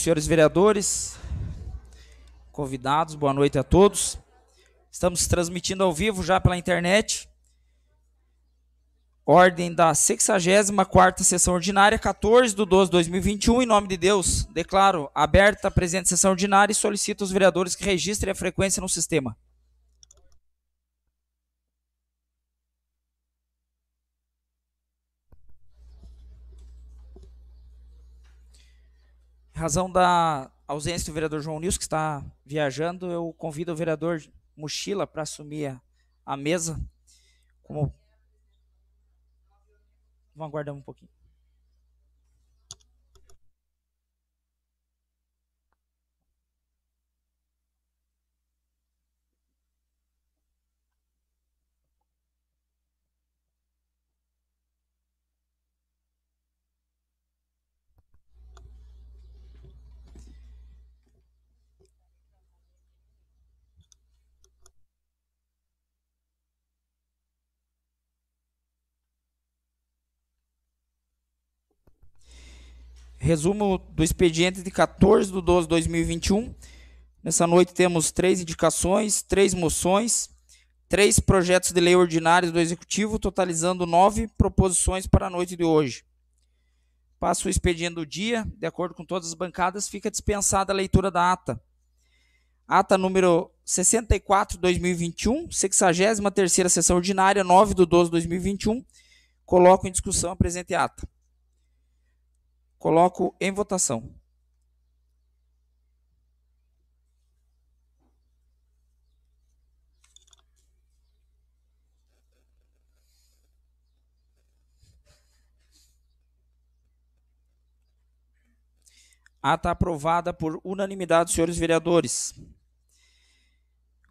Senhores vereadores, convidados, boa noite a todos. Estamos transmitindo ao vivo já pela internet. Ordem da 64 sessão ordinária, 14 de 12 de 2021, em nome de Deus, declaro aberta a presente sessão ordinária e solicito aos vereadores que registrem a frequência no sistema. razão da ausência do vereador João Nilson, que está viajando, eu convido o vereador Mochila para assumir a, mesa. Como... Vamos aguardar um pouquinho. Resumo do expediente de 14 de 12 de 2021. Nessa noite temos três indicações, três moções, três projetos de lei ordinários do Executivo, totalizando nove proposições para a noite de hoje. Passo o expediente do dia, de acordo com todas as bancadas, fica dispensada a leitura da ata. Ata número 64 de 2021, 63 sessão ordinária, 9 de 12 de 2021. Coloco em discussão a presente ata. Coloco em votação. Ata aprovada por unanimidade, senhores vereadores.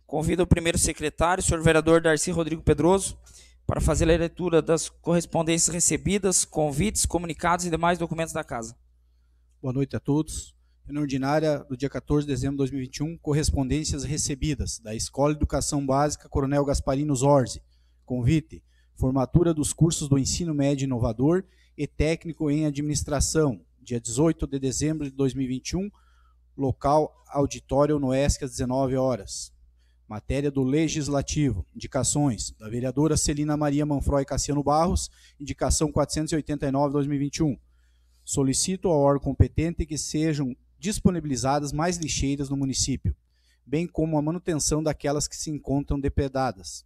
Convido o primeiro secretário, senhor vereador Darcy Rodrigo Pedroso, para fazer a leitura das correspondências recebidas, convites, comunicados e demais documentos da casa. Boa noite a todos. Reunião ordinária do dia 14 de dezembro de 2021, correspondências recebidas da Escola de Educação Básica Coronel Gasparino Zorzi. Convite: formatura dos cursos do Ensino Médio Inovador e Técnico em Administração, dia 18 de dezembro de 2021, local auditório no ESC às 19 horas. Matéria do Legislativo. Indicações da vereadora Celina Maria Manfroy Cassiano Barros, indicação 489-2021. Solicito ao órgão competente que sejam disponibilizadas mais lixeiras no município, bem como a manutenção daquelas que se encontram depredadas.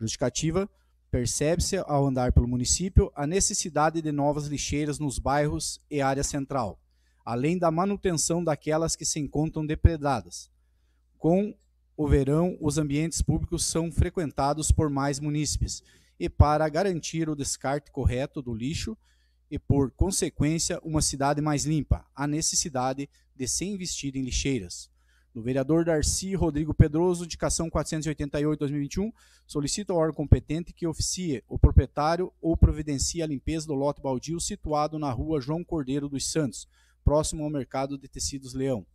Justificativa: percebe-se ao andar pelo município a necessidade de novas lixeiras nos bairros e área central, além da manutenção daquelas que se encontram depredadas, com o verão, os ambientes públicos são frequentados por mais munícipes e para garantir o descarte correto do lixo e, por consequência, uma cidade mais limpa, há necessidade de se investir em lixeiras. Do vereador Darcy Rodrigo Pedroso, indicação 488-2021, solicita ao órgão competente que oficie o proprietário ou providencie a limpeza do lote baldio situado na rua João Cordeiro dos Santos, próximo ao mercado de tecidos Leão.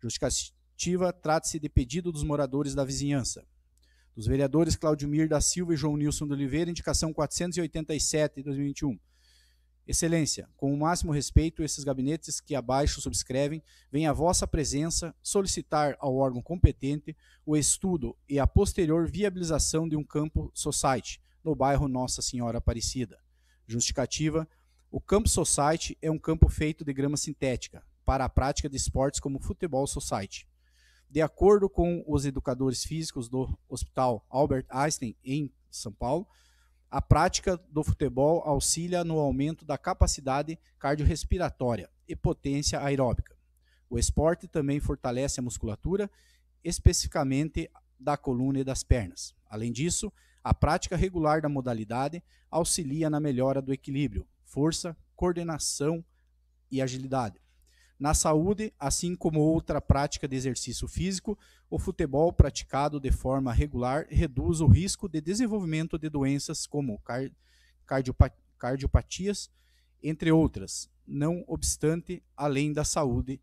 Justificativa respectiva, trata-se de pedido dos moradores da vizinhança. Dos vereadores Claudio Mir da Silva e João Nilson de Oliveira, indicação 487 de 2021. Excelência, com o máximo respeito, esses gabinetes que abaixo subscrevem, vem à vossa presença solicitar ao órgão competente o estudo e a posterior viabilização de um campo society no bairro Nossa Senhora Aparecida. Justificativa: o campo society é um campo feito de grama sintética para a prática de esportes como futebol society. De acordo com os educadores físicos do Hospital Albert Einstein, em São Paulo, a prática do futebol auxilia no aumento da capacidade cardiorrespiratória e potência aeróbica. O esporte também fortalece a musculatura, especificamente da coluna e das pernas. Além disso, a prática regular da modalidade auxilia na melhora do equilíbrio, força, coordenação e agilidade na saúde, assim como outra prática de exercício físico, o futebol praticado de forma regular reduz o risco de desenvolvimento de doenças como cardiopatias, entre outras. Não obstante, além da saúde,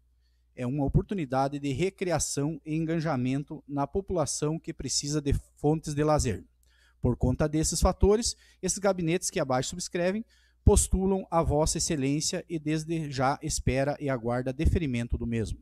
é uma oportunidade de recreação e engajamento na população que precisa de fontes de lazer. Por conta desses fatores, esses gabinetes que abaixo subscrevem postulam a Vossa Excelência e desde já espera e aguarda deferimento do mesmo.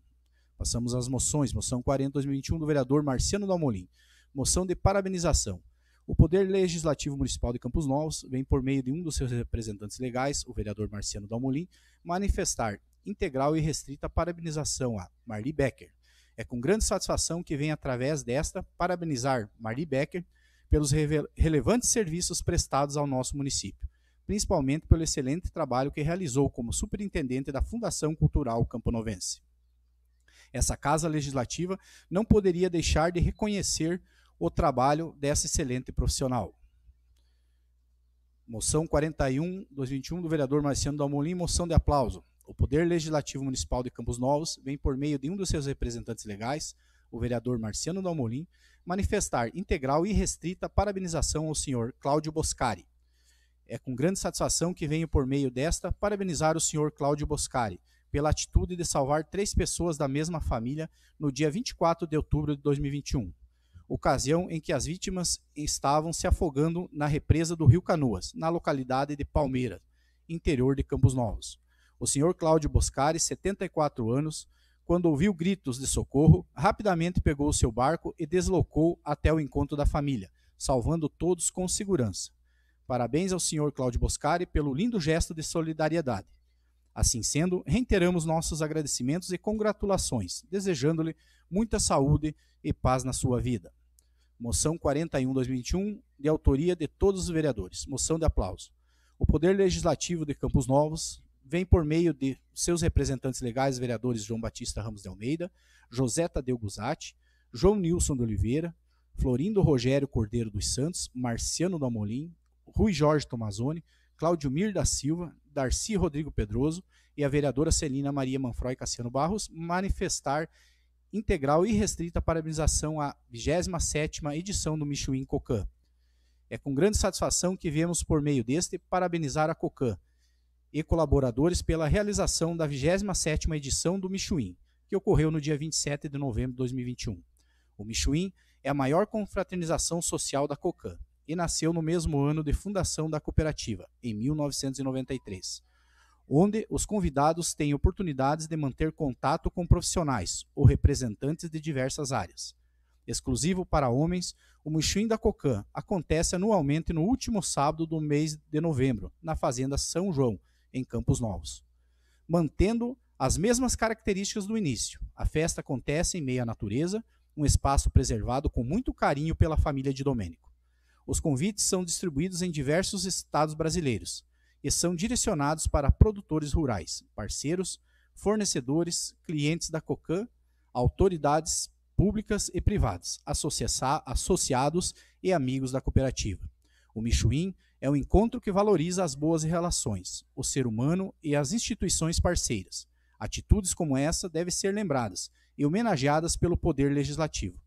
Passamos às moções. Moção 40-2021 do vereador Marciano Dalmolin. Moção de parabenização. O Poder Legislativo Municipal de Campos Novos vem, por meio de um dos seus representantes legais, o vereador Marciano Dalmolin, manifestar integral e restrita parabenização a Marli Becker. É com grande satisfação que vem, através desta, parabenizar Marli Becker pelos relevantes serviços prestados ao nosso município principalmente pelo excelente trabalho que realizou como superintendente da Fundação Cultural Camponovense. Essa Casa Legislativa não poderia deixar de reconhecer o trabalho dessa excelente profissional. Moção 41-2021 do vereador Marciano Dalmolim, moção de aplauso. O Poder Legislativo Municipal de Campos Novos vem por meio de um dos seus representantes legais, o vereador Marciano Dalmolim, manifestar integral e restrita parabenização ao senhor Cláudio Boscari, é com grande satisfação que venho por meio desta parabenizar o senhor Cláudio Boscari pela atitude de salvar três pessoas da mesma família no dia 24 de outubro de 2021, ocasião em que as vítimas estavam se afogando na represa do Rio Canoas, na localidade de Palmeira, interior de Campos Novos. O senhor Cláudio Boscari, 74 anos, quando ouviu gritos de socorro, rapidamente pegou o seu barco e deslocou até o encontro da família, salvando todos com segurança. Parabéns ao senhor Cláudio Boscari pelo lindo gesto de solidariedade. Assim sendo, reiteramos nossos agradecimentos e congratulações, desejando-lhe muita saúde e paz na sua vida. Moção 41-2021, de autoria de todos os vereadores. Moção de aplauso. O Poder Legislativo de Campos Novos vem por meio de seus representantes legais, vereadores João Batista Ramos de Almeida, José Tadeu Guzatti, João Nilson de Oliveira, Florindo Rogério Cordeiro dos Santos, Marciano do Amolim, Rui Jorge Tomazoni, Cláudio Mir da Silva, Darcy Rodrigo Pedroso e a vereadora Celina Maria Manfroy Cassiano Barros manifestar integral e restrita parabenização à 27ª edição do Michuim Cocan. É com grande satisfação que viemos por meio deste parabenizar a Cocan e colaboradores pela realização da 27ª edição do Michuim, que ocorreu no dia 27 de novembro de 2021. O Michuim é a maior confraternização social da Cocan e nasceu no mesmo ano de fundação da cooperativa, em 1993, onde os convidados têm oportunidades de manter contato com profissionais ou representantes de diversas áreas. Exclusivo para homens, o Muxuim da Cocan acontece anualmente no último sábado do mês de novembro, na Fazenda São João, em Campos Novos. Mantendo as mesmas características do início, a festa acontece em meio à natureza, um espaço preservado com muito carinho pela família de Domênico. Os convites são distribuídos em diversos estados brasileiros e são direcionados para produtores rurais, parceiros, fornecedores, clientes da COCAN, autoridades públicas e privadas, associados e amigos da cooperativa. O Michuim é um encontro que valoriza as boas relações, o ser humano e as instituições parceiras. Atitudes como essa devem ser lembradas e homenageadas pelo Poder Legislativo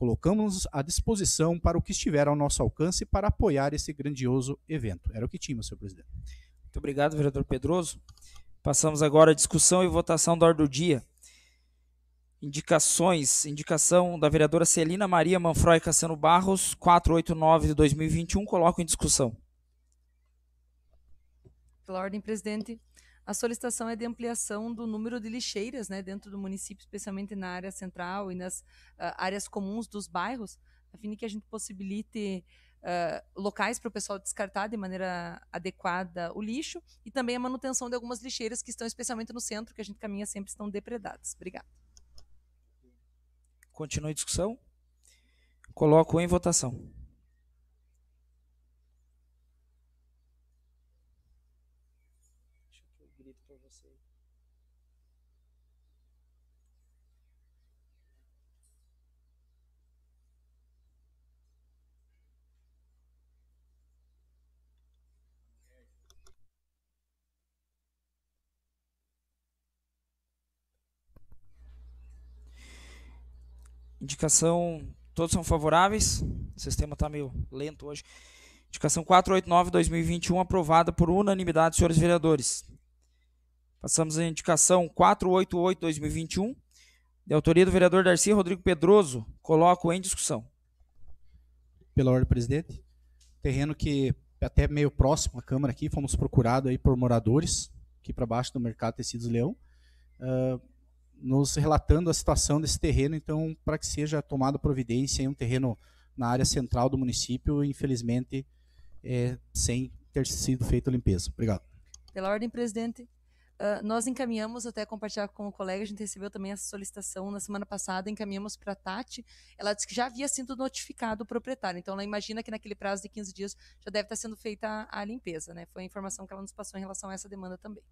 colocamos à disposição para o que estiver ao nosso alcance para apoiar esse grandioso evento. Era o que tínhamos, senhor presidente. Muito obrigado, vereador Pedroso. Passamos agora à discussão e votação da ordem do dia. Indicações, indicação da vereadora Celina Maria Manfroy Cassano Barros, 489 de 2021, coloco em discussão. Pela ordem, presidente. A solicitação é de ampliação do número de lixeiras né, dentro do município, especialmente na área central e nas uh, áreas comuns dos bairros, a fim de que a gente possibilite uh, locais para o pessoal descartar de maneira adequada o lixo e também a manutenção de algumas lixeiras que estão especialmente no centro, que a gente caminha sempre estão depredadas. Obrigada. Continua a discussão. Coloco em votação. Indicação, todos são favoráveis. O sistema está meio lento hoje. Indicação 489-2021, aprovada por unanimidade, senhores vereadores. Passamos à indicação 488-2021, de autoria do vereador Darcy Rodrigo Pedroso. Coloco em discussão. Pela ordem, presidente. Terreno que até meio próximo à Câmara aqui, fomos procurados aí por moradores, aqui para baixo do Mercado Tecidos Leão. Uh, nos relatando a situação desse terreno, então, para que seja tomada providência em um terreno na área central do município, infelizmente, é, sem ter sido feita a limpeza. Obrigado. Pela ordem, presidente. Uh, nós encaminhamos, até compartilhar com o colega, a gente recebeu também essa solicitação na semana passada, encaminhamos para a Tati. Ela disse que já havia sido notificado o proprietário. Então, ela imagina que naquele prazo de 15 dias já deve estar sendo feita a, a limpeza. Né? Foi a informação que ela nos passou em relação a essa demanda também.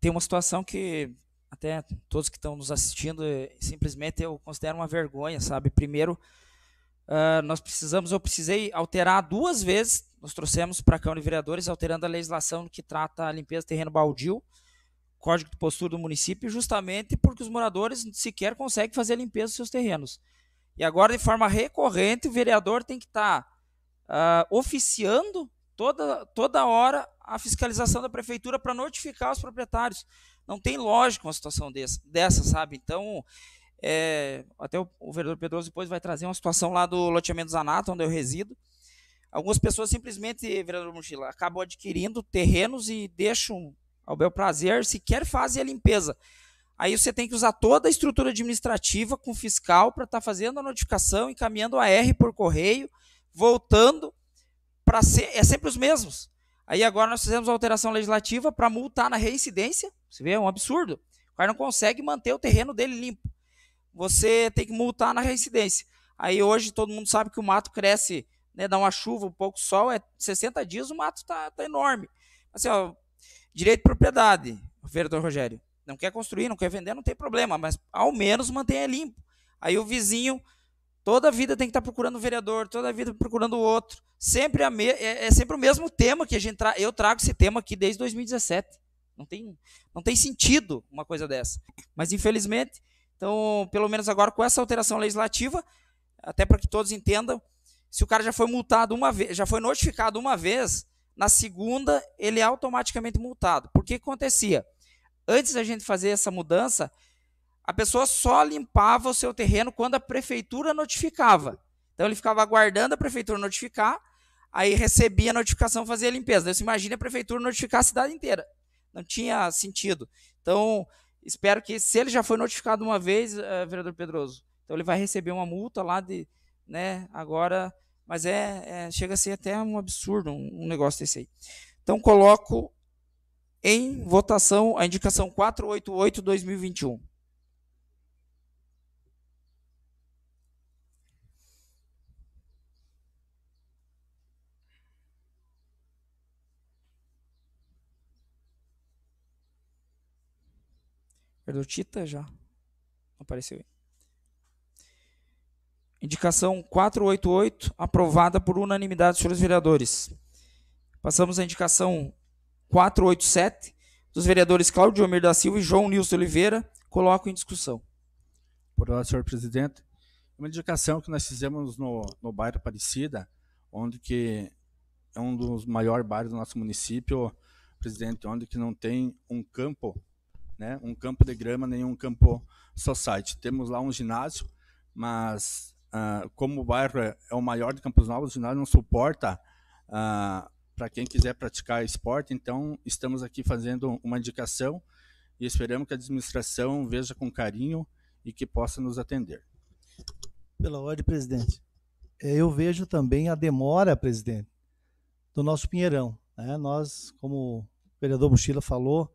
Tem uma situação que até todos que estão nos assistindo, eh, simplesmente eu considero uma vergonha, sabe? Primeiro, uh, nós precisamos, eu precisei alterar duas vezes, nós trouxemos para a Câmara de Vereadores, alterando a legislação que trata a limpeza do terreno baldio, código de postura do município, justamente porque os moradores sequer conseguem fazer a limpeza dos seus terrenos. E agora, de forma recorrente, o vereador tem que estar tá, uh, oficiando toda, toda hora a fiscalização da prefeitura para notificar os proprietários. Não tem lógica uma situação dessa, dessa sabe? Então, é, até o, o vereador Pedroso depois vai trazer uma situação lá do loteamento Zanato, onde eu resido. Algumas pessoas simplesmente, vereador Mochila, acabam adquirindo terrenos e deixam ao bel prazer, sequer fazem a limpeza. Aí você tem que usar toda a estrutura administrativa com fiscal para estar tá fazendo a notificação, encaminhando a R por correio, voltando para ser. É sempre os mesmos. Aí agora nós fizemos a alteração legislativa para multar na reincidência você vê, é um absurdo. O cara não consegue manter o terreno dele limpo. Você tem que multar na reincidência. Aí hoje todo mundo sabe que o mato cresce, né, dá uma chuva, um pouco sol, é 60 dias, o mato tá, tá enorme. Assim, ó, direito de propriedade, vereador Rogério. Não quer construir, não quer vender, não tem problema, mas ao menos mantenha limpo. Aí o vizinho, toda a vida tem que estar tá procurando o um vereador, toda a vida procurando o outro. Sempre a me... é, é sempre o mesmo tema que a gente tra... eu trago esse tema aqui desde 2017. Não tem, não tem sentido uma coisa dessa. Mas infelizmente, então, pelo menos agora com essa alteração legislativa, até para que todos entendam, se o cara já foi multado uma vez, já foi notificado uma vez, na segunda ele é automaticamente multado. Por que acontecia? Antes da gente fazer essa mudança, a pessoa só limpava o seu terreno quando a prefeitura notificava. Então ele ficava aguardando a prefeitura notificar, aí recebia a notificação fazer a limpeza. Então, você imagina a prefeitura notificar a cidade inteira não tinha sentido. Então, espero que, se ele já foi notificado uma vez, eh, vereador Pedroso, então ele vai receber uma multa lá de, né, agora, mas é, é chega a ser até um absurdo um, um negócio desse aí. Então, coloco em votação a indicação 488-2021. Tita já apareceu aí. Indicação 488, aprovada por unanimidade dos senhores vereadores. Passamos à indicação 487, dos vereadores Cláudio Omir da Silva e João Nilson Oliveira. Coloco em discussão. Por lá, senhor presidente. É uma indicação que nós fizemos no, no bairro Aparecida, onde que é um dos maiores bairros do nosso município, presidente, onde que não tem um campo né? Um campo de grama, nenhum campo society. Temos lá um ginásio, mas uh, como o bairro é, é, o maior de Campos Novos, o ginásio não suporta uh, ah, para quem quiser praticar esporte. Então, estamos aqui fazendo uma indicação e esperamos que a administração veja com carinho e que possa nos atender. Pela ordem, presidente. Eh, eu vejo também a demora, presidente, do nosso Pinheirão. Né? Nós, como o vereador Mochila falou,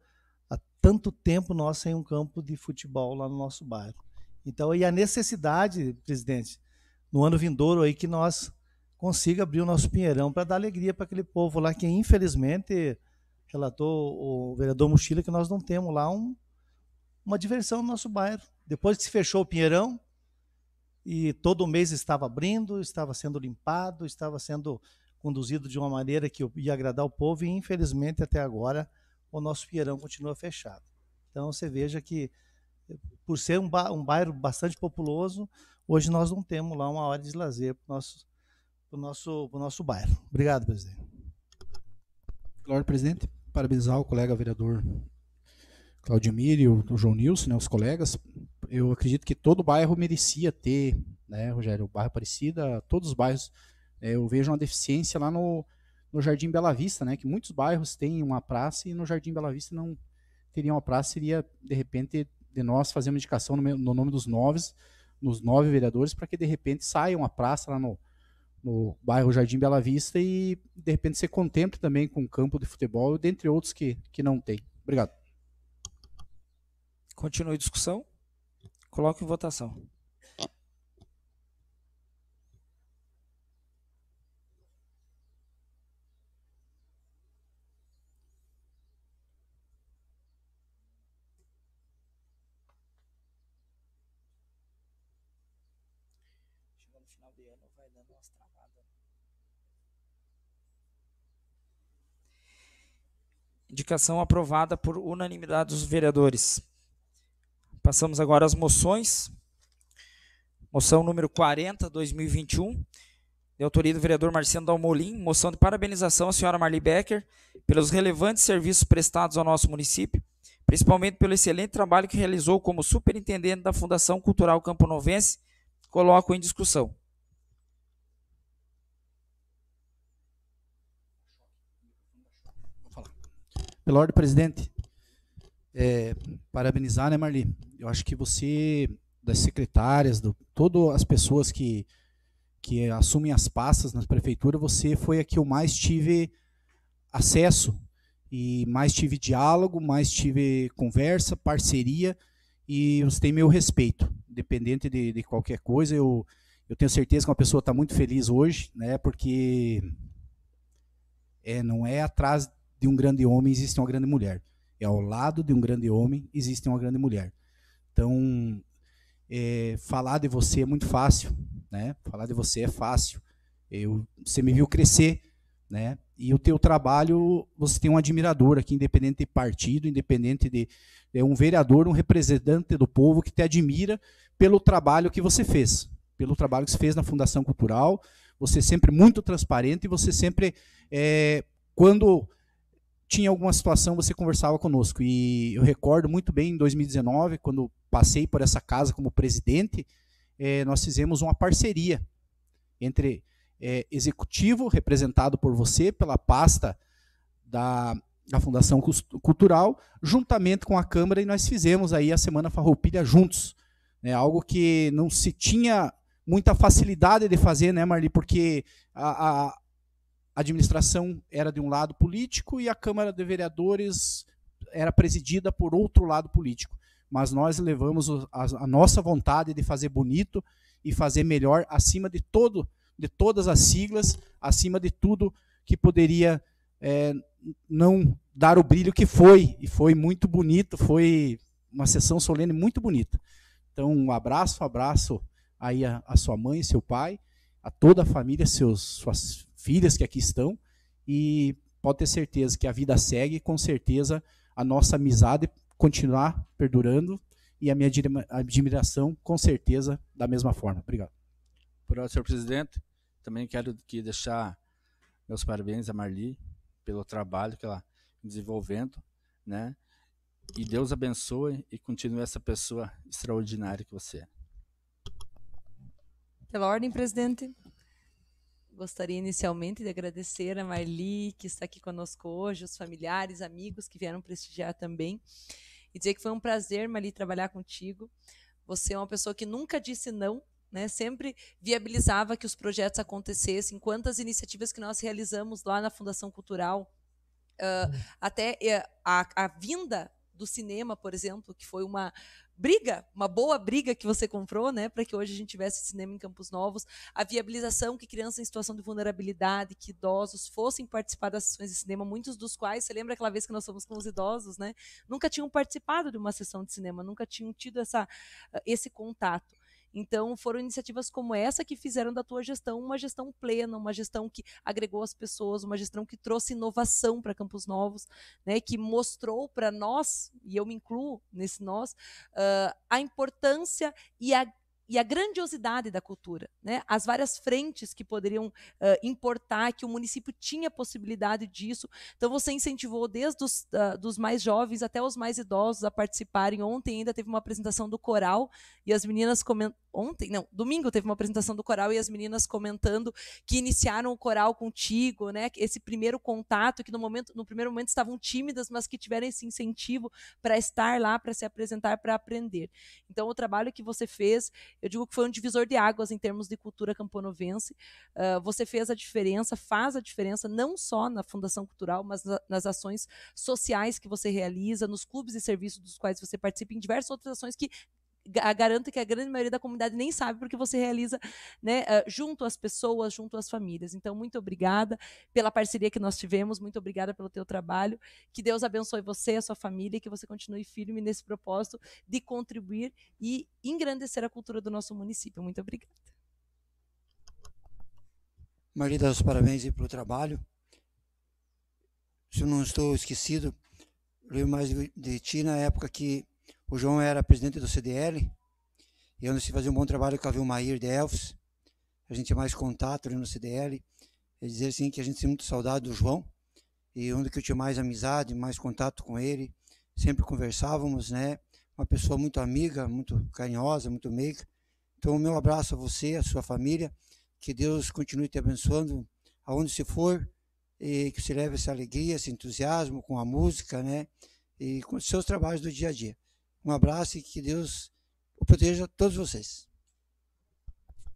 tanto tempo nós sem um campo de futebol lá no nosso bairro. Então, e a necessidade, presidente, no ano vindouro aí que nós consiga abrir o nosso Pinheirão para dar alegria para aquele povo lá que infelizmente relatou o vereador Mochila que nós não temos lá um, uma diversão no nosso bairro. Depois que se fechou o Pinheirão e todo mês estava abrindo, estava sendo limpado, estava sendo conduzido de uma maneira que ia agradar o povo e infelizmente até agora o nosso Pinheirão continua fechado. Então você veja que, por ser um, ba um bairro bastante populoso, hoje nós não temos lá uma hora de lazer para o nosso, nosso, nosso bairro. Obrigado, presidente. Claro, presidente. Parabenizar o colega vereador Claudio e o João Nilson, né, os colegas. Eu acredito que todo bairro merecia ter, né, Rogério, o bairro Aparecida, todos os bairros. É, eu vejo uma deficiência lá no, no Jardim Bela Vista, né? Que muitos bairros têm uma praça e no Jardim Bela Vista não teria uma praça, seria de repente de nós fazer uma indicação no, no nome dos nove, nos nove vereadores, para que de repente saia uma praça lá no, no bairro Jardim Bela Vista e de repente se contemple também com um campo de futebol, dentre outros que, que não tem. Obrigado. Continue a discussão. Coloque em votação. Indicação aprovada por unanimidade dos vereadores. Passamos agora às moções. Moção número 40, 2021, de autoria do vereador Marcelo Dalmolim. moção de parabenização à senhora Marli Becker pelos relevantes serviços prestados ao nosso município, principalmente pelo excelente trabalho que realizou como superintendente da Fundação Cultural Campo Novense, coloco em discussão. Pela ordem, presidente, é, parabenizar, né, Marli? Eu acho que você, das secretárias, do, todas as pessoas que, que assumem as pastas na prefeitura, você foi a que eu mais tive acesso e mais tive diálogo, mais tive conversa, parceria e você tem meu respeito, dependente de, de qualquer coisa. Eu, eu tenho certeza que uma pessoa está muito feliz hoje, né? Porque é, não é atrás de um grande homem existe uma grande mulher. E ao lado de um grande homem existe uma grande mulher. Então, é, falar de você é muito fácil, né? Falar de você é fácil. Eu, você me viu crescer, né? E o teu trabalho, você tem um admirador aqui, independente de partido, independente de é um vereador, um representante do povo que te admira pelo trabalho que você fez, pelo trabalho que você fez na Fundação Cultural. Você é sempre muito transparente e você sempre, é, quando tinha alguma situação, você conversava conosco. E eu recordo muito bem em 2019, quando passei por essa casa como presidente, eh, nós fizemos uma parceria entre eh, executivo, representado por você, pela pasta da, da Fundação Cultural, juntamente com a Câmara, e nós fizemos aí a Semana Farroupilha juntos. é algo que não se tinha muita facilidade de fazer, né, Marli? Porque a a administração era de um lado político e a Câmara de Vereadores era presidida por outro lado político. Mas nós levamos a, a nossa vontade de fazer bonito e fazer melhor acima de todo, de todas as siglas, acima de tudo que poderia é, não dar o brilho que foi. E foi muito bonito, foi uma sessão solene muito bonita. Então, um abraço, um abraço aí a, a sua mãe, seu pai a toda a família, seus, suas filhas que aqui estão, e pode ter certeza que a vida segue, com certeza a nossa amizade continuar perdurando e a minha admiração, com certeza, da mesma forma. Obrigado. Obrigado, senhor presidente. Também quero aqui deixar meus parabéns a Marli pelo trabalho que ela está desenvolvendo, né? E Deus abençoe e continue essa pessoa extraordinária que você é. Pela ordem, presidente. Gostaria inicialmente de agradecer a Marli, que está aqui conosco hoje, os familiares, amigos que vieram prestigiar também, e dizer que foi um prazer, Marli, trabalhar contigo. Você é uma pessoa que nunca disse não, né? sempre viabilizava que os projetos acontecessem, quantas iniciativas que nós realizamos lá na Fundação Cultural, uh, até eh, a, a vinda do cinema, por exemplo, que foi uma briga, uma boa briga que você comprou, né, para que hoje a gente tivesse cinema em Campos Novos, a viabilização que crianças em situação de vulnerabilidade, que idosos fossem participar das sessões de cinema, muitos dos quais, você lembra aquela vez que nós fomos com os idosos, né, nunca tinham participado de uma sessão de cinema, nunca tinham tido essa, esse contato. Então, foram iniciativas como essa que fizeram da tua gestão uma gestão plena, uma gestão que agregou as pessoas, uma gestão que trouxe inovação para Campos Novos, né, que mostrou para nós, e eu me incluo nesse nós, uh, a importância e a e a grandiosidade da cultura, né? as várias frentes que poderiam uh, importar, que o município tinha possibilidade disso. Então, você incentivou desde os uh, dos mais jovens até os mais idosos a participarem. Ontem ainda teve uma apresentação do coral e as meninas comentando. Ontem, não, domingo teve uma apresentação do coral e as meninas comentando que iniciaram o coral contigo, né? Esse primeiro contato que no momento, no primeiro momento estavam tímidas, mas que tiveram esse incentivo para estar lá, para se apresentar, para aprender. Então, o trabalho que você fez eu digo que foi um divisor de águas em termos de cultura camponovense. Uh, ah, você fez a diferença, faz a diferença não só na Fundação Cultural, mas na, nas ações sociais que você realiza, nos clubes e serviços dos quais você participa, em diversas outras ações que garanto que a grande maioria da comunidade nem sabe porque você realiza né, ah, junto às pessoas, junto às famílias. Então, muito obrigada pela parceria que nós tivemos, muito obrigada pelo teu trabalho. Que Deus abençoe você, a sua família, e que você continue firme nesse propósito de contribuir e engrandecer a cultura do nosso município. Muito obrigada. Marida, os parabéns pelo trabalho. Se eu não estou esquecido, eu lembro mais de ti na época que o João era presidente do CDL. E eu fazia um bom trabalho com a Vilmair de Elfes. A gente tinha mais contato ali no CDL. E dizer assim que a gente se muito saudade do João. E onde que eu tinha mais amizade, mais contato com ele. Sempre conversávamos, né? Uma pessoa muito amiga, muito carinhosa, muito meiga. Então, o meu abraço a você, a sua família. Que Deus continue te abençoando aonde se for, e que se leve essa alegria, esse entusiasmo com a música, né? E com os seus trabalhos do dia a dia. Um abraço e que Deus proteja todos vocês.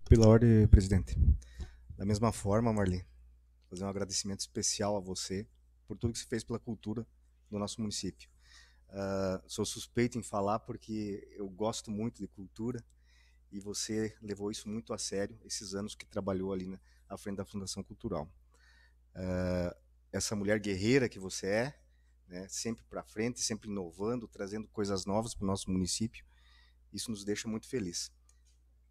Pela ordem, presidente. Da mesma forma, Marli, fazer um agradecimento especial a você por tudo que você fez pela cultura do nosso município. Uh, sou suspeito em falar porque eu gosto muito de cultura e você levou isso muito a sério esses anos que trabalhou ali na, à frente da Fundação Cultural. Uh, essa mulher guerreira que você é, né? sempre para frente, sempre inovando, trazendo coisas novas para o nosso município. Isso nos deixa muito feliz.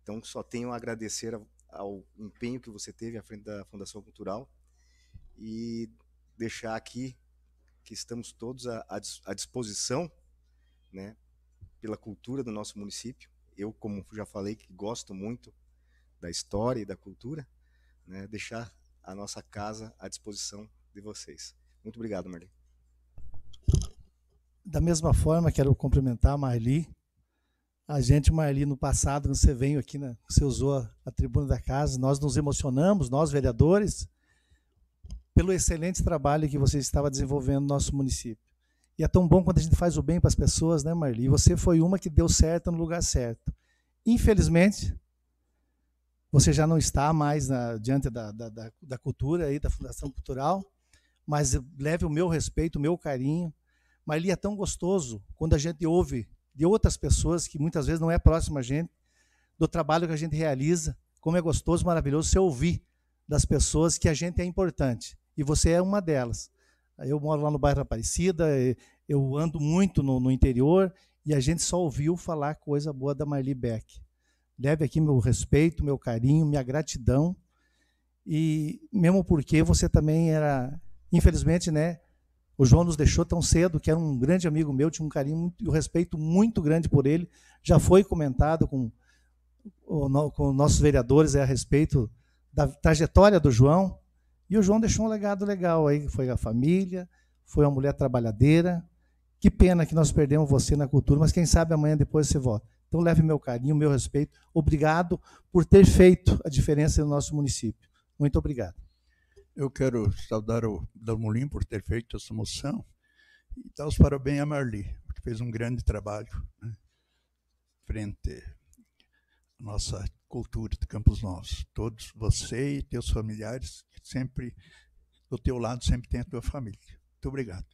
Então, só tenho a agradecer ao, ao empenho que você teve à frente da Fundação Cultural e deixar aqui que estamos todos à, à disposição né, pela cultura do nosso município. Eu, como já falei, que gosto muito da história e da cultura, né, deixar a nossa casa à disposição de vocês. Muito obrigado, Marlene. Da mesma forma, quero cumprimentar a Marli. A gente, Marli, no passado, você veio aqui, né, você usou a, a tribuna da casa, nós nos emocionamos, nós vereadores, pelo excelente trabalho que você estava desenvolvendo no nosso município. E é tão bom quando a gente faz o bem para as pessoas, né, Marli? E você foi uma que deu certo no lugar certo. Infelizmente, você já não está mais na, diante da, da, da cultura aí, da Fundação Cultural, mas leve o meu respeito, o meu carinho, mas ali é tão gostoso quando a gente ouve de outras pessoas que muitas vezes não é próxima a gente, do trabalho que a gente realiza, como é gostoso, maravilhoso você ouvir das pessoas que a gente é importante. E você é uma delas. Eu moro lá no bairro Aparecida, eu ando muito no, no interior e a gente só ouviu falar coisa boa da Marli Beck. Leve aqui meu respeito, meu carinho, minha gratidão. E mesmo porque você também era, infelizmente, né, o João nos deixou tão cedo, que era um grande amigo meu, tinha um carinho e um respeito muito grande por ele. Já foi comentado com, com nossos vereadores é, a respeito da trajetória do João. E o João deixou um legado legal aí, foi a família, foi uma mulher trabalhadeira. Que pena que nós perdemos você na cultura, mas quem sabe amanhã depois você volta. Então leve meu carinho, meu respeito. Obrigado por ter feito a diferença no nosso município. Muito obrigado. Eu quero saudar o Dalmolim por ter feito essa moção e dar os parabéns a Marli, que fez um grande trabalho né, frente à nossa cultura de Campos Novos. Todos, você e teus familiares, sempre do teu lado, sempre tem a tua família. Muito obrigado.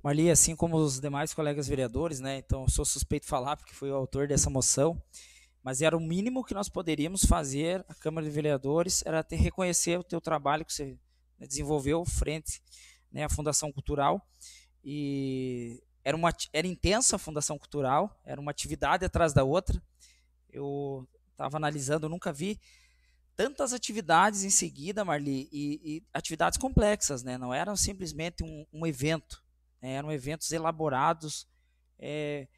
Marli, assim como os demais colegas vereadores, né? Então, sou suspeito falar porque fui o autor dessa moção mas era o mínimo que nós poderíamos fazer, a Câmara de Vereadores, era ter, reconhecer o teu trabalho que você né, desenvolveu frente né, à Fundação Cultural. E era, uma, era intensa a Fundação Cultural, era uma atividade atrás da outra. Eu estava analisando, nunca vi tantas atividades em seguida, Marli, e, e atividades complexas, né? não eram simplesmente um, um evento, né? eram eventos elaborados, é,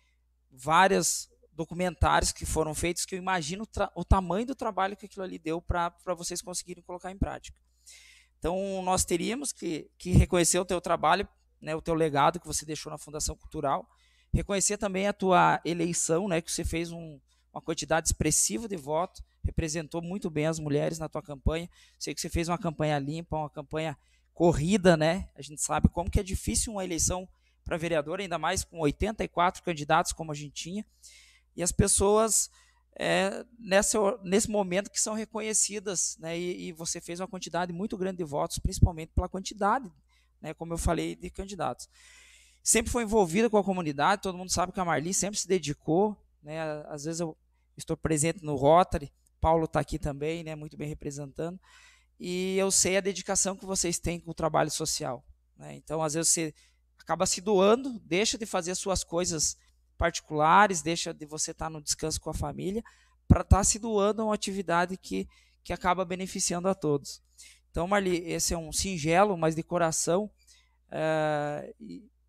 várias documentários que foram feitos que eu imagino o tamanho do trabalho que aquilo ali deu para vocês conseguirem colocar em prática. Então, nós teríamos que, que reconhecer o teu trabalho, né, o teu legado que você deixou na Fundação Cultural, reconhecer também a tua eleição, né, que você fez um, uma quantidade expressiva de voto, representou muito bem as mulheres na tua campanha. Sei que você fez uma campanha limpa, uma campanha corrida, né? A gente sabe como que é difícil uma eleição para vereador, ainda mais com 84 candidatos como a gente tinha e as pessoas é, nessa, nesse momento que são reconhecidas, né, e, e, você fez uma quantidade muito grande de votos, principalmente pela quantidade, né, como eu falei, de candidatos. Sempre foi envolvida com a comunidade, todo mundo sabe que a Marli sempre se dedicou, né, às vezes eu estou presente no Rotary, Paulo está aqui também, né, muito bem representando, e eu sei a dedicação que vocês têm com o trabalho social. Né, então, às vezes você acaba se doando, deixa de fazer suas coisas particulares, deixa de você estar tá no descanso com a família, para estar tá se doando a uma atividade que, que acaba beneficiando a todos. Então, Marli, esse é um singelo, mas de coração, é,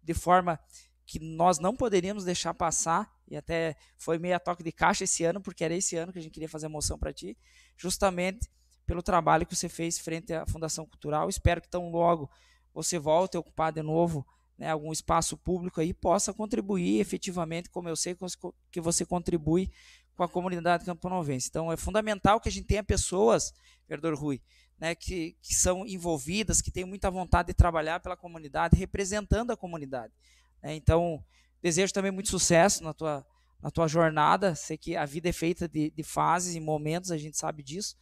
de forma que nós não poderíamos deixar passar, e até foi meia toque de caixa esse ano, porque era esse ano que a gente queria fazer a moção para ti, justamente pelo trabalho que você fez frente à Fundação Cultural. Espero que tão logo você volte a ocupar de novo né, algum espaço público aí possa contribuir efetivamente, como eu sei que você contribui com a comunidade camponovense. Então é fundamental que a gente tenha pessoas, vereador Rui, né, que, que são envolvidas, que têm muita vontade de trabalhar pela comunidade, representando a comunidade. É, então desejo também muito sucesso na tua, na tua jornada. Sei que a vida é feita de, de fases e momentos, a gente sabe disso.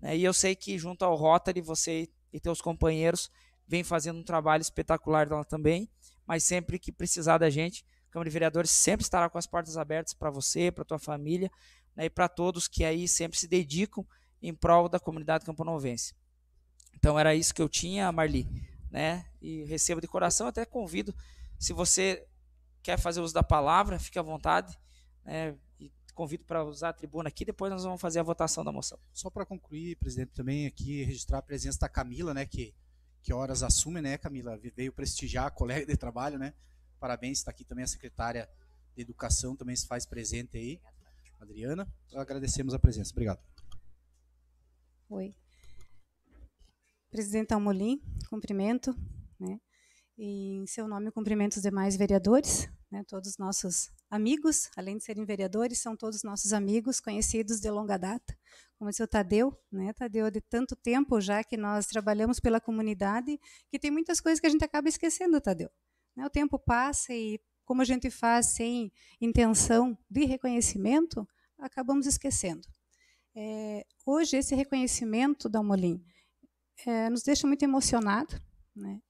Né, e eu sei que junto ao Rotary você e teus companheiros vem fazendo um trabalho espetacular lá também mas sempre que precisar da gente, a Câmara de Vereadores sempre estará com as portas abertas para você, para tua família né, e para todos que aí sempre se dedicam em prol da comunidade camponovense. Então era isso que eu tinha, Marli, né? E recebo de coração, até convido, se você quer fazer uso da palavra, fique à vontade, né? E convido para usar a tribuna aqui, depois nós vamos fazer a votação da moção. Só para concluir, presidente, também aqui registrar a presença da Camila, né, que que horas assume, né, Camila? Veio prestigiar a colega de trabalho, né? Parabéns, está aqui também a secretária de Educação, também se faz presente aí, Adriana. Então, agradecemos a presença. Obrigado. Oi. Presidente Almolim, cumprimento, né? E em seu nome, cumprimento os demais vereadores, né? Todos nossos amigos, além de serem vereadores, são todos nossos amigos, conhecidos de longa data, como disse o Tadeu, né? Tadeu, de tanto tempo já que nós trabalhamos pela comunidade, que tem muitas coisas que a gente acaba esquecendo, Tadeu. Né? O tempo passa e como a gente faz sem intenção de reconhecimento, acabamos esquecendo. É, hoje esse reconhecimento da Molim é, nos deixa muito emocionado, né?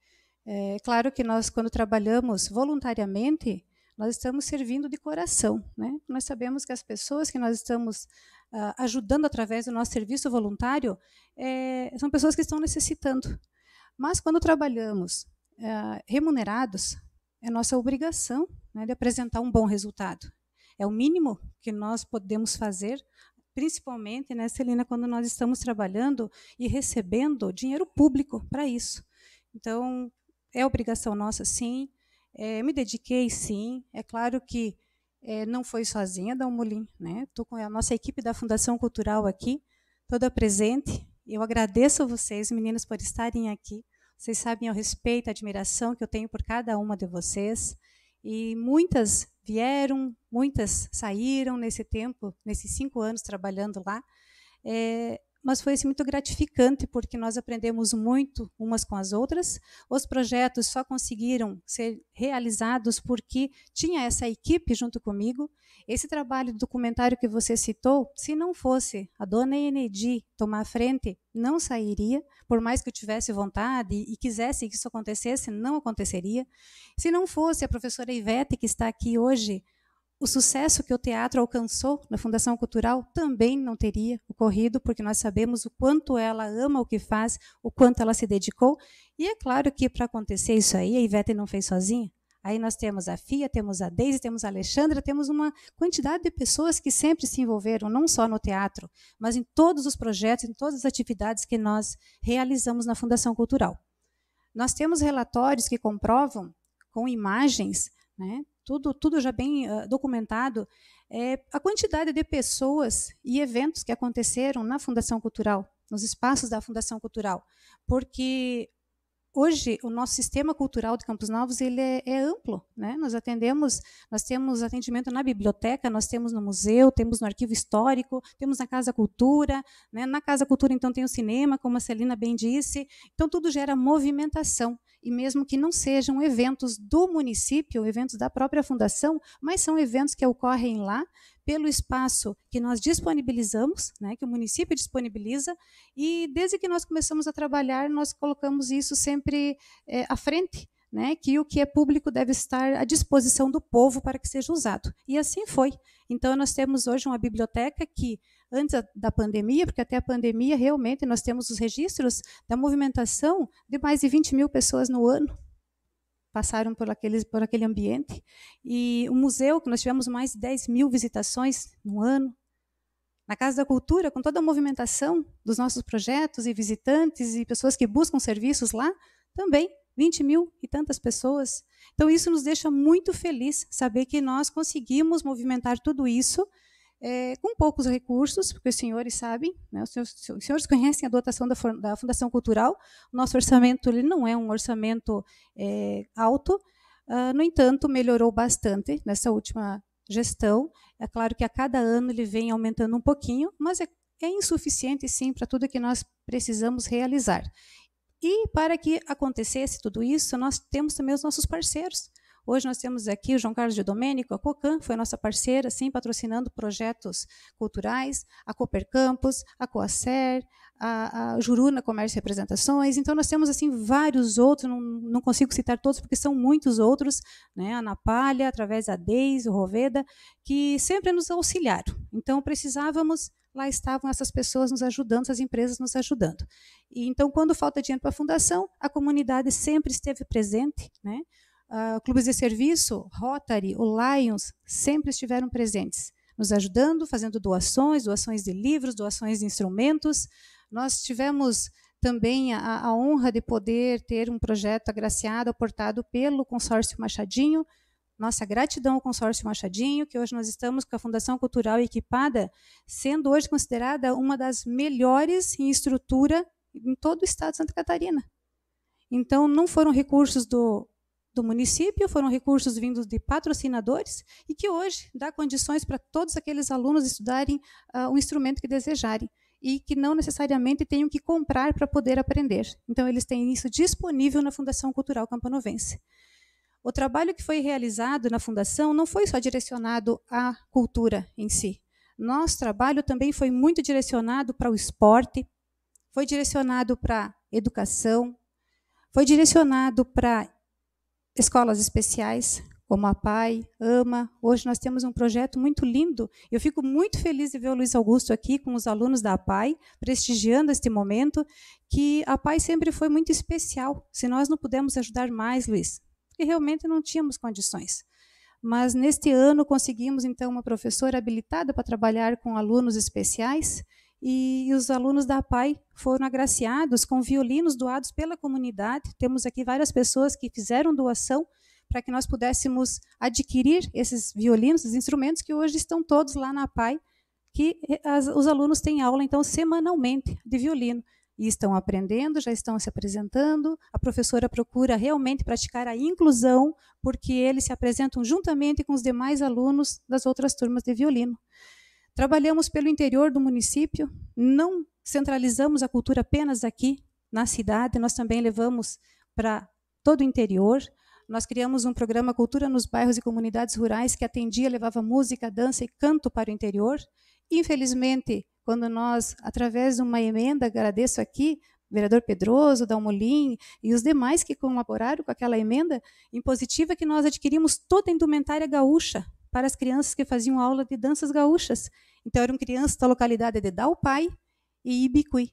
É claro que nós, quando trabalhamos voluntariamente, nós estamos servindo de coração. Né? Nós sabemos que as pessoas que nós estamos uh, ajudando através do nosso serviço voluntário, é, são pessoas que estão necessitando. Mas quando trabalhamos uh, remunerados, é nossa obrigação né, de apresentar um bom resultado. É o mínimo que nós podemos fazer, principalmente, né, Celina, quando nós estamos trabalhando e recebendo dinheiro público para isso. Então, é obrigação nossa, sim. É, me dediquei, sim. É claro que é, não foi sozinha, Dalmolin, né? Estou com a nossa equipe da Fundação Cultural aqui, toda presente. Eu agradeço a vocês, meninas, por estarem aqui. Vocês sabem o respeito, a admiração que eu tenho por cada uma de vocês. E muitas vieram, muitas saíram nesse tempo, nesses cinco anos trabalhando lá. É, mas foi assim, muito gratificante, porque nós aprendemos muito umas com as outras. Os projetos só conseguiram ser realizados porque tinha essa equipe junto comigo. Esse trabalho documentário que você citou, se não fosse a dona Enedi tomar a frente, não sairia, por mais que eu tivesse vontade e quisesse que isso acontecesse, não aconteceria. Se não fosse a professora Ivete, que está aqui hoje, o sucesso que o teatro alcançou na Fundação Cultural também não teria ocorrido, porque nós sabemos o quanto ela ama o que faz, o quanto ela se dedicou. E é claro que para acontecer isso aí, a Ivete não fez sozinha. Aí nós temos a FIA, temos a Deise, temos a Alexandra, temos uma quantidade de pessoas que sempre se envolveram, não só no teatro, mas em todos os projetos, em todas as atividades que nós realizamos na Fundação Cultural. Nós temos relatórios que comprovam, com imagens, né, tudo, tudo já bem uh, documentado, é, a quantidade de pessoas e eventos que aconteceram na Fundação Cultural, nos espaços da Fundação Cultural, porque hoje o nosso sistema cultural de Campos Novos ele é, é, amplo, né? Nós atendemos, nós temos atendimento na biblioteca, nós temos no museu, temos no arquivo histórico, temos na casa cultura, né? Na casa cultura então tem o cinema, como a Celina bem disse, então tudo gera movimentação e mesmo que não sejam eventos do município, eventos da própria fundação, mas são eventos que ocorrem lá pelo espaço que nós disponibilizamos, né, que o município disponibiliza, e desde que nós começamos a trabalhar, nós colocamos isso sempre é, à frente. Né, que o que é público deve estar à disposição do povo para que seja usado. E assim foi. Então, nós temos hoje uma biblioteca que, antes da pandemia, porque até a pandemia, realmente, nós temos os registros da movimentação de mais de 20 mil pessoas no ano passaram por, aqueles, por aquele ambiente. E o museu, que nós tivemos mais de 10 mil visitações no ano. Na Casa da Cultura, com toda a movimentação dos nossos projetos e visitantes e pessoas que buscam serviços lá, também 20 mil e tantas pessoas. Então, isso nos deixa muito feliz saber que nós conseguimos movimentar tudo isso é, com poucos recursos, porque os senhores sabem, né, os, senhores, os, senhores, conhecem a dotação da, da, Fundação Cultural, nosso orçamento ele não é um orçamento é, alto, uh, no entanto, melhorou bastante nessa última gestão. É claro que a cada ano ele vem aumentando um pouquinho, mas é, é insuficiente, sim, para tudo que nós precisamos realizar. E para que acontecesse tudo isso, nós temos também os nossos parceiros, Hoje nós temos aqui o João Carlos de Domênico, a COCAN foi nossa parceira, sim, patrocinando projetos culturais, a Cooper Campus, a Coacer, a, a, Juruna Comércio e Representações. Então, nós temos assim vários outros, não, não consigo citar todos, porque são muitos outros, né? a Napalha, através da DEIS, o Roveda, que sempre nos auxiliaram. Então, precisávamos, lá estavam essas pessoas nos ajudando, essas empresas nos ajudando. E, então, quando falta dinheiro para a fundação, a comunidade sempre esteve presente, né? Ah, clubes de serviço, Rotary, o Lions, sempre estiveram presentes, nos ajudando, fazendo doações, doações de livros, doações de instrumentos. Nós tivemos também a, a honra de poder ter um projeto agraciado, aportado pelo Consórcio Machadinho, nossa gratidão ao consórcio Machadinho, que hoje nós estamos com a Fundação Cultural equipada, sendo hoje considerada uma das melhores em estrutura em todo o estado de Santa Catarina. Então, não foram recursos do do município, foram recursos vindos de patrocinadores e que hoje dá condições para todos aqueles alunos estudarem uh, o instrumento que desejarem e que não necessariamente tenham que comprar para poder aprender. Então, eles têm isso disponível na Fundação Cultural Campanovense. O trabalho que foi realizado na Fundação não foi só direcionado à cultura em si. Nosso trabalho também foi muito direcionado para o esporte, foi direcionado para a educação, foi direcionado para escolas especiais, como a PAI, AMA. Hoje nós temos um projeto muito lindo. Eu fico muito feliz de ver o Luiz Augusto aqui com os alunos da PAI, prestigiando este momento, que a PAI sempre foi muito especial. Se nós não pudemos ajudar mais, Luiz, porque realmente não tínhamos condições. Mas neste ano conseguimos, então, uma professora habilitada para trabalhar com alunos especiais e os alunos da PAI foram agraciados com violinos doados pela comunidade. Temos aqui várias pessoas que fizeram doação para que nós pudéssemos adquirir esses violinos, esses instrumentos que hoje estão todos lá na PAI, que eh, as, os alunos têm aula então semanalmente de violino e estão aprendendo, já estão se apresentando. A professora procura realmente praticar a inclusão, porque eles se apresentam juntamente com os demais alunos das outras turmas de violino. Trabalhamos pelo interior do município, não centralizamos a cultura apenas aqui na cidade, nós também levamos para todo o interior. Nós criamos um programa Cultura nos Bairros e Comunidades Rurais que atendia, levava música, dança e canto para o interior. Infelizmente, quando nós, através de uma emenda, agradeço aqui, vereador Pedroso, Dalmolin e os demais que colaboraram com aquela emenda impositiva, que nós adquirimos toda a indumentária gaúcha para as crianças que faziam aula de danças gaúchas. Então, eram crianças da localidade de Daupai e Ibicuí.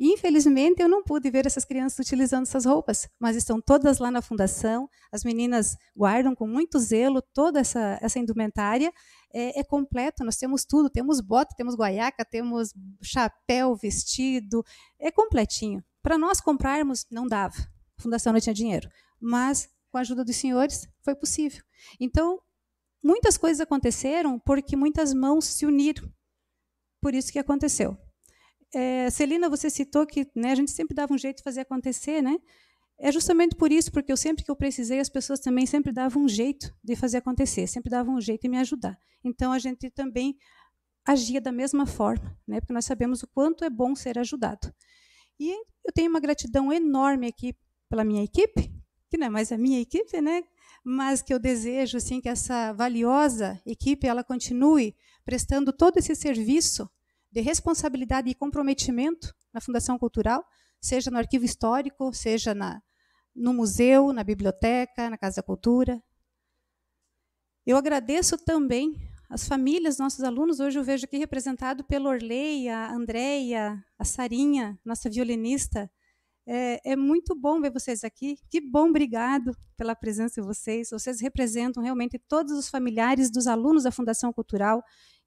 Infelizmente, eu não pude ver essas crianças utilizando essas roupas, mas estão todas lá na fundação. As meninas guardam com muito zelo toda essa, essa indumentária. É, é completo, nós temos tudo: temos bota, temos guaiaca, temos chapéu, vestido. É completinho. Para nós comprarmos, não dava. A fundação não tinha dinheiro. Mas, com a ajuda dos senhores, foi possível. Então, muitas coisas aconteceram porque muitas mãos se uniram. Por isso que aconteceu. É, Celina, você citou que né, a gente sempre dava um jeito de fazer acontecer, né? É justamente por isso, porque eu sempre que eu precisei, as pessoas também sempre davam um jeito de fazer acontecer, sempre davam um jeito de me ajudar. Então a gente também agia da mesma forma, né? Porque nós sabemos o quanto é bom ser ajudado. E eu tenho uma gratidão enorme aqui pela minha equipe, que não é mais a minha equipe, né? mas que eu desejo assim que essa valiosa equipe ela continue prestando todo esse serviço de responsabilidade e comprometimento na Fundação Cultural, seja no arquivo histórico, seja na, no museu, na biblioteca, na Casa da Cultura. Eu agradeço também as famílias, nossos alunos, hoje eu vejo aqui representado pelo Orley, a Andréia, a Sarinha, nossa violinista, é, é, muito bom ver vocês aqui. Que bom, obrigado pela presença de vocês. Vocês representam realmente todos os familiares dos alunos da Fundação Cultural,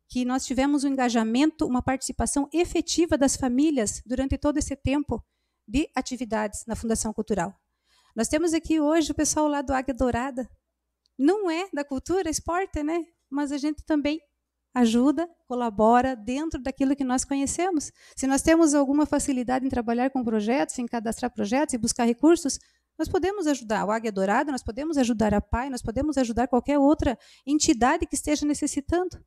que nós tivemos um engajamento, uma participação efetiva das famílias durante todo esse tempo de atividades na Fundação Cultural. Nós temos aqui hoje o pessoal lá do Águia Dourada. Não é da cultura, esporte, né? Mas a gente também ajuda, colabora dentro daquilo que nós conhecemos. Se nós temos alguma facilidade em trabalhar com projetos, em cadastrar projetos e buscar recursos, nós podemos ajudar o Águia Dourada, nós podemos ajudar a PAI, nós podemos ajudar qualquer outra entidade que esteja necessitando.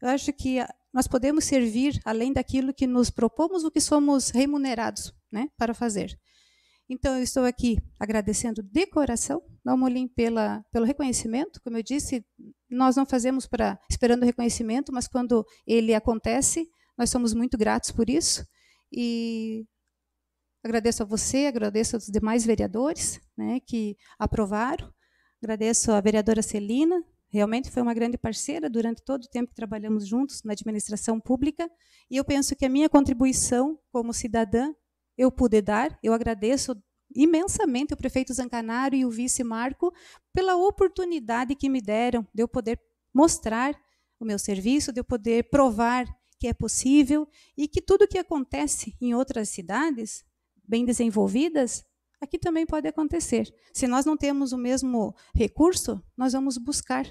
Eu acho que ah, nós podemos servir além daquilo que nos propomos, o que somos remunerados né, para fazer. Então, eu estou aqui agradecendo de coração, Dalmolin, pelo reconhecimento. Como eu disse, nós não fazemos para esperando reconhecimento, mas quando ele acontece, nós somos muito gratos por isso. E agradeço a você, agradeço aos demais vereadores né, que aprovaram, agradeço à vereadora Celina, realmente foi uma grande parceira durante todo o tempo que trabalhamos juntos na administração pública, e eu penso que a minha contribuição como cidadã eu pude dar, eu agradeço imensamente o prefeito Zancanaro e o vice Marco pela oportunidade que me deram de eu poder mostrar o meu serviço, de eu poder provar que é possível e que tudo que acontece em outras cidades bem desenvolvidas, aqui também pode acontecer. Se nós não temos o mesmo recurso, nós vamos buscar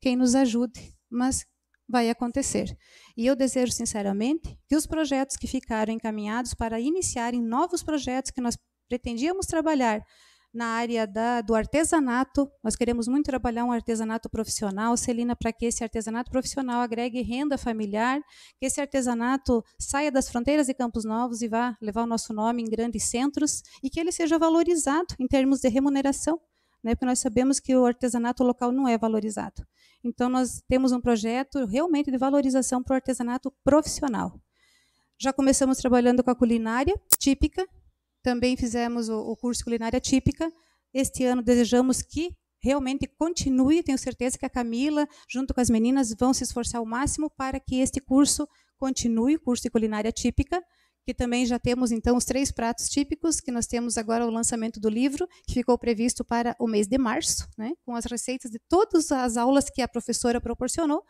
quem nos ajude, mas vai acontecer. E eu desejo sinceramente que os projetos que ficaram encaminhados para iniciarem novos projetos que nós pretendíamos trabalhar na área da, do artesanato. Nós queremos muito trabalhar um artesanato profissional, Celina, para que esse artesanato profissional agregue renda familiar, que esse artesanato saia das fronteiras de Campos Novos e vá levar o nosso nome em grandes centros e que ele seja valorizado em termos de remuneração, né? porque nós sabemos que o artesanato local não é valorizado. Então, nós temos um projeto realmente de valorização para o artesanato profissional. Já começamos trabalhando com a culinária típica, também fizemos o, o curso culinária típica. Este ano desejamos que realmente continue. Tenho certeza que a Camila, junto com as meninas, vão se esforçar ao máximo para que este curso continue, o curso de culinária típica, que também já temos então os três pratos típicos, que nós temos agora o lançamento do livro, que ficou previsto para o mês de março, né, com as receitas de todas as aulas que a professora proporcionou.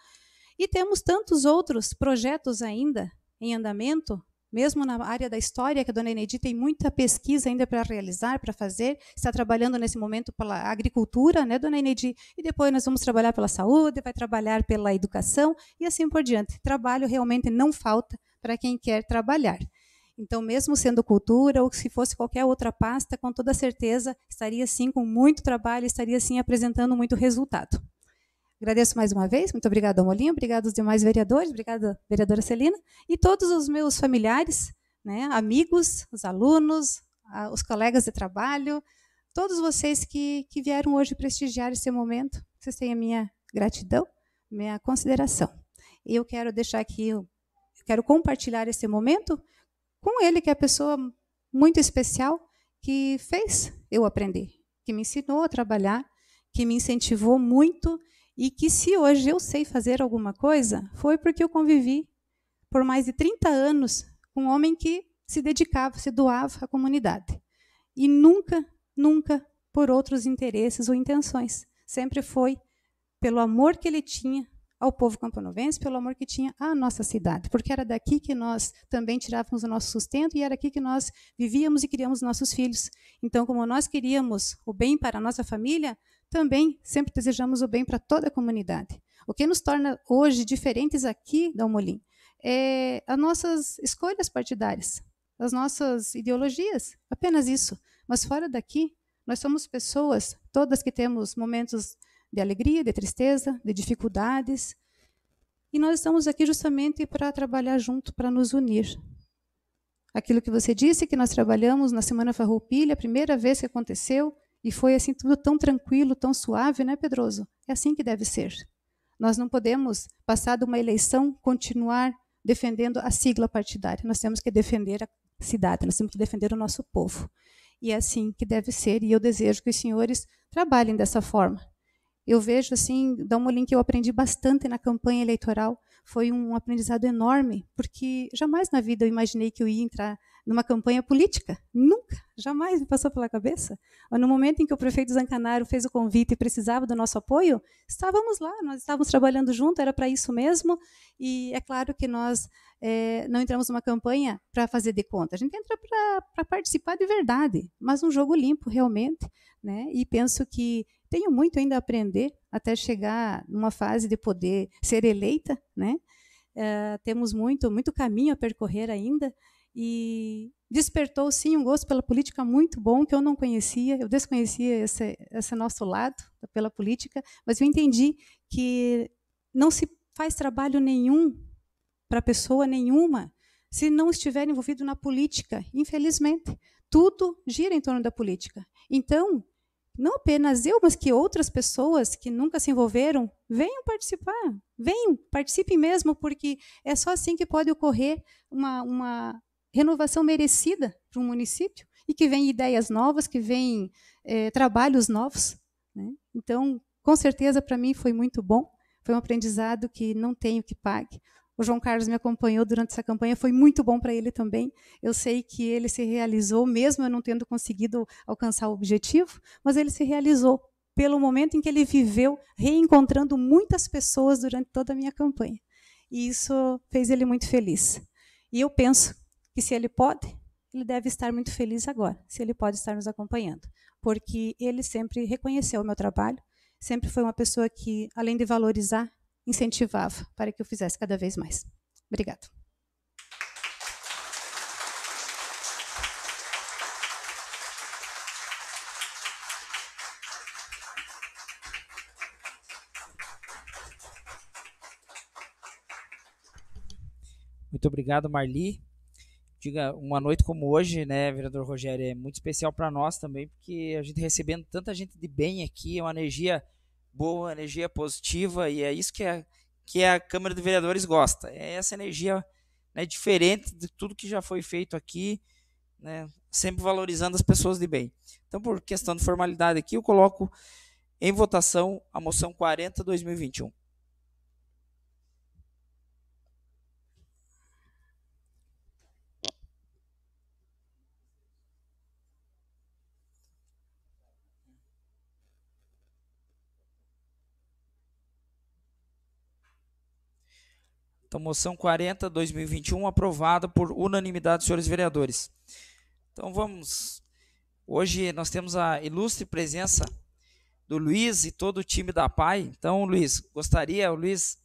E temos tantos outros projetos ainda em andamento, mesmo na área da história, que a dona Inedi tem muita pesquisa ainda para realizar, para fazer, está trabalhando nesse momento pela agricultura, né, dona Inedi? E depois nós vamos trabalhar pela saúde, vai trabalhar pela educação e assim por diante. Trabalho realmente não falta para quem quer trabalhar. Então, mesmo sendo cultura ou se fosse qualquer outra pasta, com toda certeza estaria sim com muito trabalho, estaria sim apresentando muito resultado. Agradeço mais uma vez, muito obrigada ao Molinho, obrigado aos demais vereadores, obrigada vereadora Celina e todos os meus familiares, né, amigos, os alunos, os colegas de trabalho, todos vocês que, que vieram hoje prestigiar esse momento, vocês têm a minha gratidão, minha consideração. E eu quero deixar aqui, quero compartilhar esse momento com ele, que é a pessoa muito especial que fez eu aprender, que me ensinou a trabalhar, que me incentivou muito e que se hoje eu sei fazer alguma coisa, foi porque eu convivi por mais de 30 anos com um homem que se dedicava, se doava à comunidade. E nunca, nunca por outros interesses ou intenções. Sempre foi pelo amor que ele tinha ao povo camponovense, pelo amor que tinha à nossa cidade, porque era daqui que nós também tirávamos o nosso sustento e era aqui que nós vivíamos e criamos nossos filhos. Então, como nós queríamos o bem para a nossa família, também sempre desejamos o bem para toda a comunidade. O que nos torna hoje diferentes aqui da Almolim é as nossas escolhas partidárias, as nossas ideologias, apenas isso. Mas fora daqui, nós somos pessoas, todas que temos momentos de alegria, de tristeza, de dificuldades. E nós estamos aqui justamente para trabalhar junto, para nos unir. Aquilo que você disse que nós trabalhamos na Semana Farroupilha, a primeira vez que aconteceu, e foi assim tudo tão tranquilo, tão suave, né, Pedroso? É assim que deve ser. Nós não podemos, passada uma eleição, continuar defendendo a sigla partidária. Nós temos que defender a cidade, nós temos que defender o nosso povo. E é assim que deve ser, e eu desejo que os senhores trabalhem dessa forma. Eu vejo, assim, dá um olhinho que eu aprendi bastante na campanha eleitoral, foi um aprendizado enorme, porque jamais na vida eu imaginei que eu ia entrar numa campanha política. Nunca, jamais me passou pela cabeça. No momento em que o prefeito Zancanaro fez o convite e precisava do nosso apoio, estávamos lá, nós estávamos trabalhando junto, era para isso mesmo. E é claro que nós é, não entramos numa campanha para fazer de conta, a gente entra para participar de verdade, mas um jogo limpo, realmente. Né? E penso que tenho muito ainda a aprender até chegar numa fase de poder ser eleita, né? Eh, temos muito, muito caminho a percorrer ainda e despertou sim um gosto pela política muito bom que eu não conhecia, eu desconhecia esse, esse nosso lado pela política, mas eu entendi que não se faz trabalho nenhum para pessoa nenhuma se não estiver envolvido na política. Infelizmente, tudo gira em torno da política. Então, não apenas eu, mas que outras pessoas que nunca se envolveram venham participar, venham, participem mesmo, porque é só assim que pode ocorrer uma, uma renovação merecida para um município e que vem ideias novas, que vem é, trabalhos novos. Né? Então, com certeza, para mim foi muito bom. Foi um aprendizado que não tenho que pague. O João Carlos me acompanhou durante essa campanha, foi muito bom para ele também. Eu sei que ele se realizou, mesmo eu não tendo conseguido alcançar o objetivo, mas ele se realizou pelo momento em que ele viveu, reencontrando muitas pessoas durante toda a minha campanha. E isso fez ele muito feliz. E eu penso que se ele pode, ele deve estar muito feliz agora, se ele pode estar nos acompanhando, porque ele sempre reconheceu o meu trabalho, sempre foi uma pessoa que, além de valorizar, incentivava para que eu fizesse cada vez mais. Obrigada. Muito obrigado, Marli diga, uma noite como hoje, né, vereador Rogério, é muito especial para nós também, porque a gente recebendo tanta gente de bem aqui, é uma energia boa, energia positiva, e é isso que a, que a Câmara de Vereadores gosta. É essa energia né, diferente de tudo que já foi feito aqui, né, sempre valorizando as pessoas de bem. Então, por questão de formalidade aqui, eu coloco em votação a moção 40-2021. Então, moção 40, 2021, aprovada por unanimidade dos senhores vereadores. Então, vamos. Hoje nós temos a ilustre presença do Luiz e todo o time da PAI. Então, Luiz, gostaria, o Luiz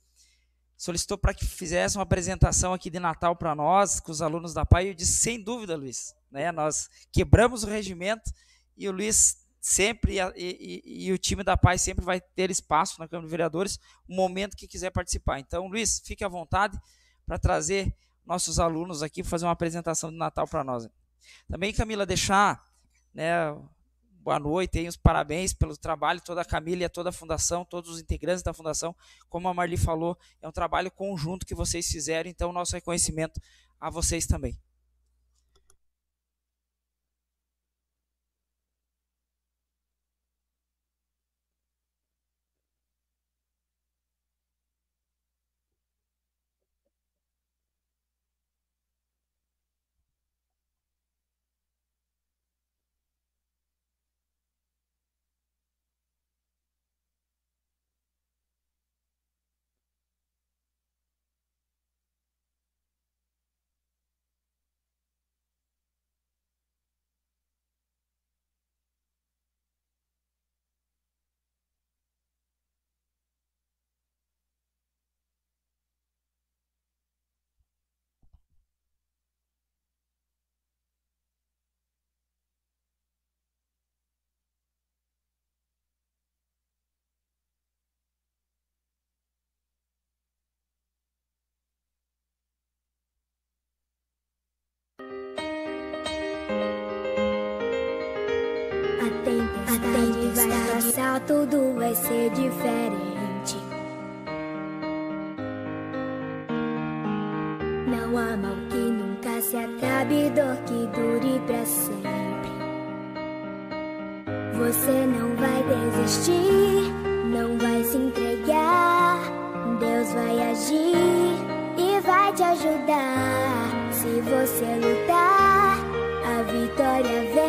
solicitou para que fizesse uma apresentação aqui de Natal para nós, com os alunos da PAI. Eu disse, sem dúvida, Luiz. Né? Nós quebramos o regimento e o Luiz sempre e, e, e, o time da Paz sempre vai ter espaço na Câmara de Vereadores no momento que quiser participar. Então, Luiz, fique à vontade para trazer nossos alunos aqui fazer uma apresentação de Natal para nós. Também, Camila, deixar né, boa noite e os parabéns pelo trabalho, toda a Camila e toda a Fundação, todos os integrantes da Fundação. Como a Marli falou, é um trabalho conjunto que vocês fizeram, então nosso reconhecimento a vocês também. Atenta, atenta, vai passar, tudo vai ser diferente. Não há mal que nunca se acabe, dor que dure pra sempre. Você não vai desistir, não vai se entregar. Deus vai agir e vai te ajudar. Se você lutar, a vitória vem.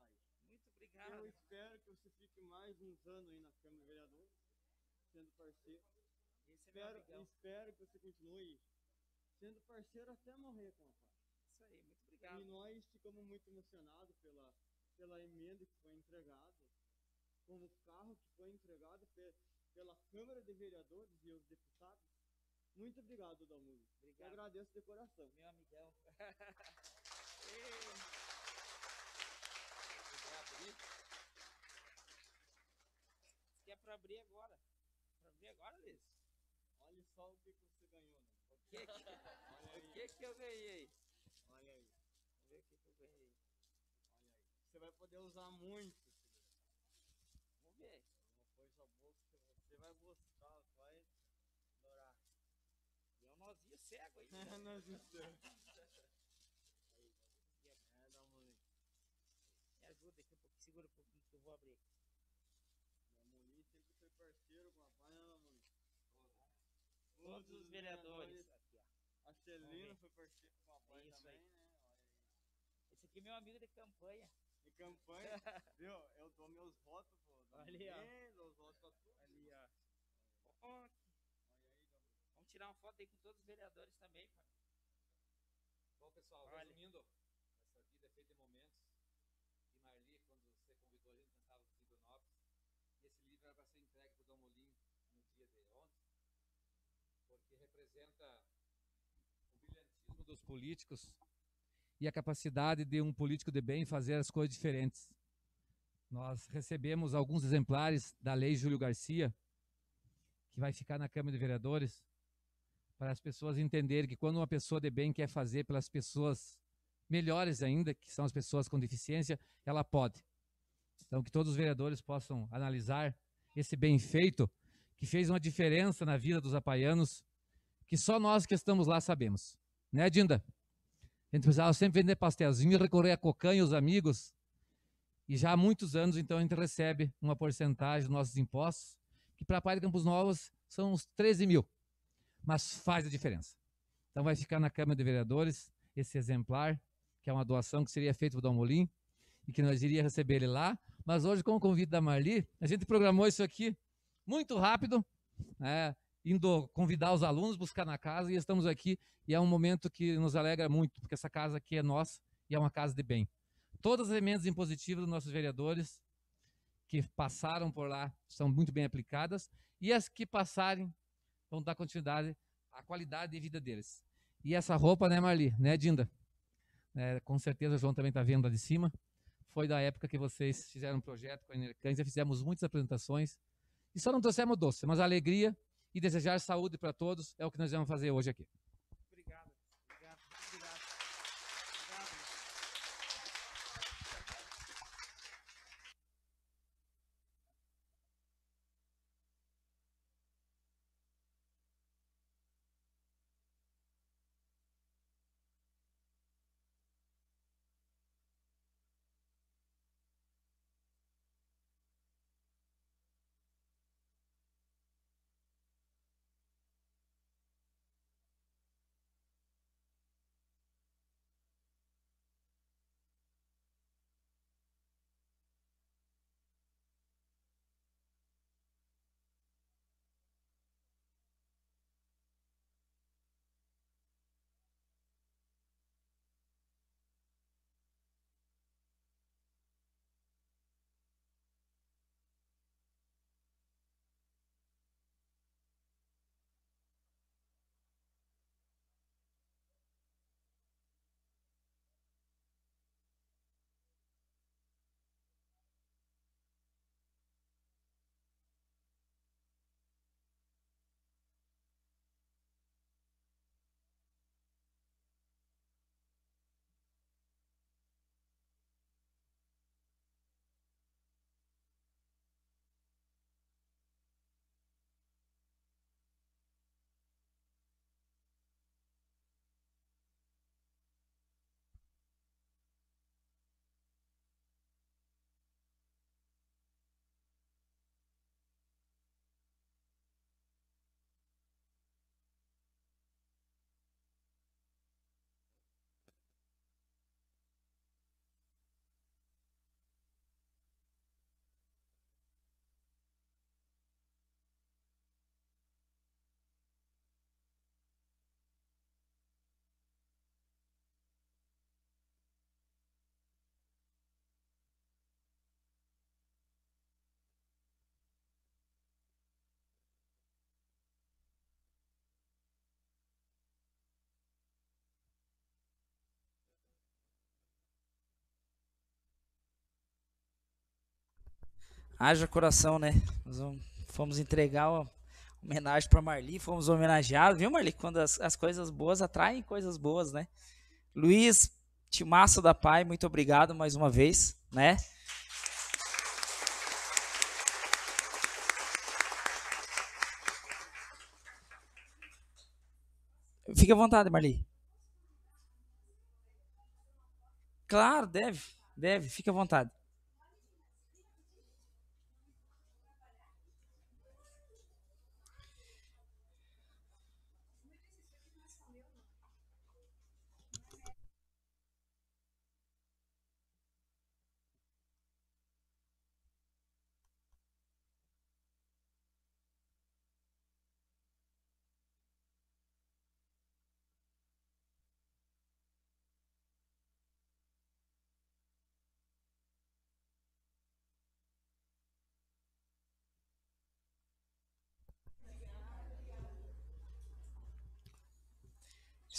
Obrigado. Eu espero que você fique mais uns anos aí na Câmara de Vereadores, sendo parceiro. Esse espero, é meu espero que você continue sendo parceiro até morrer, a paz. Isso aí, muito obrigado. E nós ficamos muito emocionados pela, pela emenda que foi entregada, como carro que foi entregado pe, pela Câmara de Vereadores e os deputados. Muito obrigado, Dalmundo. Obrigado. Eu agradeço de coração. Meu amigão. para abrir agora. Para abrir agora, Liz. Olha só o que, que você ganhou, né? O que que, o que, que eu ganhei? Olha aí. Vamos ver o que, que eu ganhei. Olha aí. Você vai poder usar muito, Vamos ver. Uma coisa boa que você vai gostar, vai adorar. E é um nozinho cego aí. É, nozinho cego. aí, é, dá um Me ajuda aqui um pouquinho, segura um pouquinho que eu vou abrir aqui parceiro acompanhamos. Todos os vereadores. A Celina foi parceiro com a mãe é também, aí. né? Esse aqui é meu amigo de campanha. De campanha, viu? Eu dou meus votos, pô. Ali, ó. Dou os votos pra tudo. Ali, ó. Vamos tirar uma foto aí com todos os vereadores também, pai. Bom, pessoal, Olha. resumindo, representa o brilhantismo dos políticos e a capacidade de um político de bem fazer as coisas diferentes. Nós recebemos alguns exemplares da Lei Júlio Garcia, que vai ficar na Câmara de Vereadores, para as pessoas entenderem que quando uma pessoa de bem quer fazer pelas pessoas melhores ainda, que são as pessoas com deficiência, ela pode. Então, que todos os vereadores possam analisar esse bem feito, que fez uma diferença na vida dos apaianos que só nós que estamos lá sabemos. Né, Dinda? A gente precisava sempre vender pastelzinho, recorrer a Cocan e os amigos. E já há muitos anos, então, a gente recebe uma porcentagem dos nossos impostos, que para a Pai de Campos Novos são uns 13 mil. Mas faz a diferença. Então vai ficar na Câmara de Vereadores esse exemplar, que é uma doação que seria feita para o Molim, e que nós iríamos receber ele lá. Mas hoje, com o convite da Marli, a gente programou isso aqui muito rápido. né? indo convidar os alunos, buscar na casa, e estamos aqui, e é um momento que nos alegra muito, porque essa casa aqui é nossa e é uma casa de bem. Todas as emendas impositivas dos nossos vereadores que passaram por lá são muito bem aplicadas, e as que passarem vão dar continuidade à qualidade de vida deles. E essa roupa, né, Marli? Né, Dinda? É, com certeza o João também está vendo lá de cima. Foi da época que vocês fizeram um projeto com a já fizemos muitas apresentações. E só não trouxemos doce, mas a alegria e desejar saúde para todos. É o que nós vamos fazer hoje aqui. haja coração, né? Nós fomos entregar a homenagem para Marli, fomos homenageados, viu, Marli? Quando as, as coisas boas atraem coisas boas, né? Luiz, Timaço da Pai, muito obrigado mais uma vez, né? Fique à vontade, Marli. Claro, deve, deve, fique à vontade.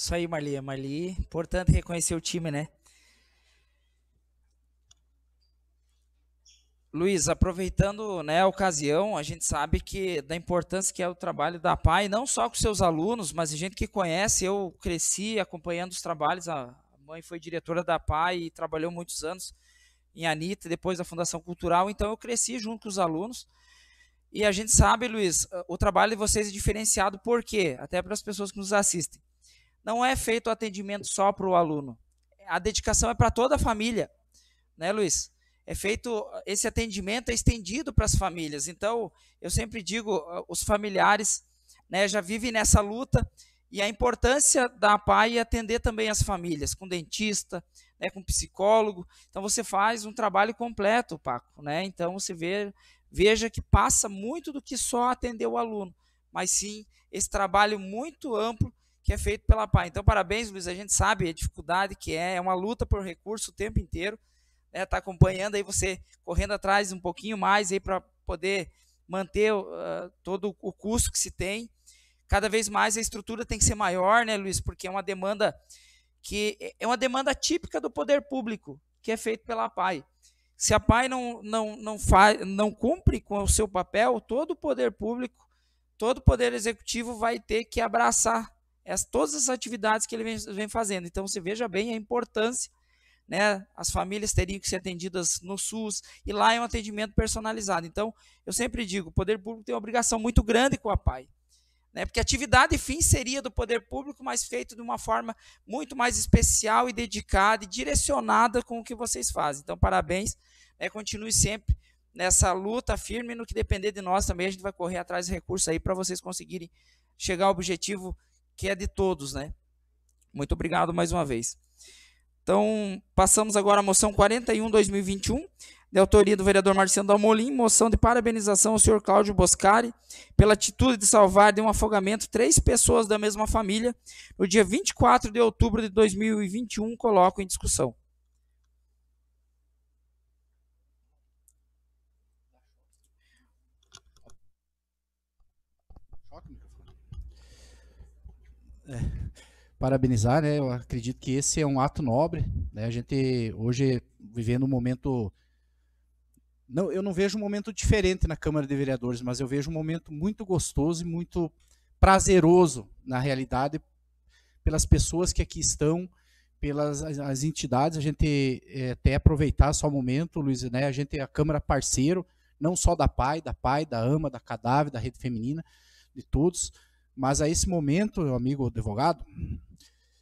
Isso aí, Marli. A Marli, importante reconhecer o time, né? Luiz, aproveitando né, a ocasião, a gente sabe que da importância que é o trabalho da PAI, não só com seus alunos, mas a gente que conhece, eu cresci acompanhando os trabalhos, a mãe foi diretora da PAI e trabalhou muitos anos em Anitta, depois da Fundação Cultural, então eu cresci junto com os alunos. E a gente sabe, Luiz, o trabalho de vocês é diferenciado por quê? Até para as pessoas que nos assistem não é feito o atendimento só para o aluno. A dedicação é para toda a família, né, Luiz? É feito esse atendimento é estendido para as famílias. Então, eu sempre digo, ah, os familiares, né, já vivem nessa luta e a importância da PAI é atender também as famílias, com dentista, né, com psicólogo. Então você faz um trabalho completo, Paco, né? Então você vê, veja que passa muito do que só atender o aluno, mas sim esse trabalho muito amplo que é feito pela PAI. Então, parabéns, Luiz. A gente sabe a é dificuldade que é, é uma luta por recurso o tempo inteiro. Né? Tá acompanhando aí você correndo atrás um pouquinho mais aí para poder manter uh, todo o custo que se tem. Cada vez mais a estrutura tem que ser maior, né, Luiz? Porque é uma demanda que é uma demanda típica do poder público, que é feito pela PAI. Se a PAI não, não, não, faz, não cumpre com o seu papel, todo o poder público, todo o poder executivo vai ter que abraçar é as, todas as atividades que ele vem, vem, fazendo. Então, você veja bem a importância, né? As famílias teriam que ser atendidas no SUS e lá é um atendimento personalizado. Então, eu sempre digo, o poder público tem uma obrigação muito grande com a PAI. Né? Porque a atividade fim seria do poder público, mas feito de uma forma muito mais especial e dedicada e direcionada com o que vocês fazem. Então, parabéns, né? continue sempre nessa luta firme, no que depender de nós também, a gente vai correr atrás de recursos aí para vocês conseguirem chegar ao objetivo que é de todos, né? Muito obrigado mais uma vez. Então, passamos agora à moção 41-2021, de autoria do vereador Marciano Dalmolim, moção de parabenização ao senhor Cláudio Boscari pela atitude de salvar de um afogamento três pessoas da mesma família no dia 24 de outubro de 2021, coloco em discussão. É. parabenizar, né? Eu acredito que esse é um ato nobre, né? A gente hoje vivendo um momento não, eu não vejo um momento diferente na Câmara de Vereadores, mas eu vejo um momento muito gostoso e muito prazeroso, na realidade, pelas pessoas que aqui estão, pelas as, as entidades, a gente é, até aproveitar só o momento, Luiz, né, a gente é a Câmara parceiro, não só da PAI, da PAI, da AMA, da Cadáver, da Rede Feminina, de todos, mas a esse momento, meu amigo advogado,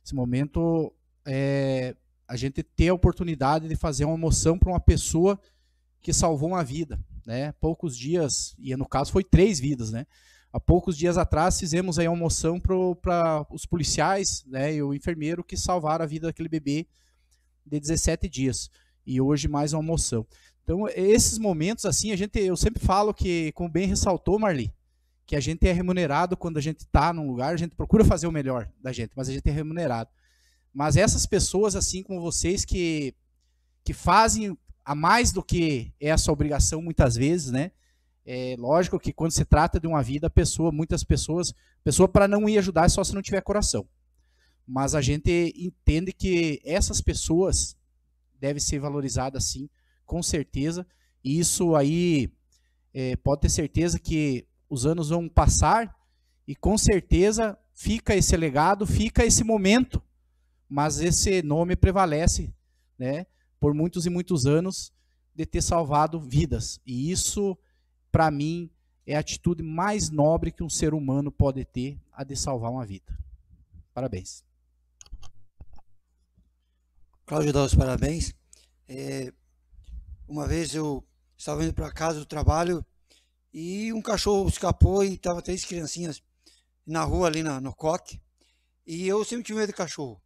esse momento é a gente ter a oportunidade de fazer uma moção para uma pessoa que salvou uma vida, né? Poucos dias, e no caso foi três vidas, né? Há poucos dias atrás fizemos aí uma moção para os policiais né, e o enfermeiro que salvaram a vida daquele bebê de 17 dias. E hoje mais uma moção. Então, esses momentos assim, a gente, eu sempre falo que, como bem ressaltou, Marli, que a gente é remunerado quando a gente está num lugar, a gente procura fazer o melhor da gente, mas a gente é remunerado. Mas essas pessoas, assim como vocês, que, que fazem a mais do que é a sua obrigação muitas vezes, né? É lógico que quando se trata de uma vida, a pessoa, muitas pessoas, pessoa para não ir ajudar é só se não tiver coração. Mas a gente entende que essas pessoas devem ser valorizadas sim, com certeza. E isso aí é, pode ter certeza que os anos vão passar e com certeza fica esse legado, fica esse momento, mas esse nome prevalece, né, por muitos e muitos anos de ter salvado vidas. E isso, para mim, é a atitude mais nobre que um ser humano pode ter, a de salvar uma vida. Parabéns. Cláudio, dá os parabéns. É, uma vez eu estava indo para casa do trabalho e um cachorro escapou e tava três criancinhas na rua ali na, no coque. E eu sempre tive medo de cachorro.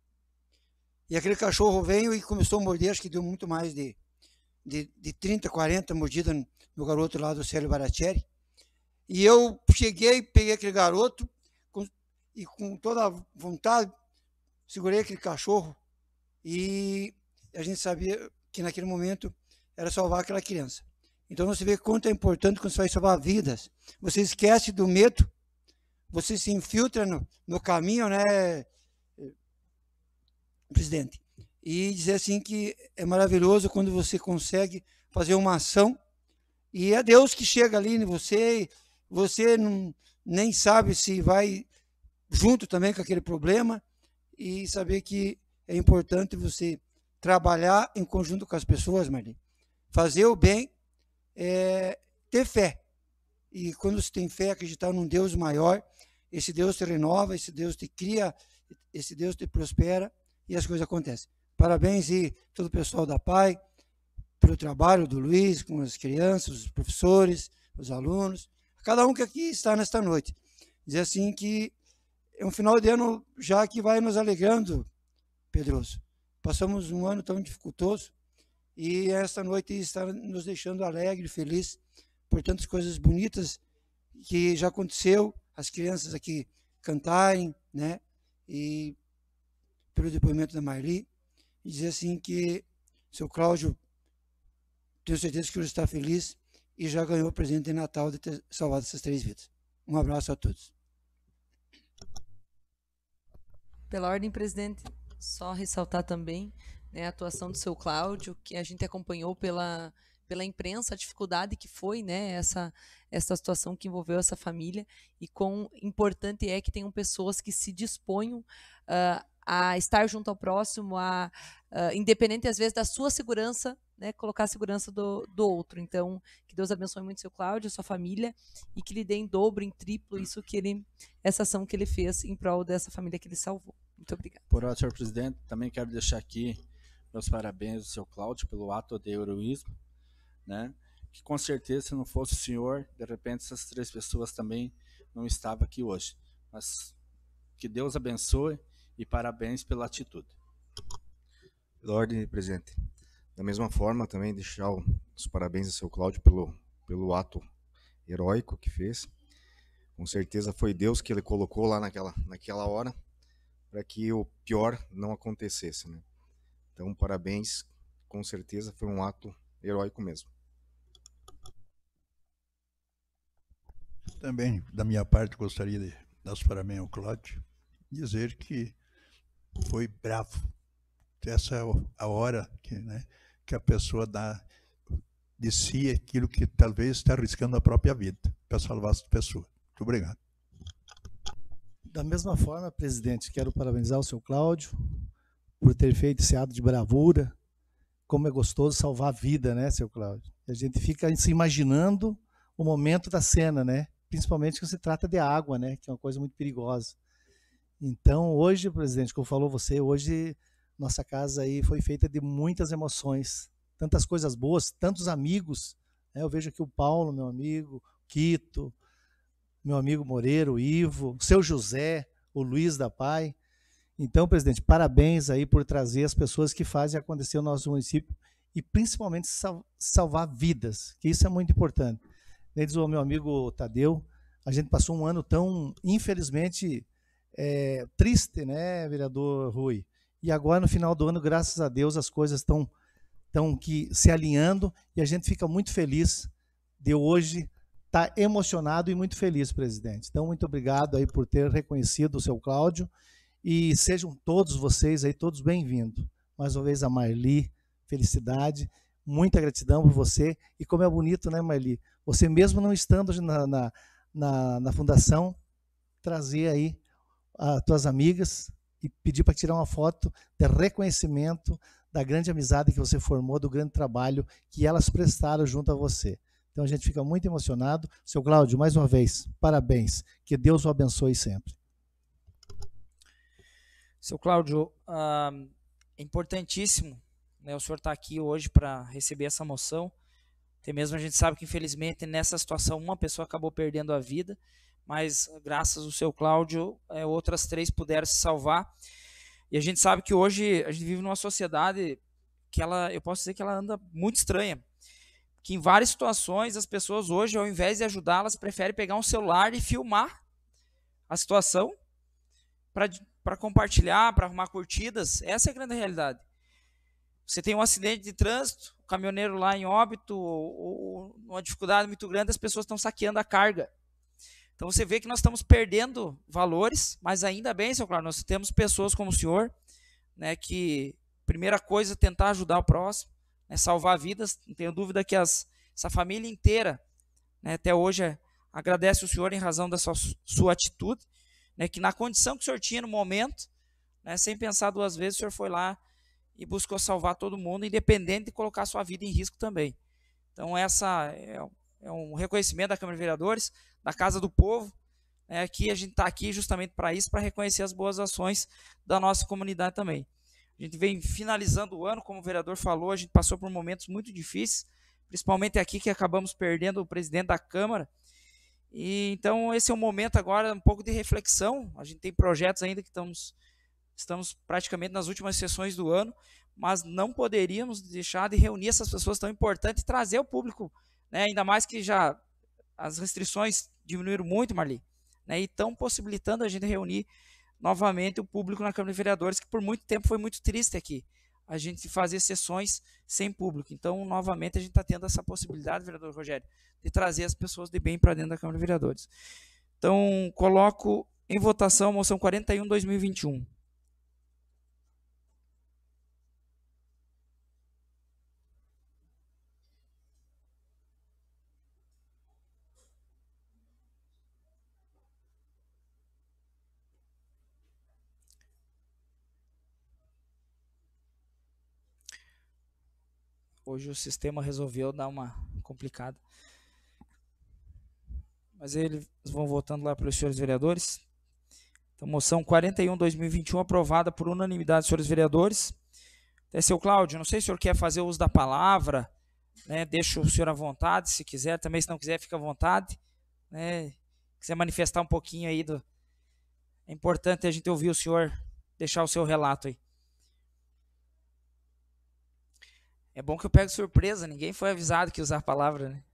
E aquele cachorro veio e começou a morder, acho que deu muito mais de, de, de 30, 40 mordidas no garoto lá do Célio Baratieri. E eu cheguei, peguei aquele garoto com, e com toda a vontade segurei aquele cachorro e a gente sabia que naquele momento era salvar aquela criança. Então você vê quanto é importante quando você vai salvar vidas. Você esquece do medo, você se infiltra no, no caminho, né, presidente? E dizer assim que é maravilhoso quando você consegue fazer uma ação e é Deus que chega ali em você, você não, nem sabe se vai junto também com aquele problema e saber que é importante você trabalhar em conjunto com as pessoas, Marli. Fazer o bem é ter fé. E quando se tem fé, acreditar num Deus maior, esse Deus te renova, esse Deus te cria, esse Deus te prospera e as coisas acontecem. Parabéns e todo o pessoal da PAI pelo trabalho do Luiz com as crianças, os professores, os alunos, cada um que aqui está nesta noite. Dizer assim que é um final de ano já que vai nos alegrando, Pedroso. Passamos um ano tão dificultoso, e esta noite está nos deixando alegre, feliz por tantas coisas bonitas que já aconteceu, as crianças aqui cantarem, né? E pelo depoimento da Marli, dizer assim que seu Cláudio, tenho certeza que ele está feliz e já ganhou o presente de Natal de ter salvado essas três vidas. Um abraço a todos. Pela ordem, presidente, só ressaltar também né, a atuação do seu Cláudio, que a gente acompanhou pela, pela imprensa, a dificuldade que foi né, essa, essa situação que envolveu essa família e quão importante é que tenham pessoas que se disponham uh, a estar junto ao próximo, a, uh, independente às vezes da sua segurança, né, colocar a segurança do, do outro. Então, que Deus abençoe muito seu Cláudio, sua família e que lhe dê em dobro, em triplo isso que ele, essa ação que ele fez em prol dessa família que ele salvou. Muito obrigada. Por hora, senhor presidente, também quero deixar aqui meus parabéns ao seu Cláudio pelo ato de heroísmo, né? Que com certeza se não fosse o senhor, de repente essas três pessoas também não estavam aqui hoje. Mas que Deus abençoe e parabéns pela atitude. Lorde presidente. Da mesma forma, também deixar os parabéns ao seu Cláudio pelo, pelo ato heróico que fez. Com certeza foi Deus que ele colocou lá naquela, naquela hora para que o pior não acontecesse, né? Então, parabéns, com certeza foi um ato heróico mesmo. Também, da minha parte, gostaria de dar os parabéns ao Cláudio, dizer que foi bravo. Essa é a hora que, né, que a pessoa dá de si aquilo que talvez está arriscando a própria vida para salvar as pessoas. Muito obrigado. Da mesma forma, presidente, quero parabenizar o seu Cláudio, por ter feito esse ato de bravura. Como é gostoso salvar a vida, né, seu Cláudio? A gente fica se imaginando o momento da cena, né? Principalmente quando se trata de água, né? Que é uma coisa muito perigosa. Então, hoje, presidente, como falou você, hoje nossa casa aí foi feita de muitas emoções, tantas coisas boas, tantos amigos. Né? Eu vejo aqui o Paulo, meu amigo, Quito, meu amigo Moreiro, Ivo, o seu José, o Luiz da Pai. Então, presidente, parabéns aí por trazer as pessoas que fazem acontecer o nosso município e principalmente sal salvar vidas, que isso é muito importante. Nem diz o meu amigo Tadeu, a gente passou um ano tão, infelizmente, é, triste, né, vereador Rui? E agora, no final do ano, graças a Deus, as coisas estão tão que se alinhando e a gente fica muito feliz de hoje estar tá emocionado e muito feliz, presidente. Então, muito obrigado aí por ter reconhecido o seu Cláudio e sejam todos vocês aí, todos bem-vindos. Mais uma vez a Marli, felicidade, muita gratidão por você. E como é bonito, né, Marli? Você mesmo não estando na, na, na, na fundação, trazer aí as tuas amigas e pedir para tirar uma foto de reconhecimento da grande amizade que você formou, do grande trabalho que elas prestaram junto a você. Então a gente fica muito emocionado. Seu Cláudio, mais uma vez, parabéns. Que Deus o abençoe sempre. Seu Cláudio, é importantíssimo né, o senhor estar tá aqui hoje para receber essa moção. Até mesmo a gente sabe que, infelizmente, nessa situação, uma pessoa acabou perdendo a vida, mas graças ao seu Cláudio, é, outras três puderam se salvar. E a gente sabe que hoje a gente vive numa sociedade que ela, eu posso dizer que ela anda muito estranha. Que em várias situações as pessoas hoje, ao invés de ajudá-las, preferem pegar um celular e filmar a situação para para compartilhar, para arrumar curtidas. Essa é a grande realidade. Você tem um acidente de trânsito, o caminhoneiro lá em óbito, ou, ou uma dificuldade muito grande, as pessoas estão saqueando a carga. Então você vê que nós estamos perdendo valores, mas ainda bem, seu Claro, nós temos pessoas como o senhor, né, que primeira coisa é tentar ajudar o próximo, né, salvar vidas. Não tenho dúvida que as, essa família inteira, né, até hoje, é, agradece o senhor em razão da sua, sua atitude né, que na condição que o senhor tinha no momento, né, sem pensar duas vezes, o senhor foi lá e buscou salvar todo mundo, independente de colocar sua vida em risco também. Então, essa é, é um reconhecimento da Câmara de Vereadores, da Casa do Povo, né, que a gente está aqui justamente para isso, para reconhecer as boas ações da nossa comunidade também. A gente vem finalizando o ano, como o vereador falou, a gente passou por momentos muito difíceis, principalmente aqui que acabamos perdendo o presidente da Câmara, e então esse é um momento agora um pouco de reflexão. A gente tem projetos ainda que estamos estamos praticamente nas últimas sessões do ano, mas não poderíamos deixar de reunir essas pessoas tão importantes e trazer o público, né? Ainda mais que já as restrições diminuíram muito, Marli, né? E estão possibilitando a gente reunir novamente o público na Câmara de Vereadores, que por muito tempo foi muito triste aqui a gente fazer sessões sem público. Então, novamente, a gente está tendo essa possibilidade, vereador Rogério, de trazer as pessoas de bem para dentro da Câmara de Vereadores. Então, coloco em votação a moção 41-2021. Hoje o sistema resolveu dar uma complicada. Mas eles vão votando lá para os senhores vereadores. Então, moção 41-2021 aprovada por unanimidade dos senhores vereadores. É, seu Cláudio, não sei se o senhor quer fazer uso da palavra, né? deixa o senhor à vontade, se quiser, também se não quiser, fica à vontade. Né? Quiser manifestar um pouquinho aí do. É importante a gente ouvir o senhor deixar o seu relato aí. É bom que eu pego surpresa, ninguém foi avisado que usar a palavra, né?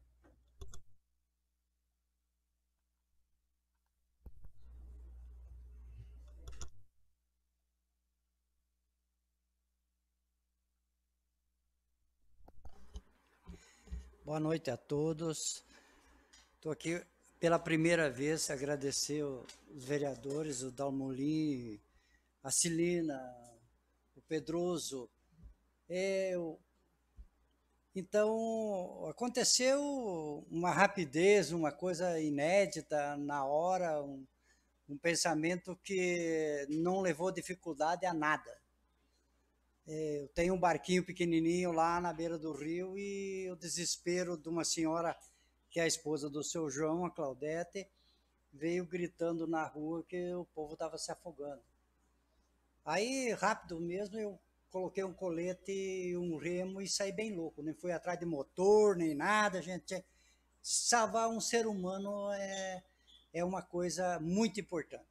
Boa noite a todos. Estou aqui pela primeira vez agradecer os vereadores, o Dalmolin, a Celina, o Pedroso. É, eu então, aconteceu uma rapidez, uma coisa inédita na hora, um, um pensamento que não levou dificuldade a nada. É, eu tenho um barquinho pequenininho lá na beira do rio e o desespero de uma senhora que é a esposa do seu João, a Claudete, veio gritando na rua que o povo estava se afogando. Aí, rápido mesmo, eu coloquei um colete e um remo e saí bem louco. Nem né? fui atrás de motor, nem nada. gente Salvar um ser humano é, é uma coisa muito importante.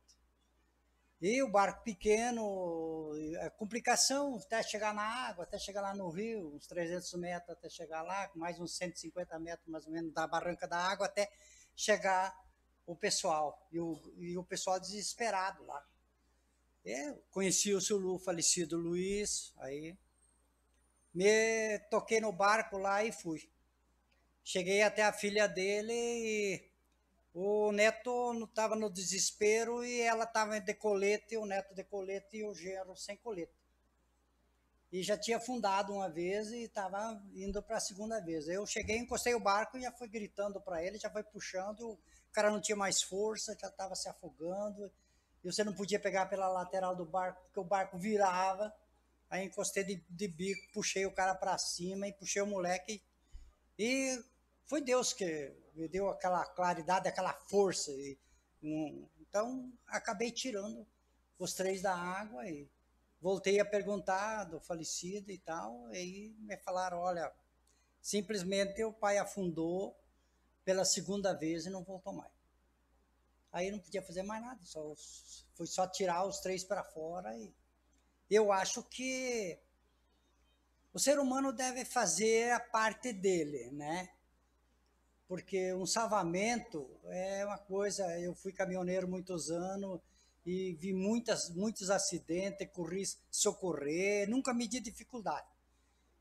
E o barco pequeno, a é complicação até chegar na água, até chegar lá no rio, uns 300 metros até chegar lá, mais uns 150 metros mais ou menos da barranca da água até chegar o pessoal. E o, e o pessoal desesperado lá. É, conheci o seu falecido Luiz, aí me toquei no barco lá e fui. Cheguei até a filha dele e o neto estava no desespero e ela estava de colete, o neto de colete e o genro sem colete. E já tinha fundado uma vez e estava indo para a segunda vez. Eu cheguei, encostei o barco e já fui gritando para ele, já foi puxando, o cara não tinha mais força, já estava se afogando e você não podia pegar pela lateral do barco, porque o barco virava. Aí encostei de, de bico, puxei o cara para cima e puxei o moleque. E foi Deus que me deu aquela claridade, aquela força. E, um, então acabei tirando os três da água e voltei a perguntar do falecido e tal. E me falaram: olha, simplesmente o pai afundou pela segunda vez e não voltou mais. Aí não podia fazer mais nada, só, foi só tirar os três para fora. E eu acho que o ser humano deve fazer a parte dele, né? Porque um salvamento é uma coisa. Eu fui caminhoneiro muitos anos e vi muitas, muitos acidentes, corri socorrer, nunca medi dificuldade.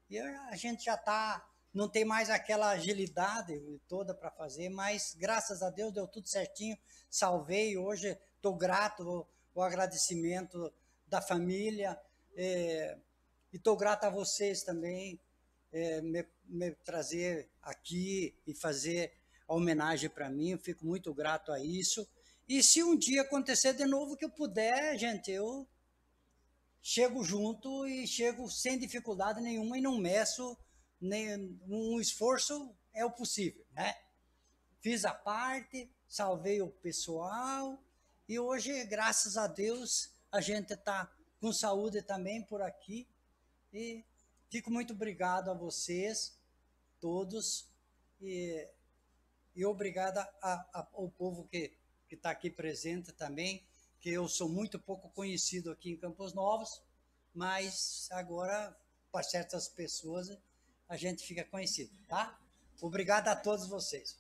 E a gente já está não tem mais aquela agilidade toda para fazer, mas graças a Deus deu tudo certinho, salvei, hoje estou grato o agradecimento da família é, e estou grato a vocês também é, me, me trazer aqui e fazer a homenagem para mim, eu fico muito grato a isso. E se um dia acontecer de novo que eu puder, gente, eu chego junto e chego sem dificuldade nenhuma e não meço um esforço é o possível, né? Fiz a parte, salvei o pessoal e hoje, graças a Deus, a gente está com saúde também por aqui e fico muito obrigado a vocês todos e, e obrigado a, a, ao povo que está aqui presente também, que eu sou muito pouco conhecido aqui em Campos Novos, mas agora para certas pessoas a gente fica conhecido, tá? Obrigado a todos vocês.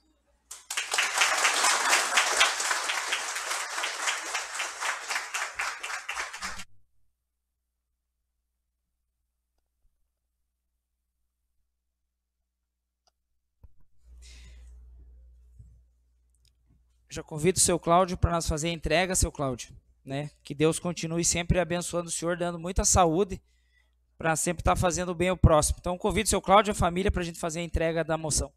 já convido o seu Cláudio para nós fazer a entrega, seu Cláudio. Né? Que Deus continue sempre abençoando o senhor, dando muita saúde para sempre estar tá fazendo bem o próximo. Então convido o seu Cláudio e a família para a gente fazer a entrega da moção.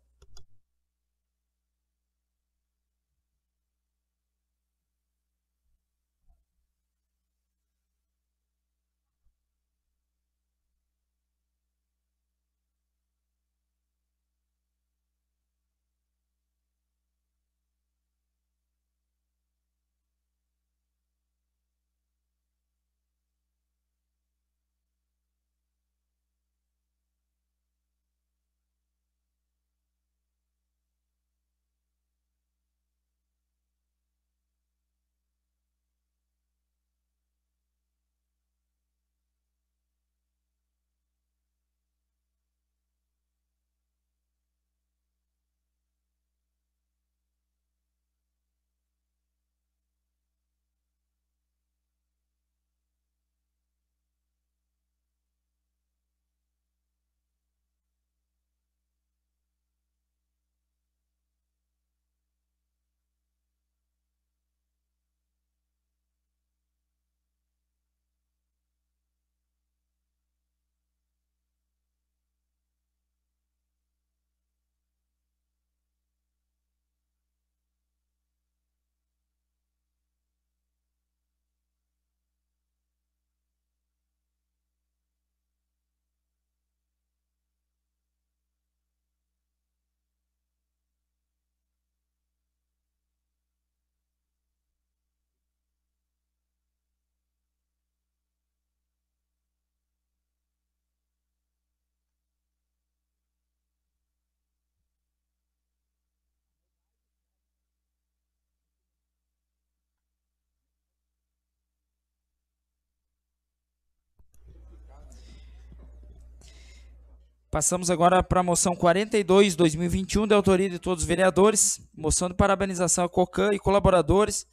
Passamos agora para a moção 42, 2021, de autoria de todos os vereadores. Moção de parabenização a COCAN e colaboradores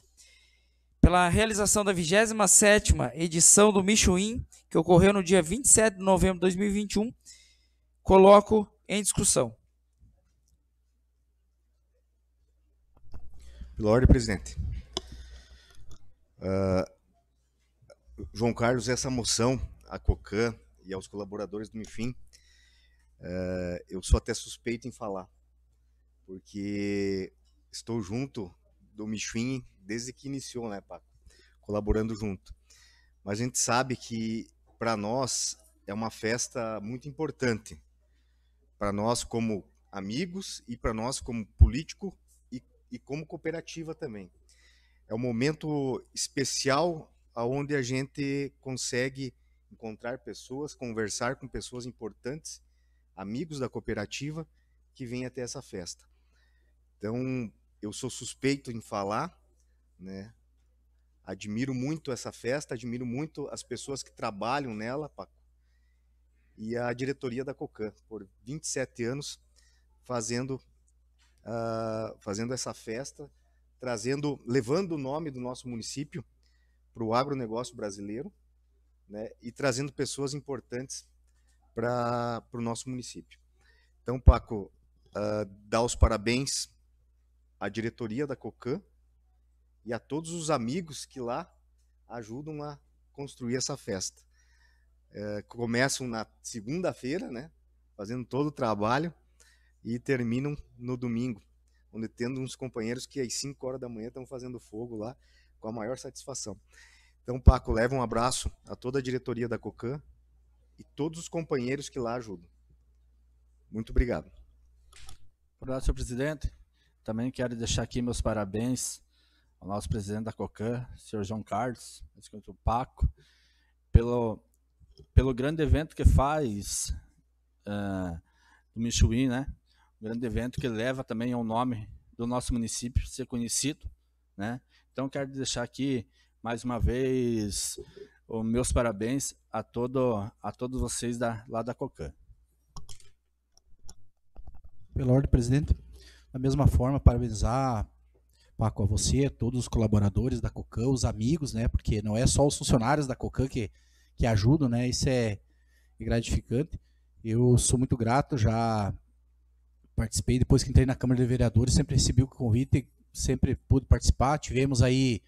pela realização da 27 edição do Michuim, que ocorreu no dia 27 de novembro de 2021. Coloco em discussão. Pela ordem, presidente. Uh, João Carlos, essa moção, a COCAN e aos colaboradores do MIFIM, Uh, eu sou até suspeito em falar, porque estou junto do Michuin desde que iniciou, né, Paco? Colaborando junto. Mas a gente sabe que para nós é uma festa muito importante, para nós como amigos e para nós como político e, e como cooperativa também. É um momento especial onde a gente consegue encontrar pessoas, conversar com pessoas importantes amigos da cooperativa que vêm até essa festa. Então, eu sou suspeito em falar, né? Admiro muito essa festa, admiro muito as pessoas que trabalham nela, Paco, e a diretoria da COCAN, por 27 anos, fazendo, uh, fazendo essa festa, trazendo, levando o nome do nosso município para o agronegócio brasileiro, né, e trazendo pessoas importantes para o nosso município. Então, Paco, uh, ah, dá os parabéns à diretoria da COCAN e a todos os amigos que lá ajudam a construir essa festa. Uh, começam na segunda-feira, né, fazendo todo o trabalho, e terminam no domingo, onde tendo uns companheiros que às 5 horas da manhã estão fazendo fogo lá com a maior satisfação. Então, Paco, leva um abraço a toda a diretoria da COCAN, e todos os companheiros que lá ajudam. Muito obrigado. Obrigado, senhor presidente. Também quero deixar aqui meus parabéns ao nosso presidente da COCAN, senhor João Carlos, o Paco, pelo, pelo grande evento que faz uh, do Michuí, né? Um grande evento que leva também ao nome do nosso município ser conhecido, né? Então quero deixar aqui mais uma vez os meus parabéns a, todo, a todos vocês da, lá da COCAN. Pela ordem, presidente. Da mesma forma, parabenizar, Paco, a você, todos os colaboradores da COCAN, os amigos, né? Porque não é só os funcionários da COCAN que, que ajudam, né? Isso é gratificante. Eu sou muito grato, já participei depois que entrei na Câmara de Vereadores, sempre recebi o convite, sempre pude participar. Tivemos aí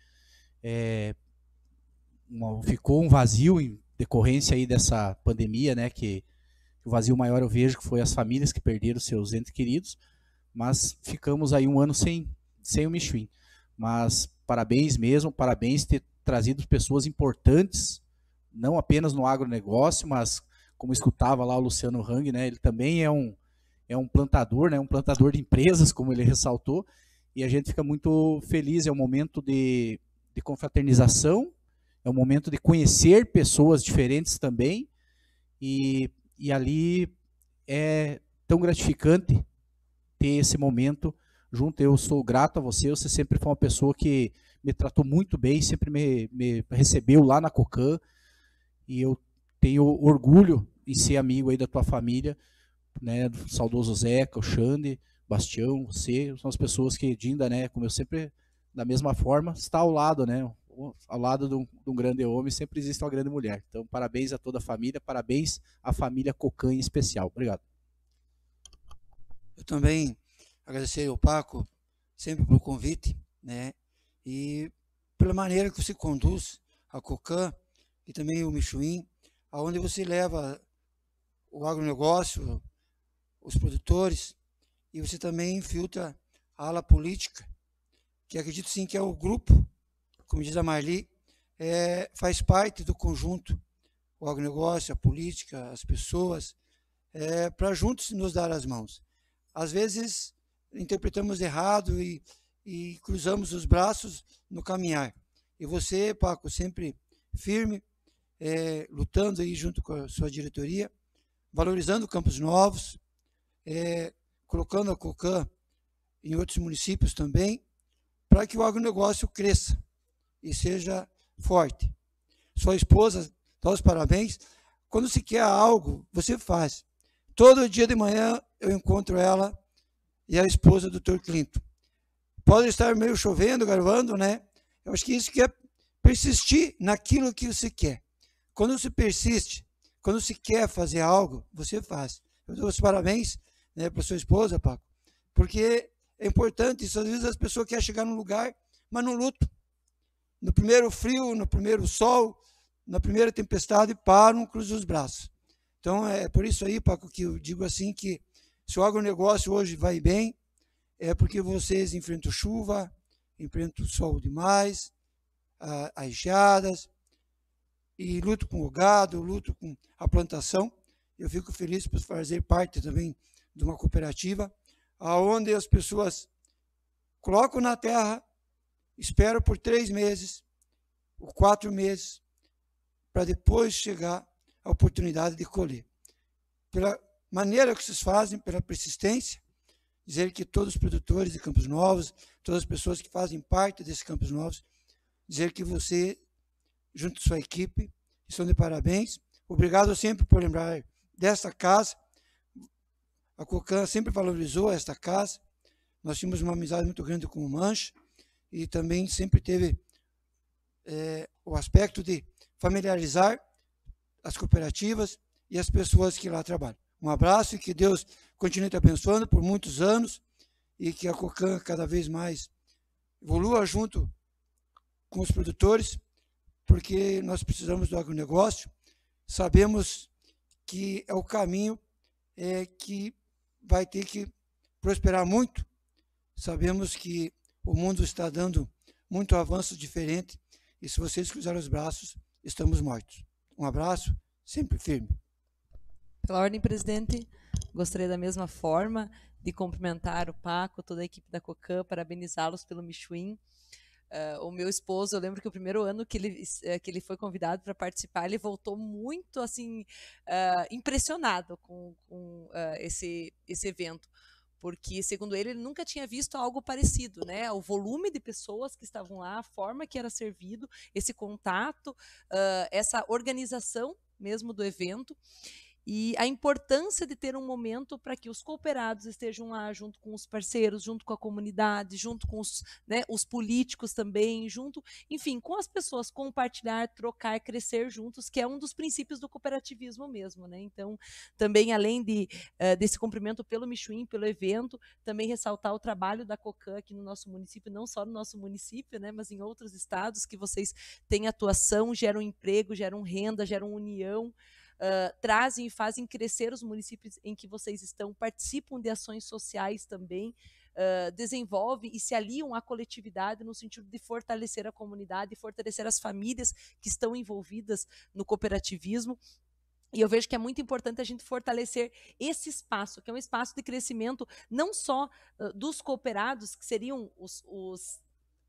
é, uma, ficou um vazio em decorrência aí dessa pandemia, né? Que o vazio maior eu vejo que foi as famílias que perderam seus entes queridos, mas ficamos aí um ano sem, sem o Michuim. Mas parabéns mesmo, parabéns ter trazido pessoas importantes, não apenas no agronegócio, mas como escutava lá o Luciano Hang, né? Ele também é um, é um plantador, né? Um plantador de empresas, como ele ressaltou, e a gente fica muito feliz, é um momento de, de confraternização é um momento de conhecer pessoas diferentes também, e, e ali é tão gratificante ter esse momento junto. Eu sou grato a você, você sempre foi uma pessoa que me tratou muito bem, sempre me, me recebeu lá na Cocan, e eu tenho orgulho em ser amigo aí da tua família, né, do saudoso Zeca, o Xande, Bastião, você, são as pessoas que, Dinda, né, como eu sempre, da mesma forma, está ao lado, né, ao lado de um, de um, grande homem sempre existe uma grande mulher. Então, parabéns a toda a família, parabéns à família Cocan em especial. Obrigado. Eu também agradecer ao Paco sempre pelo convite, né? E pela maneira que você conduz a Cocan e também o Michuim, aonde você leva o agronegócio, os produtores, e você também infiltra a ala política, que acredito sim que é o grupo como diz a Marli, é, faz parte do conjunto, o agronegócio, a política, as pessoas, é, para juntos nos dar as mãos. Às vezes, interpretamos errado e, e cruzamos os braços no caminhar. E você, Paco, sempre firme, é, lutando aí junto com a sua diretoria, valorizando campos novos, é, colocando a COCAN em outros municípios também, para que o agronegócio cresça e seja forte. Sua esposa dá os parabéns. Quando se quer algo, você faz. Todo dia de manhã eu encontro ela e a esposa do Dr. Clinton. Pode estar meio chovendo, gravando, né? Eu acho que isso que é persistir naquilo que você quer. Quando se persiste, quando se quer fazer algo, você faz. Eu dou os parabéns né, para sua esposa, Paco, porque é importante isso. Às vezes as pessoas querem chegar num lugar, mas não lutam no primeiro frio, no primeiro sol, na primeira tempestade, param, cruzam os braços. Então, é por isso aí, Paco, que eu digo assim que se o agronegócio hoje vai bem, é porque vocês enfrentam chuva, enfrentam sol demais, as geadas, e luto com o gado, luto com a plantação. Eu fico feliz por fazer parte também de uma cooperativa, aonde as pessoas colocam na terra espero por três meses, ou quatro meses, para depois chegar a oportunidade de colher. Pela maneira que vocês fazem, pela persistência, dizer que todos os produtores de Campos Novos, todas as pessoas que fazem parte desse Campos Novos, dizer que você, junto com sua equipe, estão de parabéns. Obrigado sempre por lembrar desta casa. A Cocan sempre valorizou esta casa. Nós tínhamos uma amizade muito grande com o Mancha e também sempre teve é, o aspecto de familiarizar as cooperativas e as pessoas que lá trabalham. Um abraço e que Deus continue te abençoando por muitos anos e que a COCAN cada vez mais evolua junto com os produtores, porque nós precisamos do agronegócio. Sabemos que é o caminho é, que vai ter que prosperar muito. Sabemos que o mundo está dando muito avanço diferente e se vocês cruzarem os braços, estamos mortos. Um abraço, sempre firme. Pela ordem, presidente, gostaria da mesma forma de cumprimentar o Paco, toda a equipe da COCAM, parabenizá-los pelo Michuim. Uh, o meu esposo, eu lembro que o primeiro ano que ele, eh, que ele foi convidado para participar, ele voltou muito assim uh, impressionado com, com uh, esse, esse evento porque, segundo ele, ele nunca tinha visto algo parecido, né? O volume de pessoas que estavam lá, a forma que era servido, esse contato, uh, essa organização mesmo do evento. E a importância de ter um momento para que os cooperados estejam lá junto com os parceiros, junto com a comunidade, junto com os, né, os políticos também, junto, enfim, com as pessoas, compartilhar, trocar, crescer juntos, que é um dos princípios do cooperativismo mesmo. Né? Então, também além de, eh, desse cumprimento pelo Michuim, pelo evento, também ressaltar o trabalho da COCAN aqui no nosso município, não só no nosso município, né, mas em outros estados que vocês têm atuação, geram emprego, geram renda, geram união uh, trazem e fazem crescer os municípios em que vocês estão, participam de ações sociais também, uh, e se aliam à coletividade no sentido de fortalecer a comunidade, fortalecer as famílias que estão envolvidas no cooperativismo. E eu vejo que é muito importante a gente fortalecer esse espaço, que é um espaço de crescimento não só uh, dos cooperados, que seriam os, os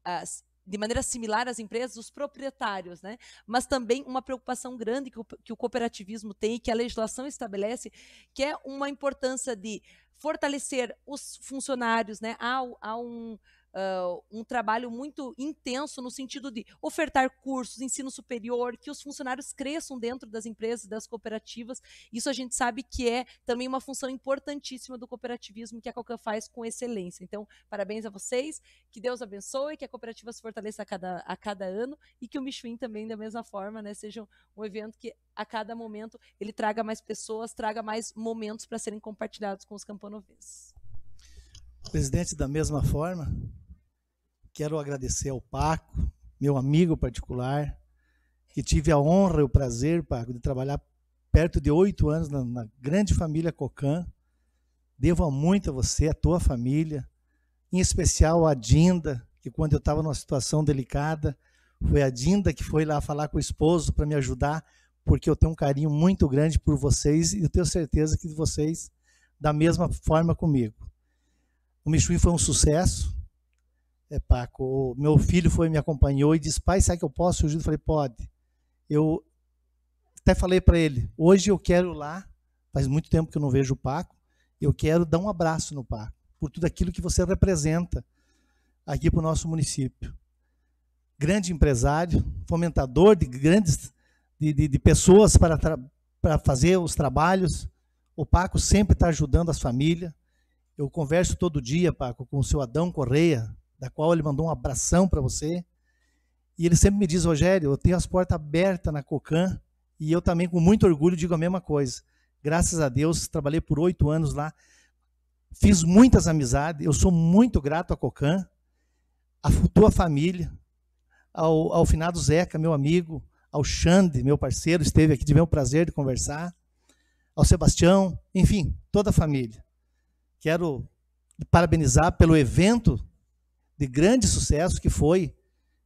as de maneira similar às empresas, os proprietários, né? mas também uma preocupação grande que o, que o cooperativismo tem, que a legislação estabelece, que é uma importância de fortalecer os funcionários, né? há, há um uh, um trabalho muito intenso no sentido de ofertar cursos, ensino superior, que os funcionários cresçam dentro das empresas, das cooperativas. Isso a gente sabe que é também uma função importantíssima do cooperativismo que a Cocan faz com excelência. Então, parabéns a vocês, que Deus abençoe, que a cooperativa se fortaleça a cada, a cada ano e que o Michuim também, da mesma forma, né, seja um evento que a cada momento ele traga mais pessoas, traga mais momentos para serem compartilhados com os campanovenses. Presidente, da mesma forma, quero agradecer ao Paco, meu amigo particular, que tive a honra e o prazer, Paco, de trabalhar perto de oito anos na, na, grande família Cocan. Devo muito a você, a tua família, em especial a Dinda, que quando eu estava numa situação delicada, foi a Dinda que foi lá falar com o esposo para me ajudar, porque eu tenho um carinho muito grande por vocês e eu tenho certeza que vocês da mesma forma comigo. O Michui foi um sucesso, é, Paco, meu filho foi me acompanhou e disse, pai, será que eu posso? Eu falei, pode. Eu até falei para ele, hoje eu quero lá, faz muito tempo que eu não vejo o Paco, eu quero dar um abraço no Paco, por tudo aquilo que você representa aqui para o nosso município. Grande empresário, fomentador de grandes, de, de, de pessoas para, para fazer os trabalhos. O Paco sempre está ajudando as famílias. Eu converso todo dia, Paco, com o seu Adão Correia, da qual ele mandou um abração para você. E ele sempre me diz, Rogério, eu tenho as portas abertas na Cocan e eu também com muito orgulho digo a mesma coisa. Graças a Deus, trabalhei por oito anos lá, fiz muitas amizades, eu sou muito grato à Cocan, à tua família, ao, ao finado Zeca, meu amigo, ao Xande, meu parceiro, esteve aqui, tive o prazer de conversar, ao Sebastião, enfim, toda a família. Quero parabenizar pelo evento de grande sucesso que foi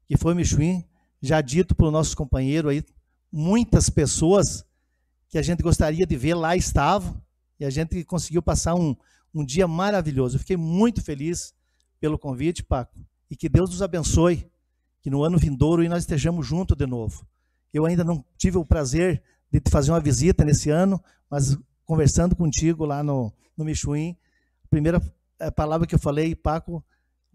que foi Michuim, já dito pelo nosso companheiro aí, muitas pessoas que a gente gostaria de ver lá estavam e a gente conseguiu passar um, um dia maravilhoso. Eu fiquei muito feliz pelo convite, Paco, e que Deus nos abençoe, que no ano vindouro e nós estejamos juntos de novo. Eu ainda não tive o prazer de te fazer uma visita nesse ano, mas conversando contigo lá no, no Michuim, a primeira eh, palavra que eu falei, Paco,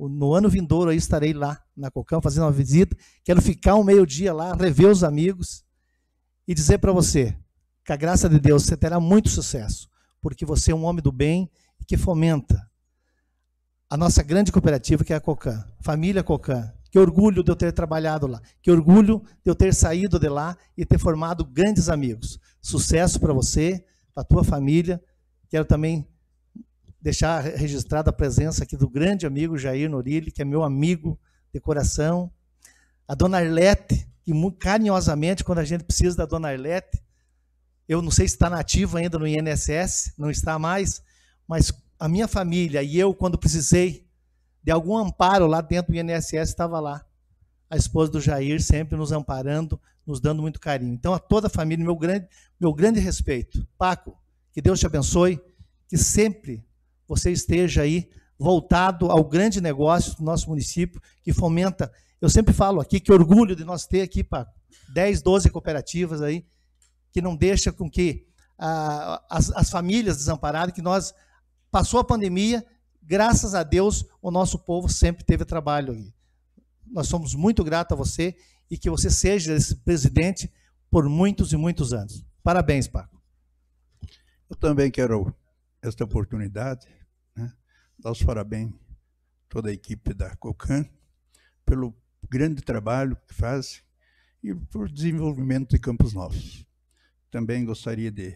no ano vindouro aí estarei lá na Cocam fazendo uma visita. Quero ficar um meio-dia lá, rever os amigos e dizer para você que a graça de Deus você terá muito sucesso, porque você é um homem do bem e que fomenta a nossa grande cooperativa que é a Cocam, família Cocam. Que orgulho de eu ter trabalhado lá, que orgulho de eu ter saído de lá e ter formado grandes amigos. Sucesso para você, para a tua família. Quero também deixar registrada a presença aqui do grande amigo Jair Norilli, que é meu amigo de coração. A dona Arlete, que carinhosamente, quando a gente precisa da dona Arlete, eu não sei se está nativa ainda no INSS, não está mais, mas a minha família e eu, quando precisei de algum amparo lá dentro do INSS, estava lá. A esposa do Jair sempre nos amparando, nos dando muito carinho. Então, a toda a família, meu grande, meu grande respeito. Paco, que Deus te abençoe, que sempre você esteja aí voltado ao grande negócio do nosso município, que fomenta. Eu sempre falo aqui que orgulho de nós ter aqui, para 10, 12 cooperativas aí, que não deixa com que ah, as, as famílias desamparadas, que nós passou a pandemia, graças a Deus, o nosso povo sempre teve trabalho aí. Nós somos muito gratos a você e que você seja esse presidente por muitos e muitos anos. Parabéns, Paco. Eu também quero esta oportunidade dar os parabéns toda a equipe da COCAN pelo grande trabalho que faz e por desenvolvimento de Campos Novos. Também gostaria de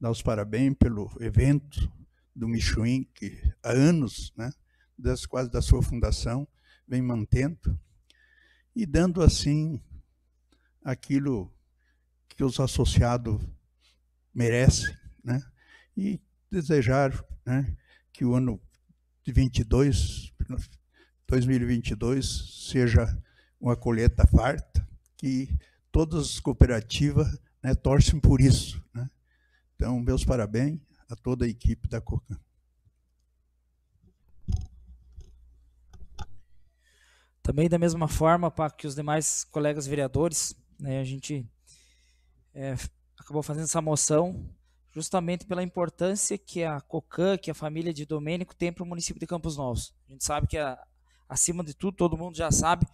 dar os parabéns pelo evento do Michuim, que há anos, né, das, quase da sua fundação, vem mantendo, e dando assim aquilo que os associados merecem, né, e desejar né, que o ano 22, 2022 seja uma colheita farta, que todas as cooperativas né, torcem por isso. Né? Então, meus parabéns a toda a equipe da COCAN. Também da mesma forma, para que os demais colegas vereadores, né, a gente é, acabou fazendo essa moção justamente pela importância que a COCAN, que a família de Domênico tem para o município de Campos Novos. A gente sabe que, a, acima de tudo, todo mundo já sabe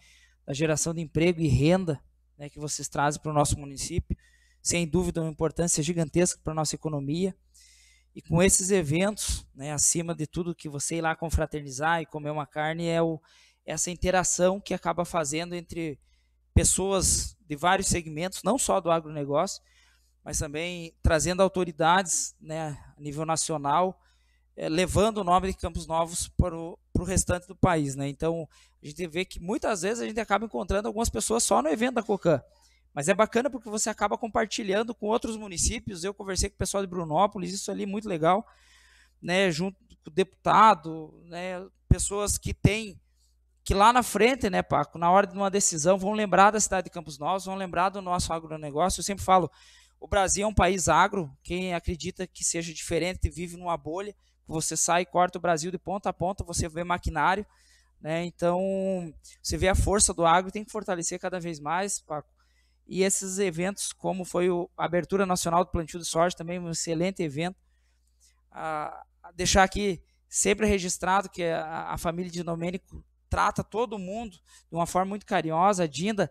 da geração de emprego e renda né, que vocês trazem para o nosso município. Sem dúvida, uma importância gigantesca para a nossa economia. E com esses eventos, né, acima de tudo, que você ir lá confraternizar e comer uma carne é o, essa interação que acaba fazendo entre pessoas de vários segmentos, não só do agronegócio, mas também trazendo autoridades né, a nível nacional, é, levando o nome de Campos Novos para o, para o restante do país. Né? Então, a gente vê que muitas vezes a gente acaba encontrando algumas pessoas só no evento da COCAN. Mas é bacana porque você acaba compartilhando com outros municípios. Eu conversei com o pessoal de Brunópolis, isso ali é muito legal, né? Junto com o deputado, né? Pessoas que têm que lá na frente, né, Paco, na hora de uma decisão, vão lembrar da cidade de Campos Novos, vão lembrar do nosso agronegócio. Eu sempre falo, o Brasil é um país agro, quem acredita que seja diferente vive numa bolha, você sai e corta o Brasil de ponta a ponta, você vê maquinário, né? Então, você vê a força do agro, tem que fortalecer cada vez mais, Paco. E esses eventos, como foi a abertura nacional do plantio de soja, também um excelente evento. Ah, deixar aqui sempre registrado que a, a família de Domênico trata todo mundo de uma forma muito carinhosa. A Dinda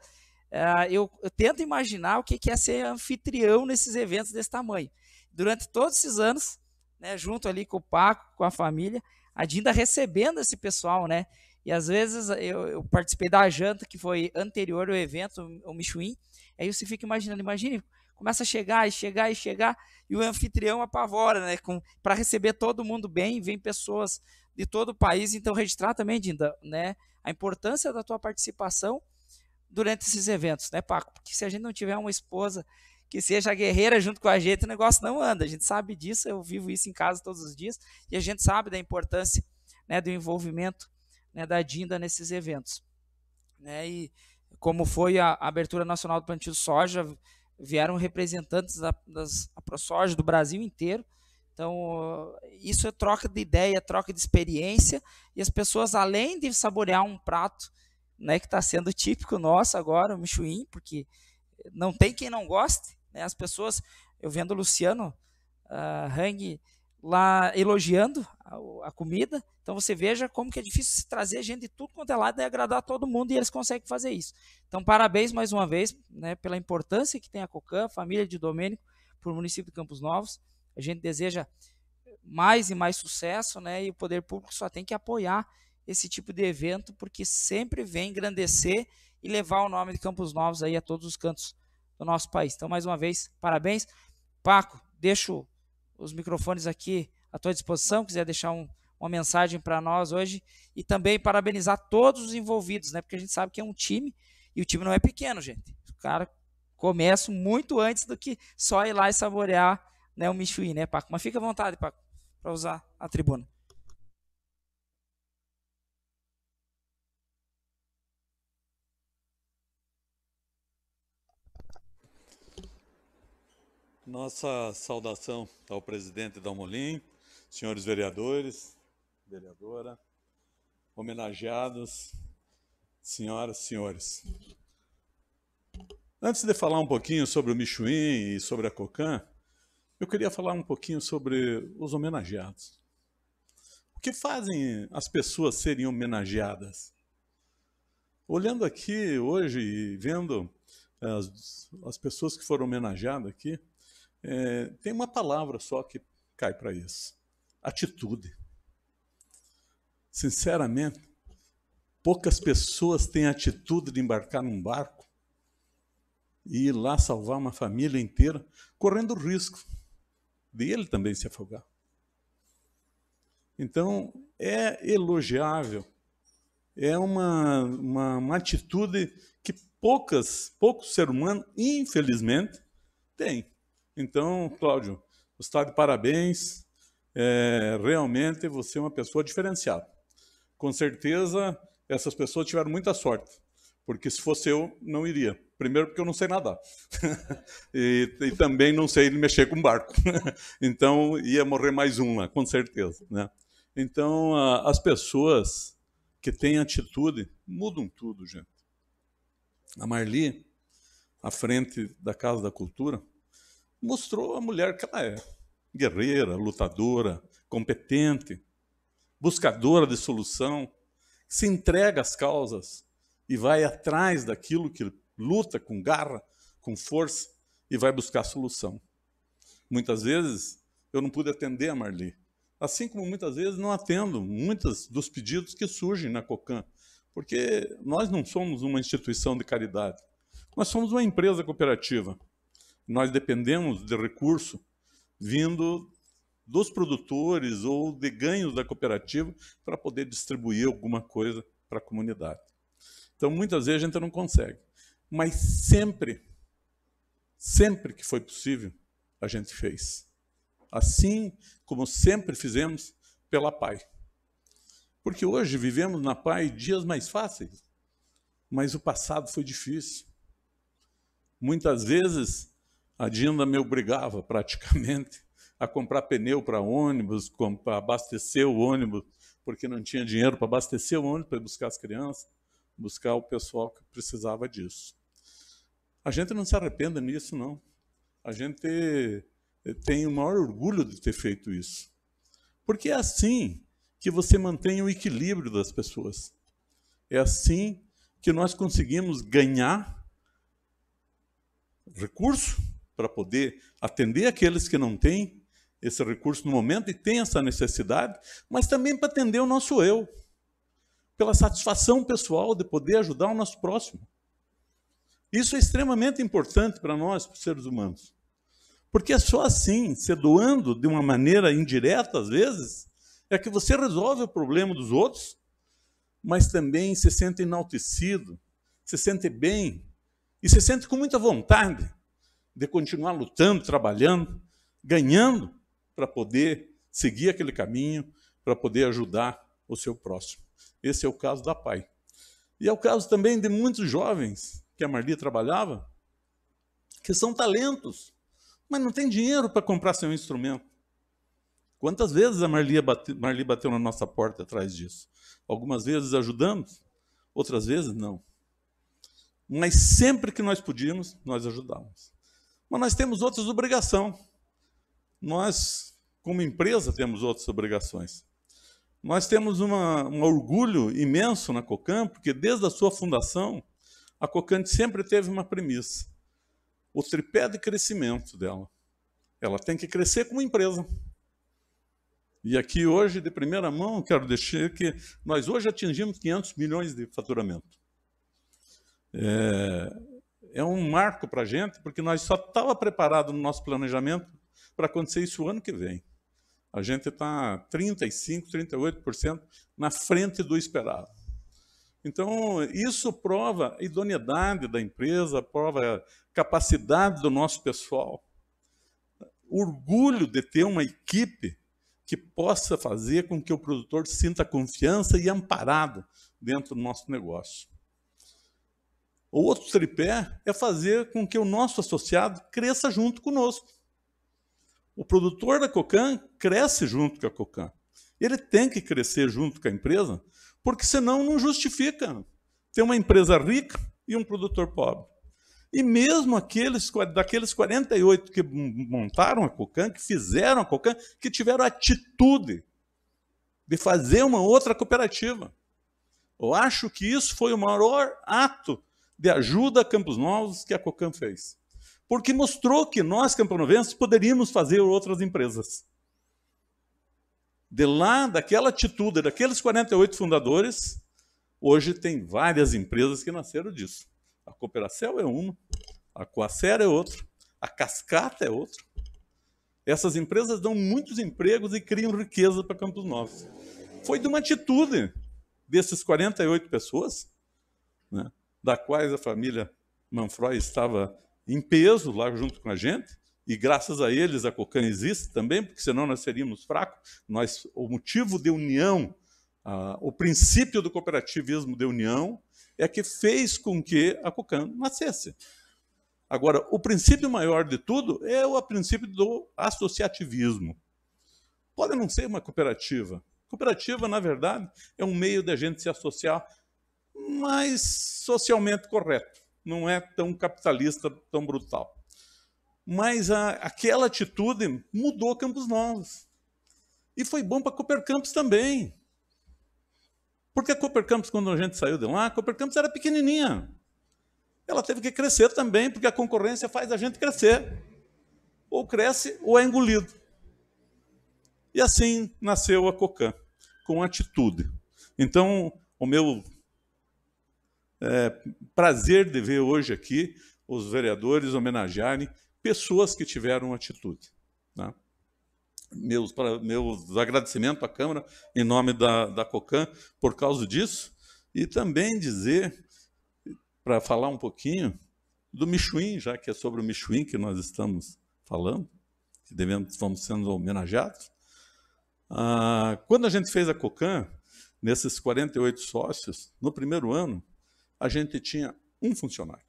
uh, eu, eu, tento imaginar o que, que é ser anfitrião nesses eventos desse tamanho. Durante todos esses anos, né, junto ali com o Paco, com a família, a Dinda recebendo esse pessoal, né? E às vezes eu, eu participei da janta que foi anterior ao evento, o Michuim, aí você fica imaginando, imagine, começa a chegar e chegar e chegar, e o anfitrião apavora, né? Para receber todo mundo bem, vem pessoas de todo o país, então registrar também, Dinda, né? A importância da tua participação durante esses eventos, né, Paco? Porque se a gente não tiver uma esposa que seja guerreira junto com a gente, o negócio não anda. A gente sabe disso, eu vivo isso em casa todos os dias e a gente sabe da importância né, do envolvimento né, da Dinda nesses eventos. Né, e como foi a abertura nacional do plantio soja, vieram representantes da, das, da ProSoja do Brasil inteiro. Então, isso é troca de ideia, troca de experiência, e as pessoas, além de saborear um prato né, que está sendo típico nosso agora, o Michuim, porque não tem quem não goste. Né? As pessoas, eu vendo o Luciano uh, Hang lá elogiando a, a, comida, então você veja como que é difícil se trazer gente de tudo quanto é lado e agradar todo mundo e eles conseguem fazer isso. Então parabéns mais uma vez né, pela importância que tem a Cocan, a família de Domênico, para o município de Campos Novos. A gente deseja mais e mais sucesso, né? E o poder público só tem que apoiar esse tipo de evento, porque sempre vem engrandecer e levar o nome de Campos Novos aí a todos os cantos do nosso país. Então, mais uma vez, parabéns. Paco, deixo os microfones aqui à tua disposição, quiser deixar um, uma mensagem para nós hoje e também parabenizar todos os envolvidos, né? Porque a gente sabe que é um time e o time não é pequeno, gente. O cara começa muito antes do que só ir lá e saborear né, o Michuí, né, Paco? Mas fica à vontade, Paco, para usar a tribuna. Nossa saudação ao presidente Dalmolin, senhores vereadores, vereadora, homenageados, senhoras e senhores. Antes de falar um pouquinho sobre o Michuim e sobre a Cocan, eu queria falar um pouquinho sobre os homenageados. O que fazem as pessoas serem homenageadas? Olhando aqui hoje e vendo eh, as, as pessoas que foram homenageadas aqui, é, tem uma palavra só que cai para isso: atitude. Sinceramente, poucas pessoas têm a atitude de embarcar num barco e ir lá salvar uma família inteira, correndo o risco de ele também se afogar. Então, é elogiável, é uma, uma, uma atitude que poucas, poucos ser humano, infelizmente, têm. Então, Cláudio, você está de parabéns. É, realmente você é uma pessoa diferenciada. Com certeza, essas pessoas tiveram muita sorte, porque se fosse eu, não iria. Primeiro, porque eu não sei nadar. e, e, também não sei mexer com barco. então, ia morrer mais um lá, com certeza. Né? Então, a, as pessoas que têm atitude mudam tudo, gente. A Marli, à frente da Casa da Cultura, mostrou a mulher que ela é guerreira, lutadora, competente, buscadora de solução, se entrega às causas e vai atrás daquilo que luta com garra, com força e vai buscar solução. Muitas vezes eu não pude atender a Marli, assim como muitas vezes não atendo muitos dos pedidos que surgem na Cocan, porque nós não somos uma instituição de caridade, nós somos uma empresa cooperativa. Nós dependemos de recurso vindo dos produtores ou de ganhos da cooperativa para poder distribuir alguma coisa para a comunidade. Então, muitas vezes a gente não consegue. Mas sempre, sempre que foi possível, a gente fez. Assim como sempre fizemos pela PAI. Porque hoje vivemos na PAI dias mais fáceis, mas o passado foi difícil. Muitas vezes a Dinda me obrigava praticamente a comprar pneu para ônibus, a abastecer o ônibus, porque não tinha dinheiro para abastecer o ônibus, para buscar as crianças, buscar o pessoal que precisava disso. A gente não se arrependa nisso, não. A gente eh, tem o maior orgulho de ter feito isso. Porque é assim que você mantém o equilíbrio das pessoas. É assim que nós conseguimos ganhar recurso para poder atender aqueles que não têm esse recurso no momento e têm essa necessidade, mas também para atender o nosso eu, pela satisfação pessoal de poder ajudar o nosso próximo. Isso é extremamente importante para nós, para os seres humanos. Porque é só assim, se doando de uma maneira indireta, às vezes, é que você resolve o problema dos outros, mas também se sente enaltecido, se sente bem e se sente com muita vontade de continuar lutando, trabalhando, ganhando para poder seguir aquele caminho, para poder ajudar o seu próximo. Esse é o caso da PAI. E é o caso também de muitos jovens que a Marli trabalhava, que são talentos, mas não tem dinheiro para comprar seu instrumento. Quantas vezes a Marli bateu, Marli bateu na nossa porta atrás disso? Algumas vezes ajudamos, outras vezes não. Mas sempre que nós podíamos, nós ajudávamos. Mas nós temos outras obrigações. Nós, como empresa, temos outras obrigações. Nós temos uma, um orgulho imenso na COCAM, porque desde a sua fundação, a COCAN sempre teve uma premissa: o tripé de crescimento dela. Ela tem que crescer como empresa. E aqui hoje, de primeira mão, quero deixar que nós hoje atingimos 500 milhões de faturamento. É, é um marco para a gente, porque nós só estava preparado no nosso planejamento para acontecer isso o ano que vem. A gente está 35%, 38% na frente do esperado. Então, isso prova a idoneidade da empresa, prova a capacidade do nosso pessoal. Orgulho de ter uma equipe que possa fazer com que o produtor sinta confiança e amparado dentro do nosso negócio. O outro tripé é fazer com que o nosso associado cresça junto conosco. O produtor da Cocan cresce junto com a Cocan. Ele tem que crescer junto com a empresa, porque senão não justifica ter uma empresa rica e um produtor pobre. E mesmo aqueles daqueles 48 que montaram a Cocan, que fizeram a Cocan, que tiveram atitude de fazer uma outra cooperativa. Eu acho que isso foi o maior ato de ajuda a Campos Novos que a COCAM fez. Porque mostrou que nós, campanovenses, poderíamos fazer outras empresas. De lá, daquela atitude, daqueles 48 fundadores, hoje tem várias empresas que nasceram disso. A Cooperacel é uma, a Coacera é outra, a Cascata é outra. Essas empresas dão muitos empregos e criam riqueza para Campos Novos. Foi de uma atitude desses 48 pessoas, né? da quais a família Manfroy estava em peso lá junto com a gente, e graças a eles a Cocan existe também, porque senão nós seríamos fracos. Nós, o motivo de união, o princípio do cooperativismo de união, é que fez com que a Cocan nascesse. Agora, o princípio maior de tudo é o princípio do associativismo. Pode não ser uma cooperativa. Cooperativa, na verdade, é um meio de a gente se associar mas socialmente correto. Não é tão capitalista, tão brutal. Mas a, aquela atitude mudou Campos Novos. E foi bom para Coopercampus também. Porque a Coopercampus, quando a gente saiu de lá, a Coopercampus era pequenininha. Ela teve que crescer também, porque a concorrência faz a gente crescer. Ou cresce ou é engolido. E assim nasceu a COCAN, com atitude. Então, o meu é, prazer de ver hoje aqui os vereadores homenagearem pessoas que tiveram atitude. Né? Meus, pra, meus agradecimentos à Câmara, em nome da, da COCAN, por causa disso, e também dizer, para falar um pouquinho do Michuim, já que é sobre o Michuim que nós estamos falando, que devemos, estamos sendo homenageados. Ah, quando a gente fez a COCAN, nesses 48 sócios, no primeiro ano, a gente tinha um funcionário.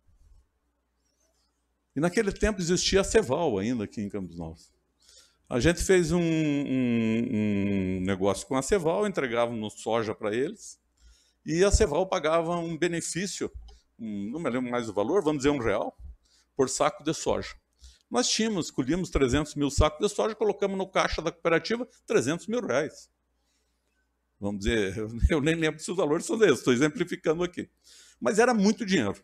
E naquele tempo existia a Ceval ainda aqui em Campos Novos. A gente fez um, um, um negócio com a Ceval, entregávamos soja para eles, e a Ceval pagava um benefício, um, não me lembro mais o valor, vamos dizer um real, por saco de soja. Nós tínhamos, colhíamos 300 mil sacos de soja, colocamos no caixa da cooperativa 300 mil reais. Vamos dizer, eu nem lembro se os valores são desses, estou exemplificando aqui mas era muito dinheiro.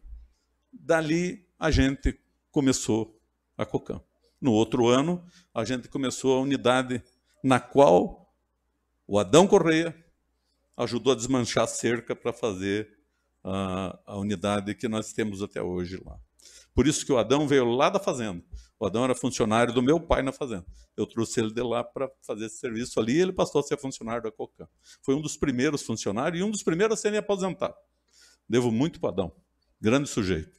Dali a gente começou a COCAM. No outro ano, a gente começou a unidade na qual o Adão Correia ajudou a desmanchar a cerca para fazer a, a unidade que nós temos até hoje lá. Por isso que o Adão veio lá da fazenda. O Adão era funcionário do meu pai na fazenda. Eu trouxe ele de lá para fazer esse serviço ali e ele passou a ser funcionário da COCAM. Foi um dos primeiros funcionários e um dos primeiros a serem aposentados. Devo muito para Adão. Grande sujeito.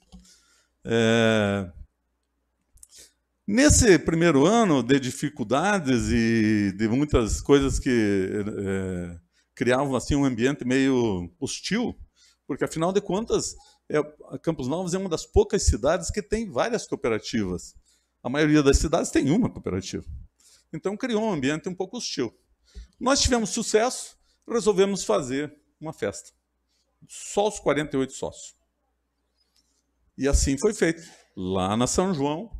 É... Nesse primeiro ano de dificuldades e de muitas coisas que é, criavam assim um ambiente meio hostil, porque afinal de contas, é, Campos Novos é uma das poucas cidades que tem várias cooperativas. A maioria das cidades tem uma cooperativa. Então criou um ambiente um pouco hostil. Nós tivemos sucesso, resolvemos fazer uma festa. Só os 48 sócios. E assim foi feito. Lá na São João.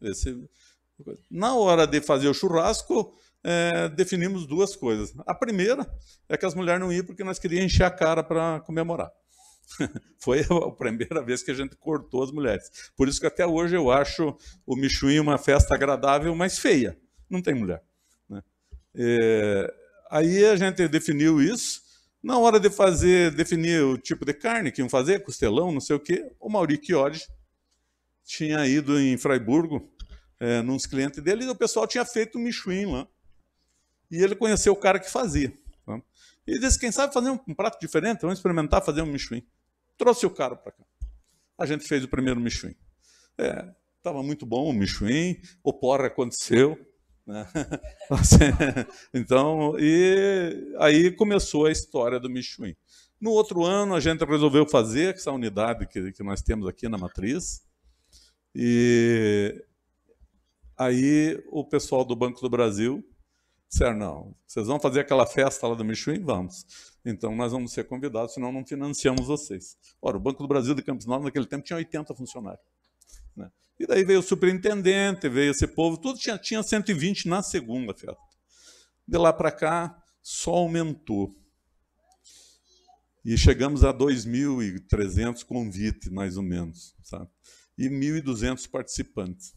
Esse... Na hora de fazer o churrasco, é, definimos duas coisas. A primeira é que as mulheres não iam porque nós queríamos encher a cara para comemorar. Foi a primeira vez que a gente cortou as mulheres. Por isso que até hoje eu acho o Michuinho uma festa agradável, mas feia. Não tem mulher. Né? É, aí a gente definiu isso na hora de fazer, definir o tipo de carne que iam fazer, costelão, não sei o quê, o Mauri Chiodi tinha ido em Freiburgo, é, nos clientes dele, e o pessoal tinha feito um Michelin lá. E ele conheceu o cara que fazia. Tá? E disse, quem sabe fazer um prato diferente, vamos experimentar fazer um Michelin. Trouxe o cara para cá. A gente fez o primeiro Michelin. Estava é, muito bom o Michelin, o porra aconteceu, né? então, e aí começou a história do Michuim. No outro ano, a gente resolveu fazer essa unidade que, que nós temos aqui na matriz. E aí o pessoal do Banco do Brasil disseram, não, vocês vão fazer aquela festa lá do Michuim? Vamos. Então nós vamos ser convidados, senão não financiamos vocês. Ora, o Banco do Brasil de Campos Novos naquele tempo tinha 80 funcionários. Né? E daí veio o superintendente, veio esse povo, tudo tinha, tinha 120 na segunda-feira. De lá para cá, só aumentou. E chegamos a 2.300 convites, mais ou menos, sabe? e 1.200 participantes.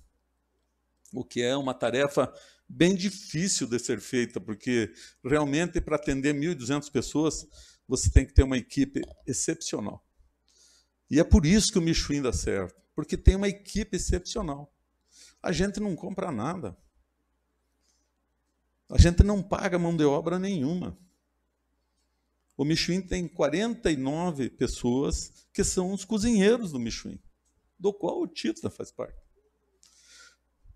O que é uma tarefa bem difícil de ser feita, porque realmente para atender 1.200 pessoas, você tem que ter uma equipe excepcional. E é por isso que o Michuim dá certo porque tem uma equipe excepcional. A gente não compra nada. A gente não paga mão de obra nenhuma. O Michuim tem 49 pessoas que são os cozinheiros do Michuim, do qual o Tita faz parte.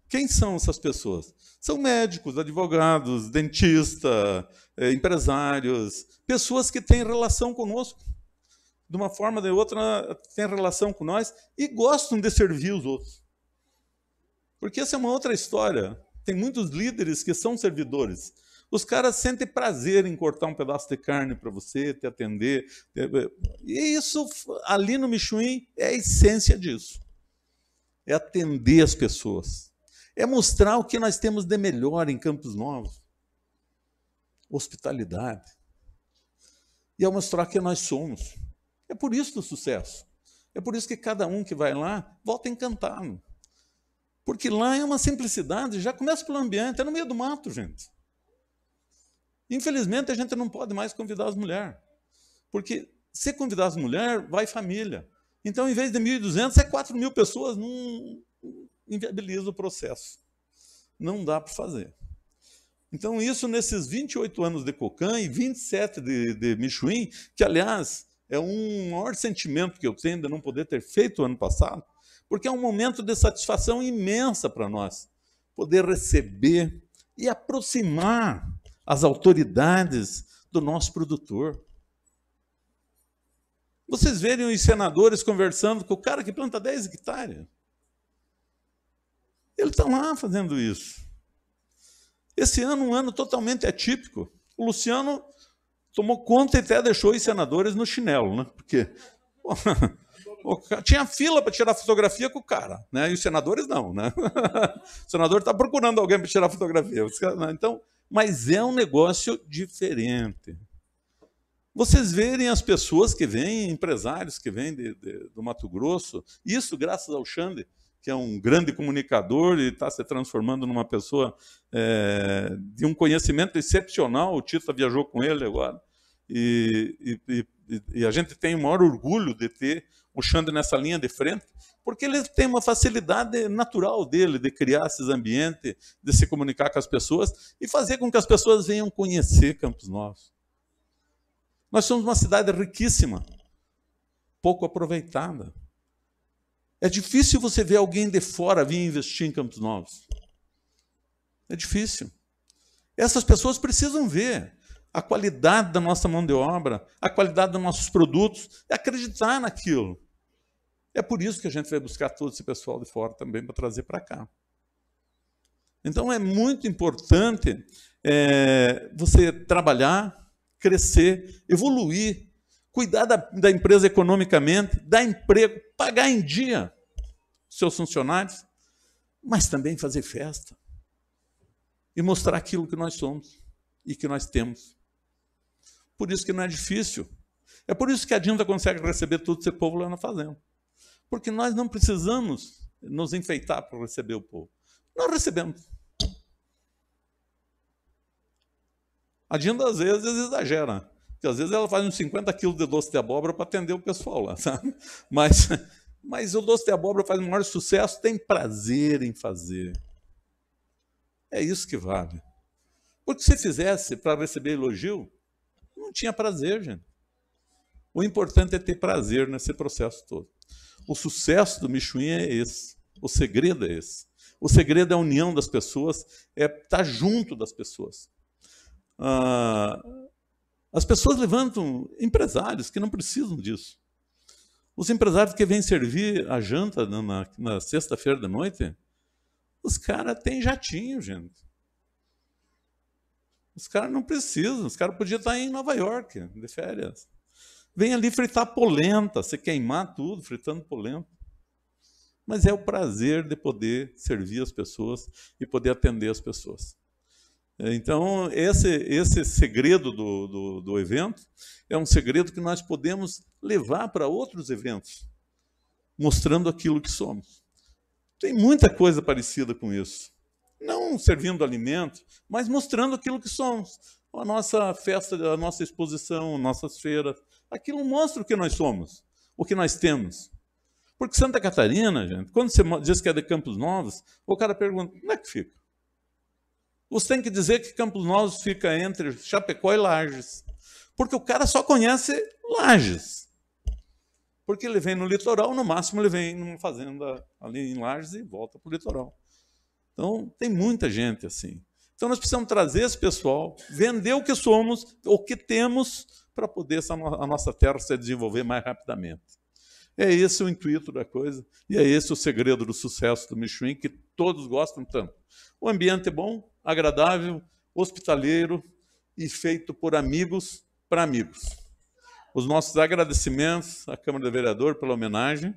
Quem são essas pessoas? São médicos, advogados, dentistas, eh, empresários, pessoas que têm relação conosco de uma forma ou de outra, têm relação com nós e gostam de servir os outros. Porque essa é uma outra história. Tem muitos líderes que são servidores. Os caras sentem prazer em cortar um pedaço de carne para você, te atender. Eh, e isso, ali no Michuim, é a essência disso. É atender as pessoas. É mostrar o que nós temos de melhor em Campos Novos. Hospitalidade. E é mostrar que nós somos. É por isso do sucesso. É por isso que cada um que vai lá volta encantado. Porque lá é uma simplicidade, já começa pelo ambiente, é no meio do mato, gente. Infelizmente, a gente não pode mais convidar as mulheres. Porque se convidar as mulheres, vai família. Então, em vez de 1.200, é 4.000 pessoas, não inviabiliza o processo. Não dá para fazer. Então, isso nesses 28 anos de Cocan e 27 de, de Michuim, que, aliás, é um maior sentimento que eu tenho de não poder ter feito o ano passado, porque é um momento de satisfação imensa para nós poder receber e aproximar as autoridades do nosso produtor. Vocês verem os senadores conversando com o cara que planta 10 hectares. Eles estão tá lá fazendo isso. Esse ano, um ano totalmente atípico. O Luciano tomou conta e até deixou os senadores no chinelo, né? Porque pô, tinha fila para tirar fotografia com o cara, né? E os senadores não, né? O senador está procurando alguém para tirar fotografia. Né? Então, mas é um negócio diferente. Vocês verem as pessoas que vêm, empresários que vêm de, de, do Mato Grosso, isso graças ao Xande, que é um grande comunicador e está se transformando numa pessoa é, de um conhecimento excepcional. O Tita viajou com ele agora. E, e, e, a gente tem o maior orgulho de ter o Xande nessa linha de frente, porque ele tem uma facilidade natural dele de criar esses ambientes, de se comunicar com as pessoas e fazer com que as pessoas venham conhecer Campos Novos. Nós somos uma cidade riquíssima, pouco aproveitada. É difícil você ver alguém de fora vir investir em Campos Novos. É difícil. Essas pessoas precisam ver a qualidade da nossa mão de obra, a qualidade dos nossos produtos, e é acreditar naquilo. É por isso que a gente vai buscar todo esse pessoal de fora também para trazer para cá. Então é muito importante é, você trabalhar, crescer, evoluir cuidar da, da empresa economicamente, dar emprego, pagar em dia seus funcionários, mas também fazer festa e mostrar aquilo que nós somos e que nós temos. Por isso que não é difícil. É por isso que a Dinda consegue receber todo esse povo lá na fazenda. Porque nós não precisamos nos enfeitar para receber o povo. Nós recebemos. A Dinda às vezes exagera. Porque às vezes ela faz uns 50 quilos de doce de abóbora para atender o pessoal lá, sabe? Mas, mas o doce de abóbora faz o maior sucesso, tem prazer em fazer. É isso que vale. Porque se fizesse para receber elogio, não tinha prazer, gente. O importante é ter prazer nesse processo todo. O sucesso do Michuinha é esse. O segredo é esse. O segredo é a união das pessoas, é estar tá junto das pessoas. Ah, as pessoas levantam empresários que não precisam disso. Os empresários que vêm servir a janta na, na sexta-feira da noite, os caras têm jatinho, gente. Os caras não precisam, os caras podiam estar tá em Nova York, de férias. Vem ali fritar polenta, se queimar tudo fritando polenta. Mas é o prazer de poder servir as pessoas e poder atender as pessoas. Então, esse, esse segredo do, do, do evento é um segredo que nós podemos levar para outros eventos, mostrando aquilo que somos. Tem muita coisa parecida com isso. Não servindo alimento, mas mostrando aquilo que somos. A nossa festa, a nossa exposição, nossas feiras. Aquilo mostra o que nós somos, o que nós temos. Porque Santa Catarina, gente, quando você diz que é de Campos Novos, o cara pergunta: onde é que fica? Você tem que dizer que Campos Novos fica entre Chapecó e Lages. Porque o cara só conhece Lages. Porque ele vem no litoral, no máximo ele vem numa fazenda ali em Lages e volta para o litoral. Então, tem muita gente assim. Então, nós precisamos trazer esse pessoal, vender o que somos, o que temos, para poder essa, a nossa terra se desenvolver mais rapidamente. É esse o intuito da coisa e é esse o segredo do sucesso do Michuim que todos gostam tanto. O ambiente é bom, agradável, hospitaleiro e feito por amigos para amigos. Os nossos agradecimentos à Câmara de Vereador pela homenagem,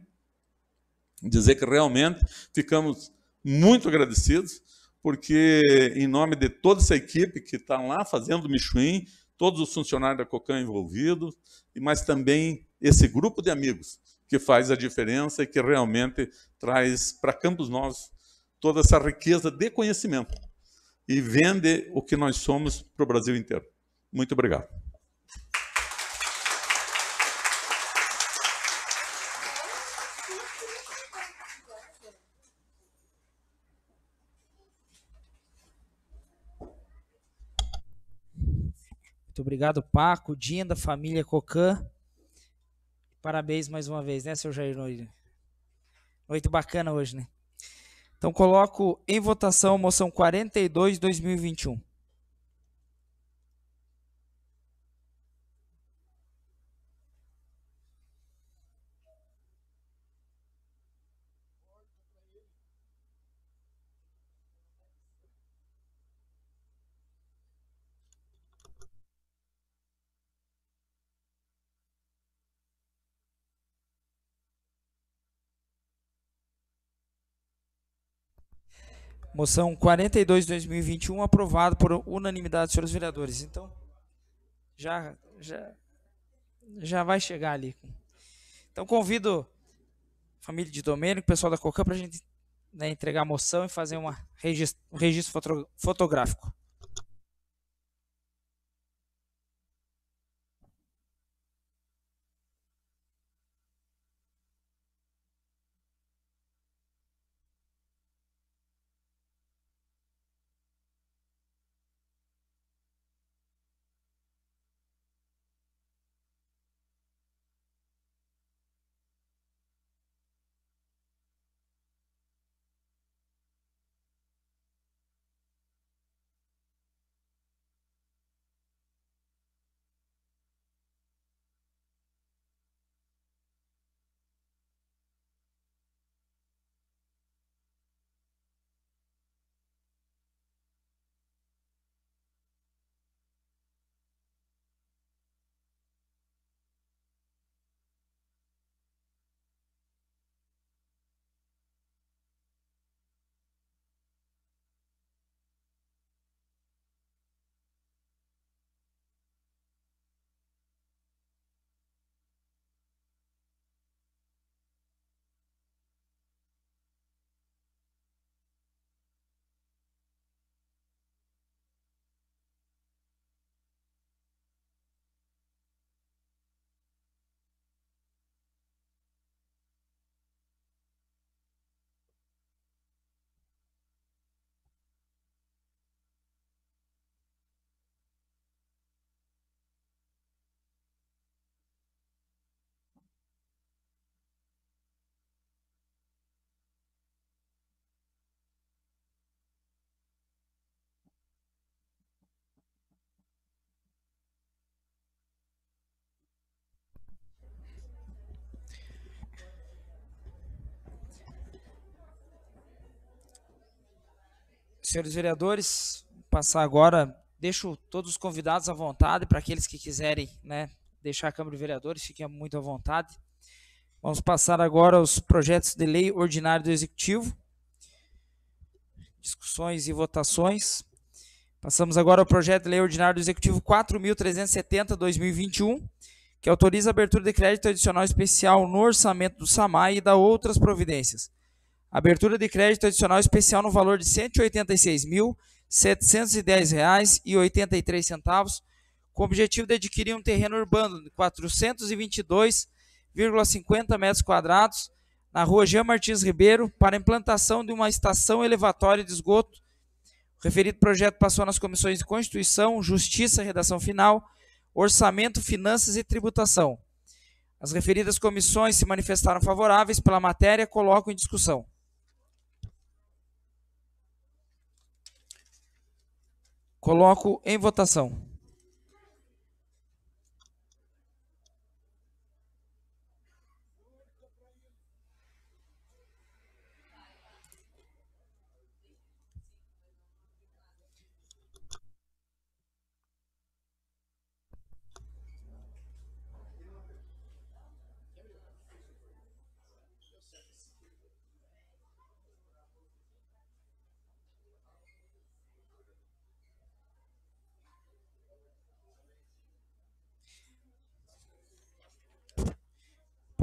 dizer que realmente ficamos muito agradecidos, porque em nome de toda essa equipe que está lá fazendo o Michuim, todos os funcionários da COCAN envolvidos, mas também esse grupo de amigos que faz a diferença e que realmente traz para Campos Novos toda essa riqueza de conhecimento e vende o que nós somos para o Brasil inteiro. Muito obrigado. Muito obrigado, Paco, Dinda, da família Cocan. Parabéns mais uma vez, né, seu Jair Noite bacana hoje, né? Então coloco em votação a moção 42 2021. Moção 42 de 2021, aprovado por unanimidade dos senhores vereadores. Então, já, já, já vai chegar ali. Então, convido a família de Domênico, o pessoal da COCAM, para a gente né, entregar a moção e fazer uma registro, um registro foto, fotográfico. senhores vereadores, passar agora, deixo todos os convidados à vontade, para aqueles que quiserem né, deixar a Câmara de Vereadores, fiquem muito à vontade. Vamos passar agora aos projetos de lei ordinário do Executivo, discussões e votações. Passamos agora ao projeto de lei ordinário do Executivo 4.370-2021, que autoriza a abertura de crédito adicional especial no orçamento do SAMAI e da outras providências Abertura de crédito adicional especial no valor de R$ 186.710,83, com o objetivo de adquirir um terreno urbano de 422,50 metros quadrados na rua Jean Martins Ribeiro para implantação de uma estação elevatória de esgoto. O referido projeto passou nas comissões de Constituição, Justiça, Redação Final, Orçamento, Finanças e Tributação. As referidas comissões se manifestaram favoráveis pela matéria, colocam em discussão. Coloco em votação.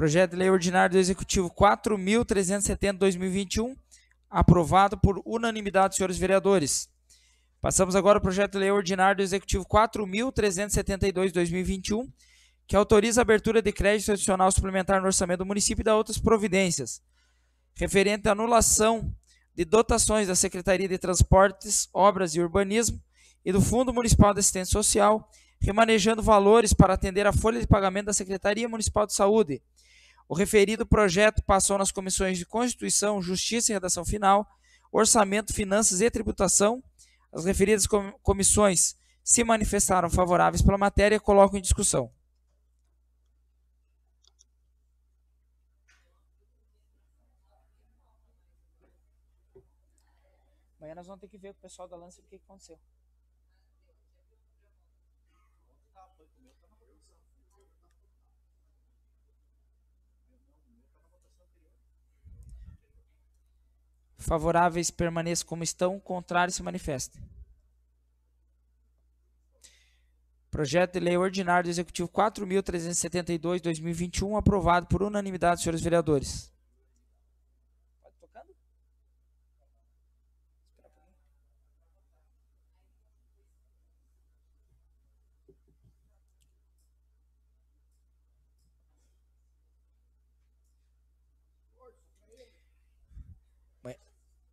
Projeto de Lei Ordinário do Executivo 4.370-2021, aprovado por unanimidade, senhores vereadores. Passamos agora ao Projeto de Lei Ordinário do Executivo 4.372-2021, que autoriza a abertura de crédito adicional suplementar no orçamento do município e da outras providências, referente à anulação de dotações da Secretaria de Transportes, Obras e Urbanismo e do Fundo Municipal de Assistência Social, remanejando valores para atender a folha de pagamento da Secretaria Municipal de Saúde, o referido projeto passou nas comissões de Constituição, Justiça e Redação Final, Orçamento, Finanças e Tributação. As referidas comissões se manifestaram favoráveis pela matéria e colocam em discussão. Amanhã nós vamos ter que ver com o pessoal da Lança o que aconteceu. favoráveis permaneçam como estão, contrários se manifestem. Projeto de Lei Ordinário do Executivo 4.372-2021, aprovado por unanimidade dos senhores vereadores.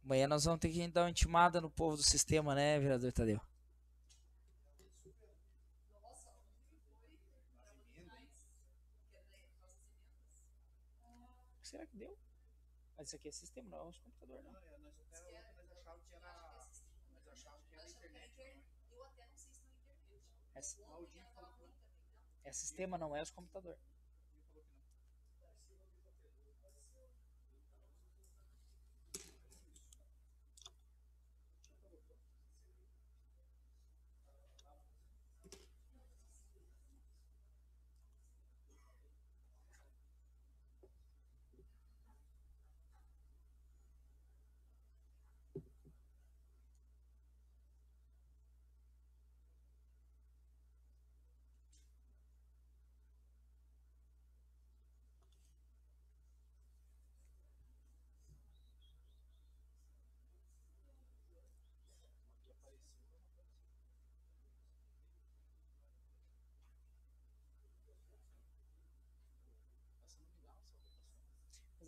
Amanhã nós vamos ter que dar uma intimada no povo do sistema, né, vereador Tadeu? Será que deu? Mas isso aqui é sistema, não é os computador, não. É, é sistema, não é os computador.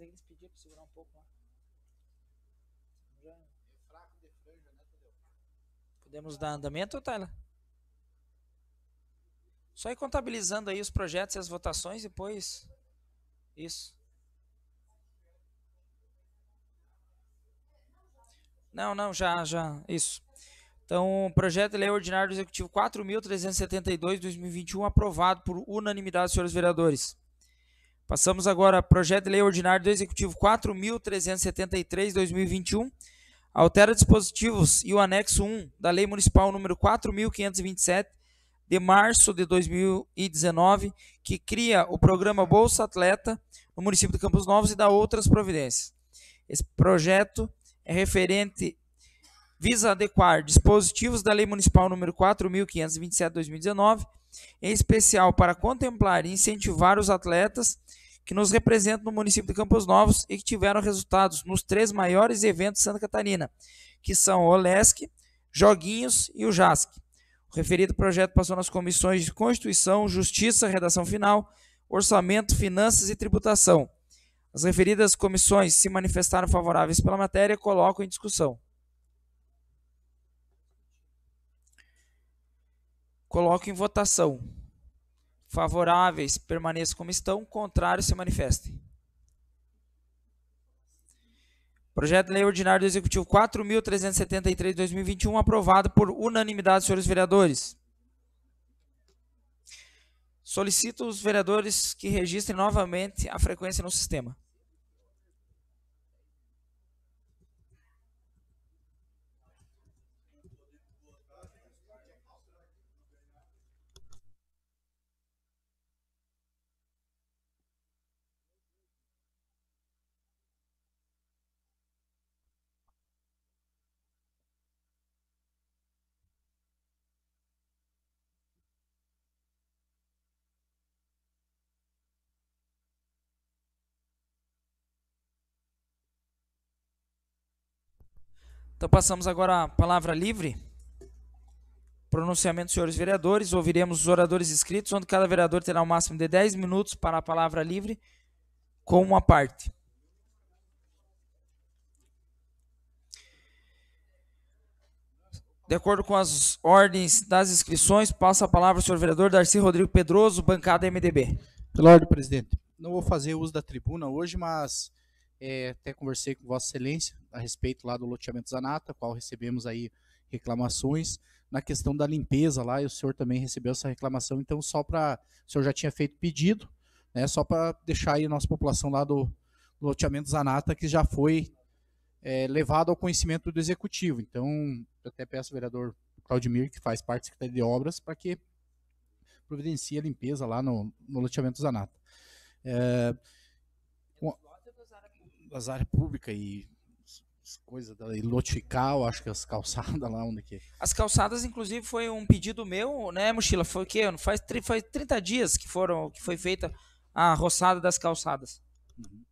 Mas eles pediam pra segurar um pouco lá. Já... É fraco de franja, né, Tadeu? Podemos dar andamento, Tyler? Só ir contabilizando aí os projetos e as votações depois. Isso. Não, não, já, já. Isso. Então, projeto de lei ordinário do Executivo 4.372, 2021, aprovado por unanimidade, senhores vereadores. Passamos agora a projeto de lei ordinário do Executivo 4.373-2021. Altera dispositivos e o anexo 1 da Lei Municipal número 4.527, de março de 2019, que cria o programa Bolsa Atleta no município de Campos Novos e dá outras providências. Esse projeto é referente visa adequar dispositivos da Lei Municipal número 4527/2019, em especial para contemplar e incentivar os atletas que nos representam no município de Campos Novos e que tiveram resultados nos três maiores eventos de Santa Catarina, que são o OLESC, Joguinhos e o JASC. O referido projeto passou nas comissões de Constituição, Justiça, Redação Final, Orçamento, Finanças e Tributação. As referidas comissões se manifestaram favoráveis pela matéria, coloco em discussão. Coloco em votação favoráveis permaneçam como estão, contrários se manifestem. Projeto de Lei Ordinário do Executivo 4.373 de 2021, aprovado por unanimidade, senhores vereadores. Solicito os vereadores que registrem novamente a frequência no sistema. Então passamos agora a palavra livre. Pronunciamento, senhores vereadores. Ouviremos os oradores inscritos, onde cada vereador terá o um máximo de 10 minutos para a palavra livre, com uma parte. De acordo com as ordens das inscrições, passa a palavra ao senhor vereador Darcy Rodrigo Pedroso, bancada MDB. Pela ordem, presidente. Não vou fazer uso da tribuna hoje, mas é, até conversei com Vossa Excelência a respeito lá do loteamento Zanata, qual recebemos aí reclamações. Na questão da limpeza lá, o senhor também recebeu essa reclamação, então só para. O senhor já tinha feito pedido, né, só para deixar aí a nossa população lá do, do loteamento Zanata, que já foi é, levado ao conhecimento do executivo. Então, eu até peço ao vereador Claudimir, que faz parte da Secretaria de Obras, para que providencie a limpeza lá no, no loteamento Zanata. É, as áreas públicas e coisas da Lotical, acho que as calçadas lá onde que. É. As calçadas, inclusive, foi um pedido meu, né, mochila? Foi o quê? Faz, faz 30 dias que foram que foi feita a roçada das calçadas. Uhum.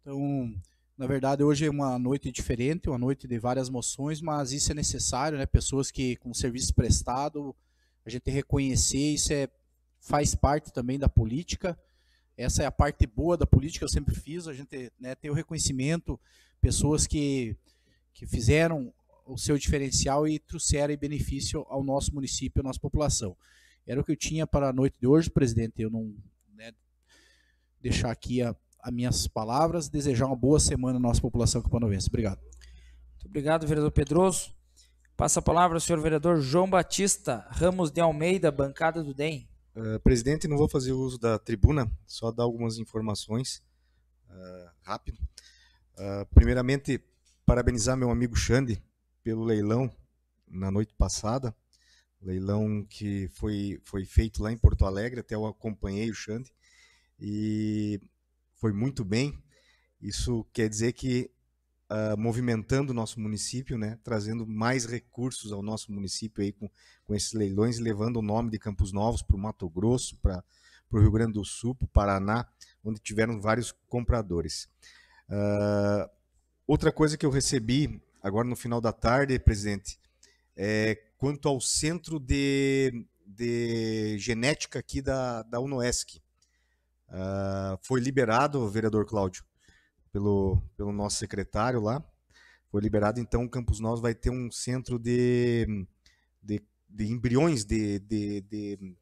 Então, na verdade, hoje é uma noite diferente, uma noite de várias moções, mas isso é necessário, né? Pessoas que com serviço prestado, a gente reconhecer isso é faz parte também da política. Essa é a parte boa da política, eu sempre fiz, a gente né, tem o reconhecimento, pessoas que, que fizeram o seu diferencial e trouxeram benefício ao nosso município, à nossa população. Era o que eu tinha para a noite de hoje, presidente. Eu não né, deixar aqui as minhas palavras, desejar uma boa semana à nossa população campanovense. Obrigado. Muito obrigado, vereador Pedroso. Passa a palavra ao senhor vereador João Batista Ramos de Almeida, bancada do DEM. Uh, presidente, não vou fazer uso da tribuna, só dar algumas informações uh, rápido. Uh, primeiramente, parabenizar meu amigo Xande pelo leilão na noite passada, leilão que foi, foi feito lá em Porto Alegre, até eu acompanhei o Xande, e foi muito bem. Isso quer dizer que uh, movimentando o nosso município, né, trazendo mais recursos ao nosso município aí com, com esses leilões, levando o nome de Campos Novos para o Mato Grosso, para o Rio Grande do Sul, para o Paraná, onde tiveram vários compradores. Uh, outra coisa que eu recebi agora no final da tarde, presidente, é quanto ao centro de, de genética aqui da, da UNOESC. Uh, foi liberado, vereador Cláudio, pelo, pelo nosso secretário lá. Foi liberado, então o Campos Novos vai ter um centro de, de, de embriões de, de, de,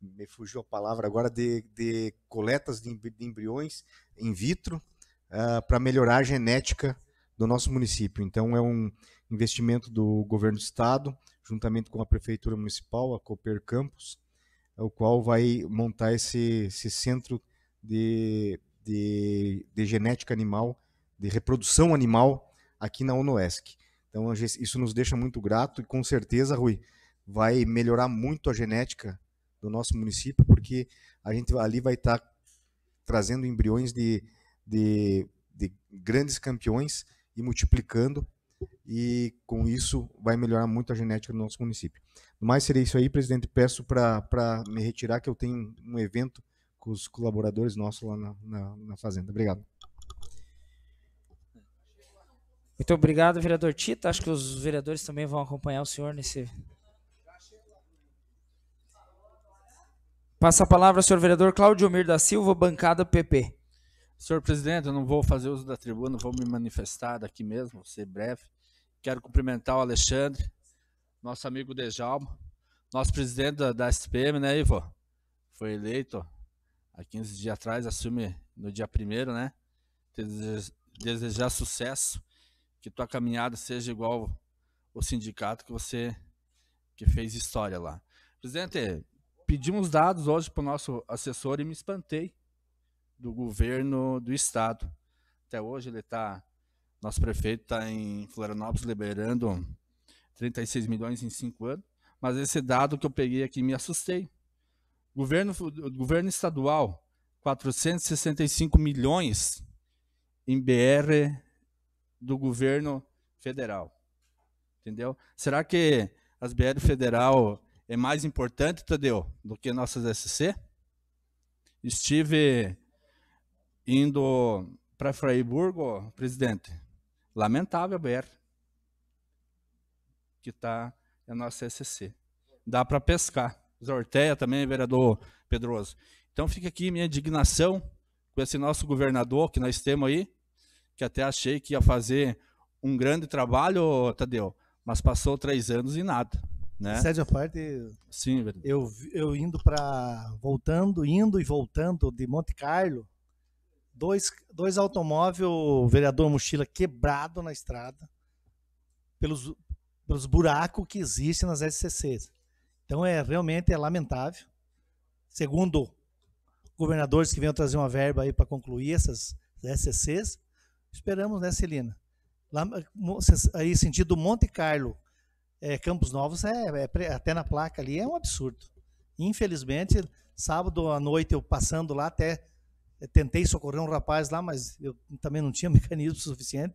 Me fugiu a palavra agora, de, de coletas de, embriões in vitro uh, ah, para melhorar a genética do nosso município. Então é um investimento do governo do estado, juntamente com a prefeitura municipal, a Cooper Campos, o qual vai montar esse, esse centro de de, de genética animal, de reprodução animal aqui na UNOESC. Então, isso nos deixa muito grato e com certeza, Rui, vai melhorar muito a genética do nosso município, porque a gente ali vai estar tá trazendo embriões de, de, de grandes campeões e multiplicando, e com isso vai melhorar muito a genética do nosso município. No mais, seria isso aí, presidente. Peço para me retirar, que eu tenho um evento com os colaboradores nossos lá na, na, na fazenda. Obrigado. Muito obrigado, vereador Tita. Acho que os vereadores também vão acompanhar o senhor nesse. Passa a palavra ao senhor vereador Claudio Mir da Silva, bancada PP. Senhor presidente, eu não vou fazer uso da tribuna, vou me manifestar daqui mesmo, vou ser breve. Quero cumprimentar o Alexandre, nosso amigo Dejalmo, nosso presidente da, da SPM, né, Ivo? Foi eleito há 15 dias atrás, assume no dia primeiro, né? Te desejar sucesso, que tua caminhada seja igual o sindicato que você que fez história lá. Presidente, pedimos dados hoje para o nosso assessor e me espantei do governo do estado. Até hoje ele está, nosso prefeito está em Florianópolis liberando 36 milhões em cinco anos, mas esse dado que eu peguei aqui me assustei. Governo, governo estadual, 465 milhões em BR do governo federal. Entendeu? Será que as BR federal é mais importante, Tadeu, do que nossas SC? Estive indo para Freiburgo, presidente. Lamentável BR que está é a nossa SC. Dá para pescar. Zorteia também, vereador Pedroso. Então fica aqui minha indignação com esse nosso governador que nós temos aí, que até achei que ia fazer um grande trabalho, Tadeu, mas passou três anos e nada. Né? Sérgio, a parte, Sim, verdade. eu, eu indo para. voltando, indo e voltando de Monte Carlo, dois, dois automóveis, vereador mochila quebrado na estrada, pelos, pelos buracos que existem nas SCCs. Então é realmente é lamentável. Segundo governadores que vêm trazer uma verba aí para concluir essas SCCs, né, esperamos, né, Celina? Lá, aí sentido Monte Carlo, é, Campos Novos é, é, até na placa ali é um absurdo. Infelizmente, sábado à noite eu passando lá até é, tentei socorrer um rapaz lá, mas eu também não tinha mecanismo suficiente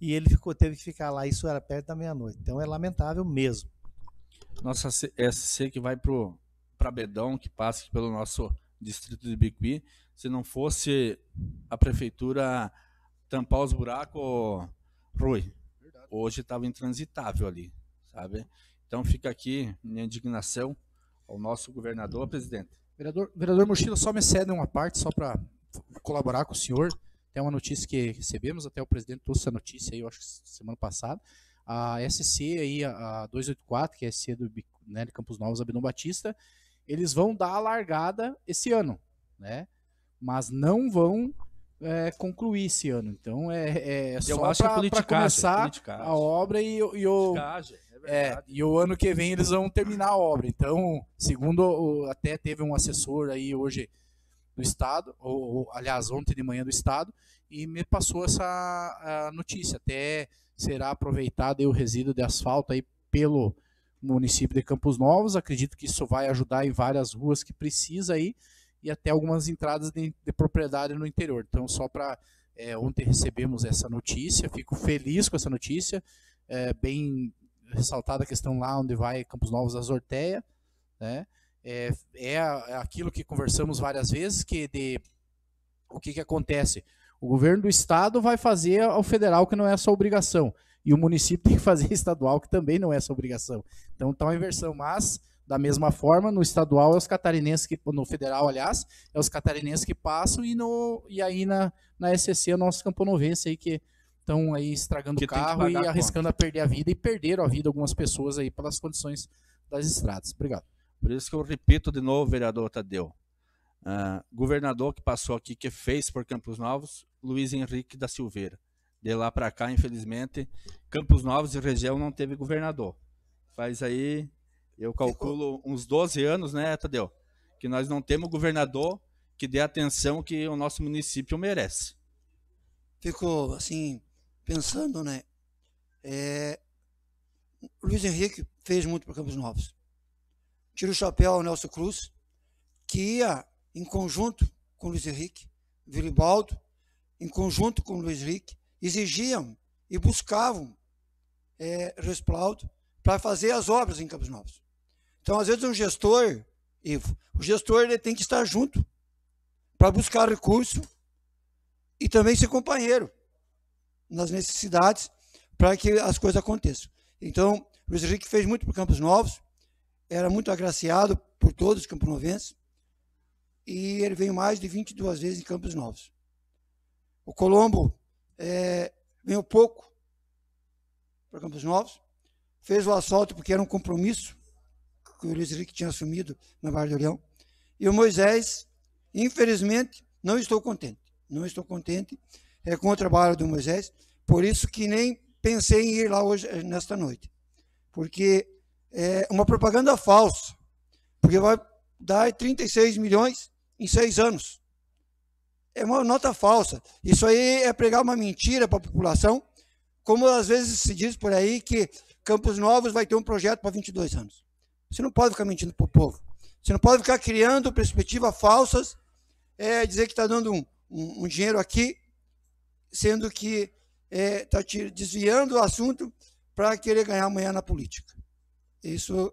e ele ficou teve que ficar lá. Isso era perto da meia-noite. Então é lamentável mesmo nossa SC que vai para Bedão, que passa aqui pelo nosso distrito de Biquí. Se não fosse a prefeitura tampar os buracos, Rui, hoje estava intransitável ali, sabe? Então fica aqui minha indignação ao nosso governador, presidente. Vereador, vereador Mochila, só me cede uma parte, só para colaborar com o senhor. Tem uma notícia que recebemos, até o presidente trouxe a notícia aí, eu acho que semana passada, a SC aí, a 284, que é a SC do né, Campos Novos Abinão Batista, eles vão dar a largada esse ano, né? Mas não vão é, concluir esse ano. Então é, é só é para é começar é a obra e, e o é, é e o ano que vem eles vão terminar a obra. Então, segundo o, até teve um assessor aí hoje do estado, ou, ou aliás ontem de manhã do estado, e me passou essa notícia até será aproveitado o resíduo de asfalto aí pelo município de Campos Novos. Acredito que isso vai ajudar em várias ruas que precisa aí e até algumas entradas de, de propriedade no interior. Então, só para é, ontem recebemos essa notícia, fico feliz com essa notícia, é, bem ressaltada a questão lá onde vai Campos Novos a Zorteia, né? É, é, é aquilo que conversamos várias vezes que de o que, que acontece o governo do estado vai fazer ao federal, que não é a sua obrigação. E o município tem que fazer estadual, que também não é a sua obrigação. Então está uma inversão. Mas, da mesma forma, no estadual é os catarinenses que. No federal, aliás, é os catarinenses que passam e, no, e aí na, na é o nosso camponovense aí que estão aí estragando o carro e a arriscando a perder a vida e perderam a vida algumas pessoas aí pelas condições das estradas. Obrigado. Por isso que eu repito de novo, vereador Tadeu. Uh, governador que passou aqui, que fez por Campos Novos, Luiz Henrique da Silveira. De lá para cá, infelizmente, Campos Novos e região não teve governador. Faz aí, eu calculo, uns 12 anos, né, Tadeu? Que nós não temos governador que dê atenção que o nosso município merece. Ficou assim, pensando, né? É... Luiz Henrique fez muito para Campos Novos. Tira o chapéu ao Nelson Cruz, que ia em conjunto com Luiz Henrique, Viribaldo, em conjunto com Luiz Henrique, exigiam e buscavam é, respaldo para fazer as obras em Campos Novos. Então, às vezes, um gestor, Ivo, o gestor ele tem que estar junto para buscar recurso e também ser companheiro nas necessidades para que as coisas aconteçam. Então, Luiz Henrique fez muito para Campos Novos, era muito agraciado por todos os campos novenses, e ele veio mais de 22 vezes em Campos Novos. O Colombo é, veio pouco para Campos Novos, fez o assalto porque era um compromisso que o Luiz Henrique tinha assumido na Barra do Leão. E o Moisés, infelizmente, não estou contente. Não estou contente é, com o trabalho do Moisés, por isso que nem pensei em ir lá hoje, eh, nesta noite. Porque é uma propaganda falsa, porque vai dar 36 milhões em seis anos. É uma nota falsa. Isso aí é pregar uma mentira para a população, como às vezes se diz por aí que Campos Novos vai ter um projeto para 22 anos. Você não pode ficar mentindo para o povo. Você não pode ficar criando perspectivas falsas, é, dizer que está dando um, um, um, dinheiro aqui, sendo que está é, tá desviando o assunto para querer ganhar amanhã na política. Isso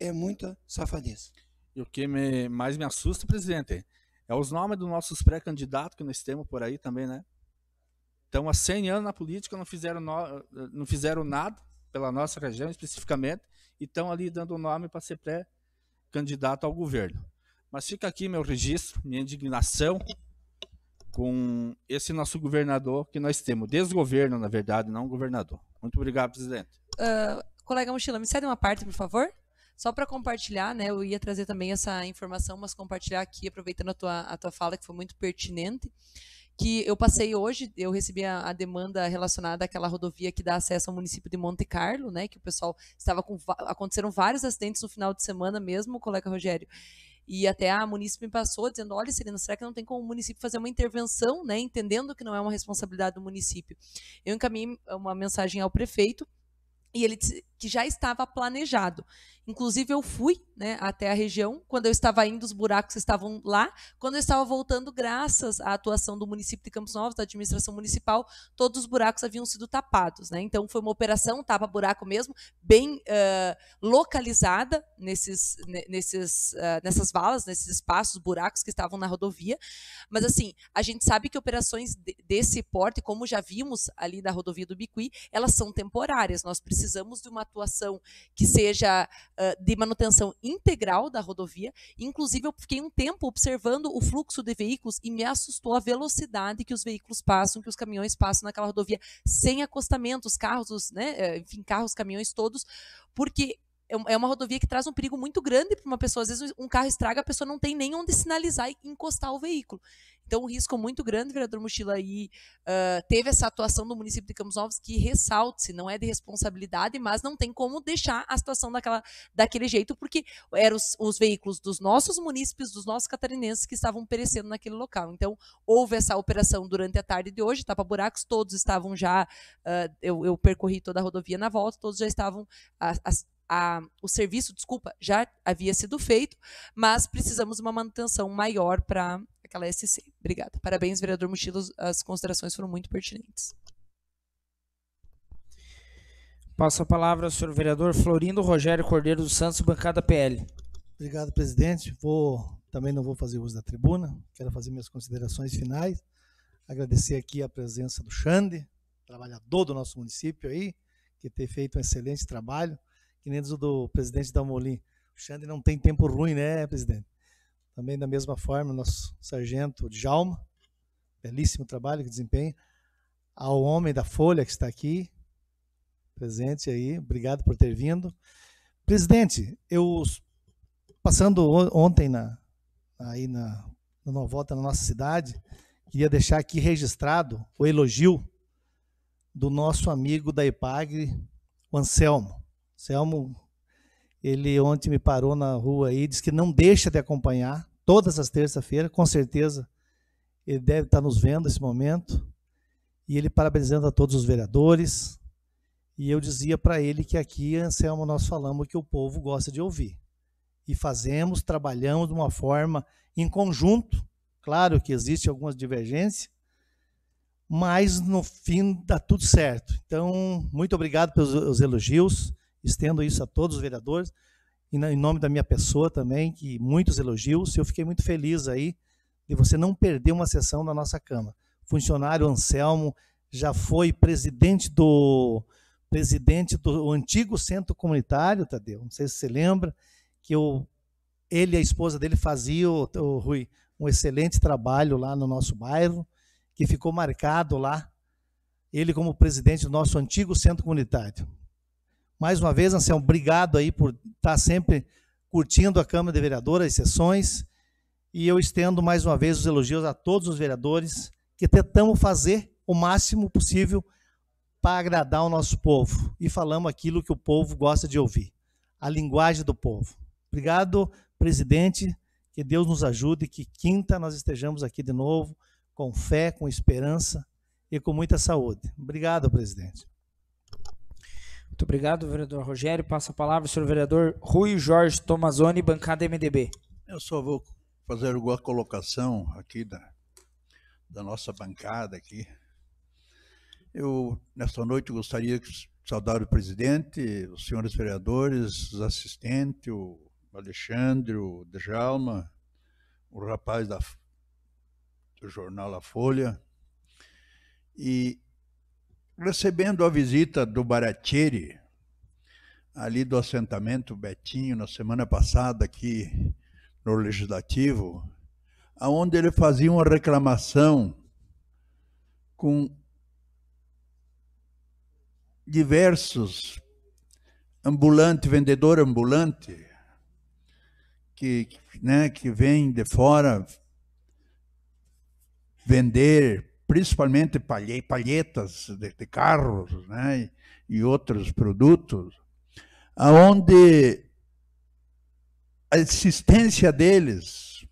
é muita safadeza. E o que me, mais me assusta, presidente, é os nomes dos nossos pré-candidatos que nós temos por aí também, né? Estão há 100 anos na política, não fizeram, no, não fizeram nada pela nossa região especificamente, e estão ali dando o nome para ser pré-candidato ao governo. Mas fica aqui meu registro, minha indignação com esse nosso governador que nós temos. Desgoverno, na verdade, não governador. Muito obrigado, presidente. Uh, colega Mochila, me cede uma parte, por favor. Só para compartilhar, né, eu ia trazer também essa informação, mas compartilhar aqui, aproveitando a tua, a tua fala, que foi muito pertinente, que eu passei hoje, eu recebi a, a demanda relacionada àquela rodovia que dá acesso ao município de Monte Carlo, né, que o pessoal estava com... Aconteceram vários acidentes no final de semana mesmo, colega Rogério, e até a município me passou dizendo, olha, Serena, será que não tem como o município fazer uma intervenção, né, entendendo que não é uma responsabilidade do município? Eu encaminhei uma mensagem ao prefeito, e ele disse que já estava planejado. Inclusive, eu fui né, até a região. Quando eu estava indo, os buracos estavam lá. Quando eu estava voltando, graças à atuação do município de Campos Novos, da administração municipal, todos os buracos haviam sido tapados. Né? Então, foi uma operação tapa-buraco mesmo, bem uh, localizada nesses, né, nesses, uh, nessas valas, nesses espaços, buracos que estavam na rodovia. Mas, assim, a gente sabe que operações de, desse porte, como já vimos ali da rodovia do Bicuí, elas são temporárias. Nós precisamos de uma atuação que seja ah, de manutenção integral da rodovia. Inclusive, eu fiquei um tempo observando o fluxo de veículos e me assustou a velocidade que os veículos passam, que os caminhões passam naquela rodovia, sem acostamento, os carros, os, né, eh, enfim, carros, caminhões todos, porque é, é uma rodovia que traz um perigo muito grande para uma pessoa. Às vezes um carro estraga, a pessoa não tem nem onde sinalizar e encostar o veículo. Então, um risco muito grande, vereador Mochila, e uh, teve essa atuação do município de Campos Novos que ressalte-se, não é de responsabilidade, mas não tem como deixar a situação daquela, daquele jeito, porque eram os, os veículos dos nossos munícipes, dos nossos catarinenses que estavam perecendo naquele local. Então, houve essa operação durante a tarde de hoje, tapa buracos, todos estavam já, uh, eu, eu, percorri toda a rodovia na volta, todos já estavam, ah, a, o serviço, desculpa, já havia sido feito, mas precisamos de uma manutenção maior para aquela SC. Obrigada. Parabéns, vereador Mochilos, as considerações foram muito pertinentes. Passo a palavra ao senhor vereador Florindo Rogério Cordeiro dos Santos, bancada PL. Obrigado, presidente. Vou também não vou fazer uso da tribuna, quero fazer minhas considerações finais. Agradecer aqui a presença do Xande, trabalhador do nosso município aí, que tem feito um excelente trabalho que nem diz o do presidente Molim. O Xande não tem tempo ruim, né, presidente? Também da mesma forma, nosso sargento Djalma, belíssimo trabalho que desempenha. Ao homem da Folha que está aqui, presente aí, obrigado por ter vindo. Presidente, eu passando ontem na aí na numa volta na nossa cidade, queria deixar aqui registrado o elogio do nosso amigo da EPAGRE, o Anselmo. Selmo, ele ontem me parou na rua aí, disse que não deixa de acompanhar todas as terças-feiras, com certeza ele deve estar nos vendo nesse momento. E ele parabenizando a todos os vereadores. E eu dizia para ele que aqui, Anselmo, nós falamos que o povo gosta de ouvir. E fazemos, trabalhamos de uma forma em conjunto. Claro que existe algumas divergências, mas no fim dá tudo certo. Então, muito obrigado pelos elogios. Estendo isso a todos os vereadores e em nome da minha pessoa também, que muitos elogios. Eu fiquei muito feliz aí de você não perder uma sessão da nossa Câmara. Funcionário Anselmo já foi presidente do presidente do antigo centro comunitário, Tadeu. Não sei se você lembra que eu, ele e a esposa dele faziam, o Rui, um excelente trabalho lá no nosso bairro, que ficou marcado lá, ele como presidente do nosso antigo centro comunitário. Mais uma vez, Anselmo, obrigado aí por estar sempre curtindo a Câmara de Vereadores, as sessões. E eu estendo mais uma vez os elogios a todos os vereadores que tentamos fazer o máximo possível para agradar o nosso povo e falamos aquilo que o povo gosta de ouvir, a linguagem do povo. Obrigado, presidente. Que Deus nos ajude que quinta nós estejamos aqui de novo com fé, com esperança e com muita saúde. Obrigado, presidente. Muito obrigado, vereador Rogério. Passa a palavra, senhor vereador Rui Jorge Tomazoni, bancada MDB. Eu só vou fazer uma colocação aqui da, da nossa bancada aqui. Eu, nesta noite, gostaria de saudar o presidente, os senhores vereadores, os assistentes, o Alexandre, o Djalma, o rapaz da, do jornal A Folha, e recebendo a visita do Baratieri, ali do assentamento Betinho, na semana passada, aqui no Legislativo, aonde ele fazia uma reclamação com diversos ambulante, vendedor ambulante, que, né, que vem de fora vender principalmente palhe, palhetas de, de carros né, e, e outros produtos, aonde a existência deles,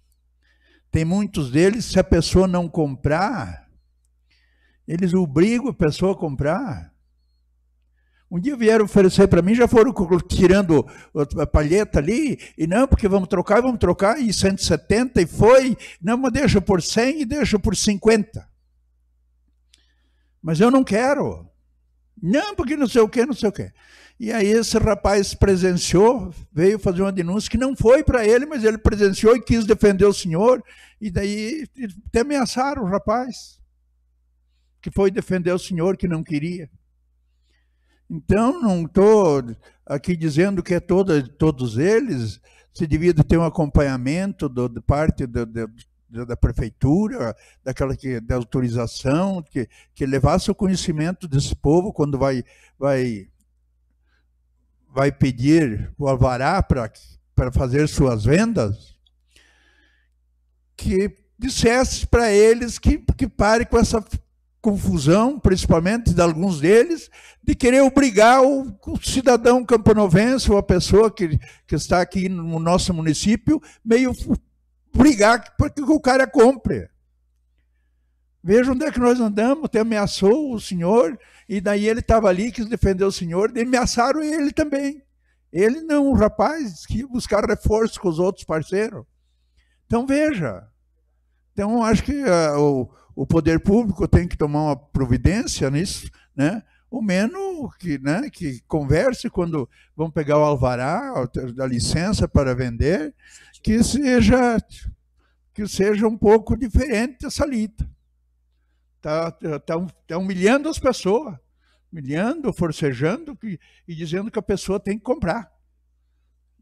tem muitos deles, se a pessoa não comprar, eles obrigam a pessoa a comprar. Um dia vieram oferecer para mim, já foram tirando a palheta ali, e não, porque vamos trocar, vamos trocar, e 170 e foi, não, mas deixa por 100 e deixa por 50. Mas eu não quero. Não, porque não sei o quê, não sei o quê. E aí esse rapaz presenciou, veio fazer uma denúncia que não foi para ele, mas ele presenciou e quis defender o senhor. E daí até ameaçaram o rapaz, que foi defender o senhor que não queria. Então, não estou aqui dizendo que é toda, todos eles, se devia ter um acompanhamento do, de parte do, de, da prefeitura, daquela que da autorização, que, que levasse o conhecimento desse povo quando vai vai vai pedir o alvará para para fazer suas vendas, que dissesse para eles que, que pare com essa confusão, principalmente de alguns deles, de querer obrigar o, o, cidadão campanovense ou a pessoa que, que está aqui no nosso município meio brigar para que o cara compre. Veja onde é que nós andamos, até ameaçou o senhor, e daí ele estava ali, quis defender o senhor, e ameaçaram ele também. Ele não, o rapaz, que buscar reforço com os outros parceiros. Então veja. Então acho que uh, o, o poder público tem que tomar uma providência nisso, né? o Meno que, né, que converse quando vão pegar o alvará, da licença para vender, que seja que seja um pouco diferente essa lita. Está tá, tá humilhando as pessoas, humilhando, forcejando que, e dizendo que a pessoa tem que comprar.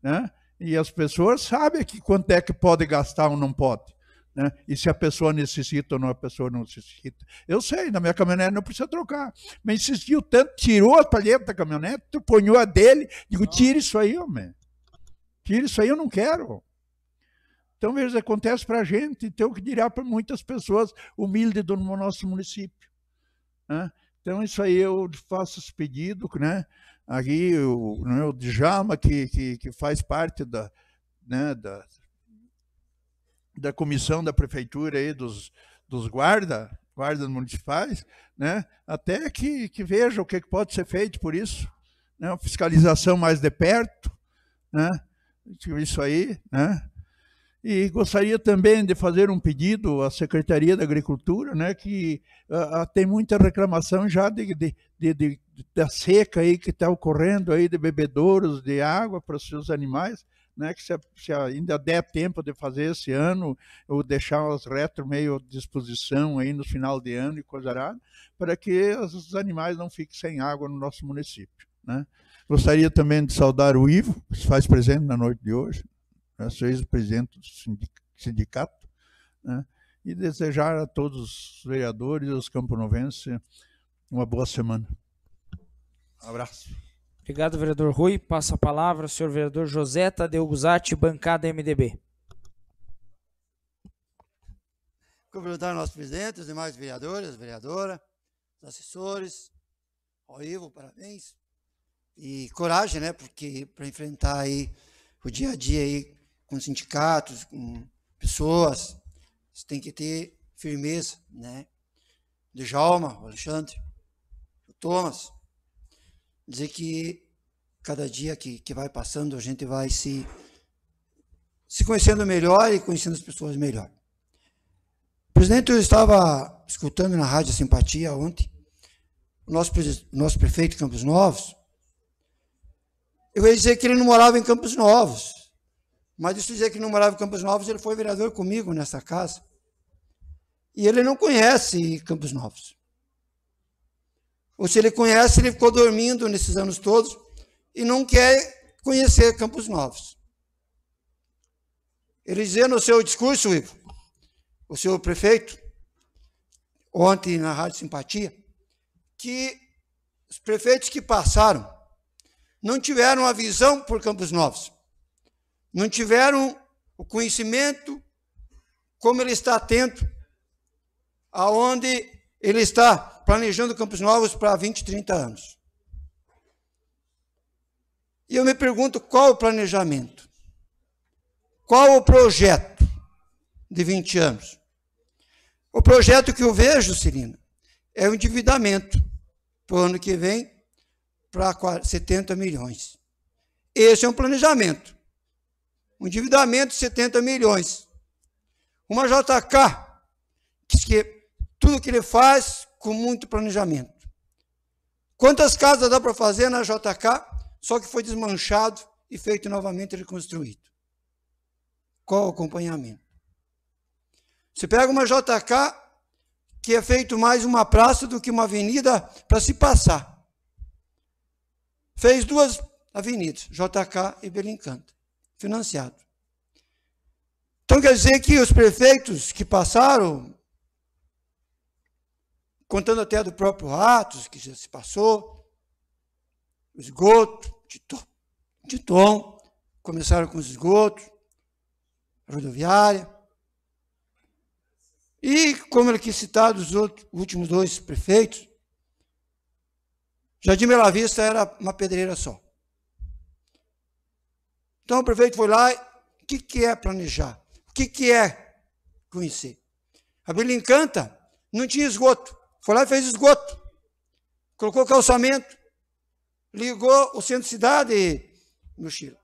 Né? E as pessoas sabem que quanto é que pode gastar ou não pode. Né? E se a pessoa necessita ou não, a pessoa não necessita. Eu sei, na minha caminhonete não precisa trocar. Mas insistiu tanto, tirou a palheta da caminhonete, ponhou a dele, digo, tira isso aí, homem. Tira isso aí, eu não quero. Então, vezes acontece para a gente, então, o que dirá para muitas pessoas humildes do nosso município. Né? Então, isso aí eu faço esse pedido, né? Aqui o, né, o Djalma, que, que, que faz parte da, né, da, da comissão da prefeitura aí dos, dos guarda, guardas municipais, né? até que, que veja o que pode ser feito por isso, né? Uma fiscalização mais de perto, né? Tipo isso aí. Né? E gostaria também de fazer um pedido à Secretaria da Agricultura, né? que uh, tem muita reclamação já de, de, de, de da seca aí que está ocorrendo aí de bebedouros de água para os seus animais né, que se, se, ainda der tempo de fazer esse ano, ou deixar os retro meio à disposição aí no final de ano e coisa arada, para que os animais não fiquem sem água no nosso município. Né? Gostaria também de saudar o Ivo, que se faz presente na noite de hoje, né, sou ex-presidente do sindicato, né, e desejar a todos os vereadores e os camponovenses uma boa semana. Um abraço. Obrigado, vereador Rui. Passa a palavra ao senhor vereador José Tadeu Guzatti, bancada MDB. Cumprimentar nosso presidente, os demais vereadores, vereadora, os assessores, ao Ivo, parabéns. E coragem, né? Porque para enfrentar aí o dia a dia aí com sindicatos, com pessoas, você tem que ter firmeza, né? De Jalma, o Alexandre, o Thomas, dizer que cada dia que, que vai passando a gente vai se, se conhecendo melhor e conhecendo as pessoas melhor. presidente, eu estava escutando na Rádio Simpatia ontem, o nosso, nosso prefeito Campos Novos. Eu ia dizer que ele não morava em Campos Novos, mas isso dizer que não morava em Campos Novos, ele foi vereador comigo nessa casa. E ele não conhece Campos Novos. Ou se ele conhece, ele ficou dormindo nesses anos todos e não quer conhecer Campos Novos. Ele dizia no seu discurso, Ivo, o seu prefeito, ontem na Rádio Simpatia, que os prefeitos que passaram não tiveram a visão por Campos Novos, não tiveram o conhecimento como ele está atento, aonde ele está planejando Campos Novos para 20, 30 anos. E eu me pergunto qual o planejamento? Qual o projeto de 20 anos? O projeto que eu vejo, Cirina, é o endividamento para o ano que vem para 70 milhões. Esse é um planejamento. Um endividamento de 70 milhões. Uma JK, que tudo que ele faz com muito planejamento. Quantas casas dá para fazer na JK? Só que foi desmanchado e feito novamente reconstruído. Qual o acompanhamento? Você pega uma JK que é feito mais uma praça do que uma avenida para se passar. Fez duas avenidas, JK e Belincanto, financiado. Então quer dizer que os prefeitos que passaram contando até do próprio Atos, que já se passou, o esgoto de, to, de Tom, começaram com os esgotos, rodoviária. E, como ele aqui citado, os outros, últimos dois prefeitos, Jardim Bela Vista era uma pedreira só. Então o prefeito foi lá, o que, que é planejar? O que, que é conhecer? A Bíblia encanta, não tinha esgoto. Foi lá e fez esgoto. Colocou calçamento. Ligou o centro cidade no Chile.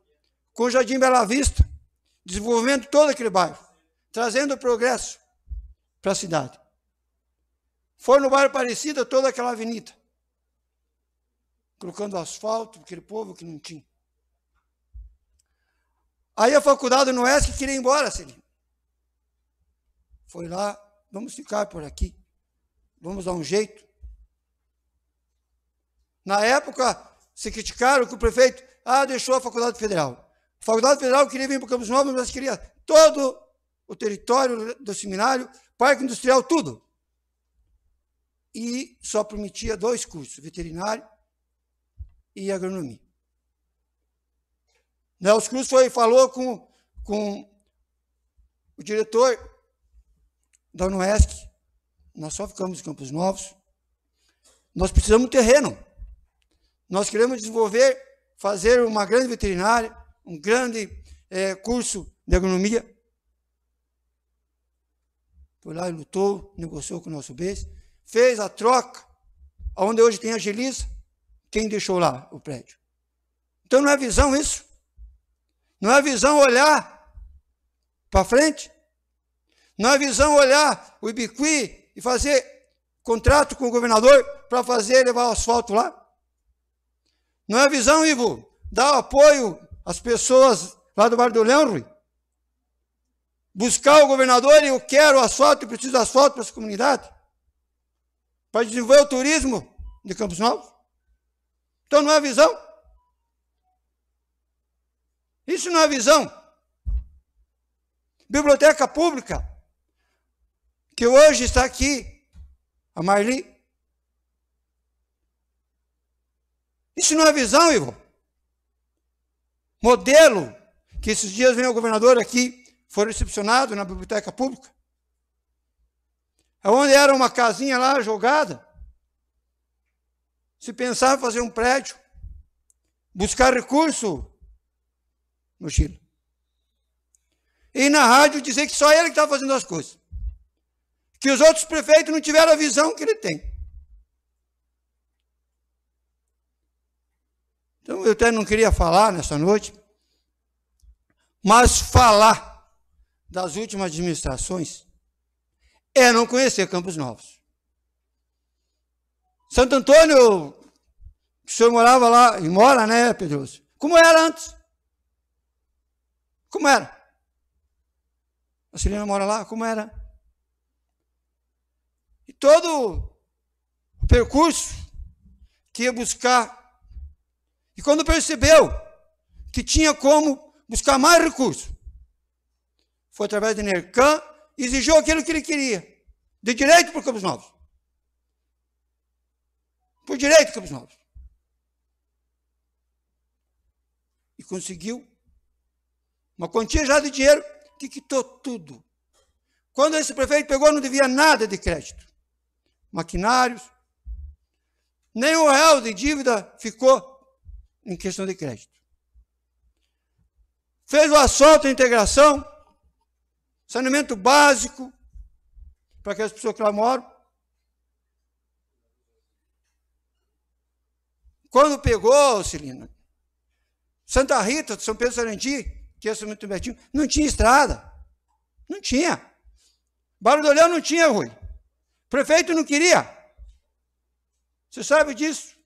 Com o Jardim Bela Vista. desenvolvendo todo aquele bairro. Trazendo progresso para a cidade. Foi no bairro Parecida toda aquela avenida. Colocando asfalto, aquele povo que não tinha. Aí a faculdade no ESC queria ir embora, Celina. Foi lá, vamos ficar por aqui. Vamos dar um jeito. Na época, se criticaram que o prefeito ah, deixou a Faculdade Federal. A Faculdade Federal queria vir para Campos Novos, mas queria todo o território do seminário, parque industrial, tudo. E só permitia dois cursos, veterinário e agronomia. Nelson né, Cruz foi, falou com, com o diretor da Unuesc, nós só ficamos em Campos Novos. Nós precisamos de terreno. Nós queremos desenvolver, fazer uma grande veterinária, um grande é, curso de agronomia. Foi lá e lutou, negociou com o nosso beijo, fez a troca, onde hoje tem a Gelisa, quem deixou lá o prédio. Então não é visão isso. Não é visão olhar para frente. Não é visão olhar o Ibiqui, e fazer contrato com o governador para fazer levar o asfalto lá? Não é visão, Ivo? Dar apoio às pessoas lá do bairro do Leão Rui. Buscar o governador e eu quero asfalto, eu preciso de asfalto para essa comunidade? Para desenvolver o turismo de Campos Novos? Então não é visão? Isso não é visão. Biblioteca pública que hoje está aqui, a Marli. Isso não é visão, Ivo. Modelo que esses dias vem o governador aqui, foi recepcionado na biblioteca pública. Onde era uma casinha lá jogada. Se pensava fazer um prédio, buscar recurso no Chile. E na rádio dizer que só ele que estava tá fazendo as coisas que os outros prefeitos não tiveram a visão que ele tem. Então, eu até não queria falar nessa noite, mas falar das últimas administrações é não conhecer Campos Novos. Santo Antônio, o senhor morava lá, e mora, né, Pedroso? Como era antes? Como era? A Celina mora lá, como era? todo o percurso que ia buscar. E quando percebeu que tinha como buscar mais recursos, foi através de Nercan e exigiu aquilo que ele queria, de direito para Campos Novos. Por direito, Campos Novos. E conseguiu uma quantia já de dinheiro que quitou tudo. Quando esse prefeito pegou, não devia nada de crédito maquinários. Nem o real de dívida ficou em questão de crédito. Fez o assalto à integração, saneamento básico para aquelas pessoas que lá moram. Quando pegou, Celina, Santa Rita, São Pedro Sarandi, que é muito pertinho, não tinha estrada. Não tinha. Barulho não tinha, Rui prefeito não queria. Você sabe disso?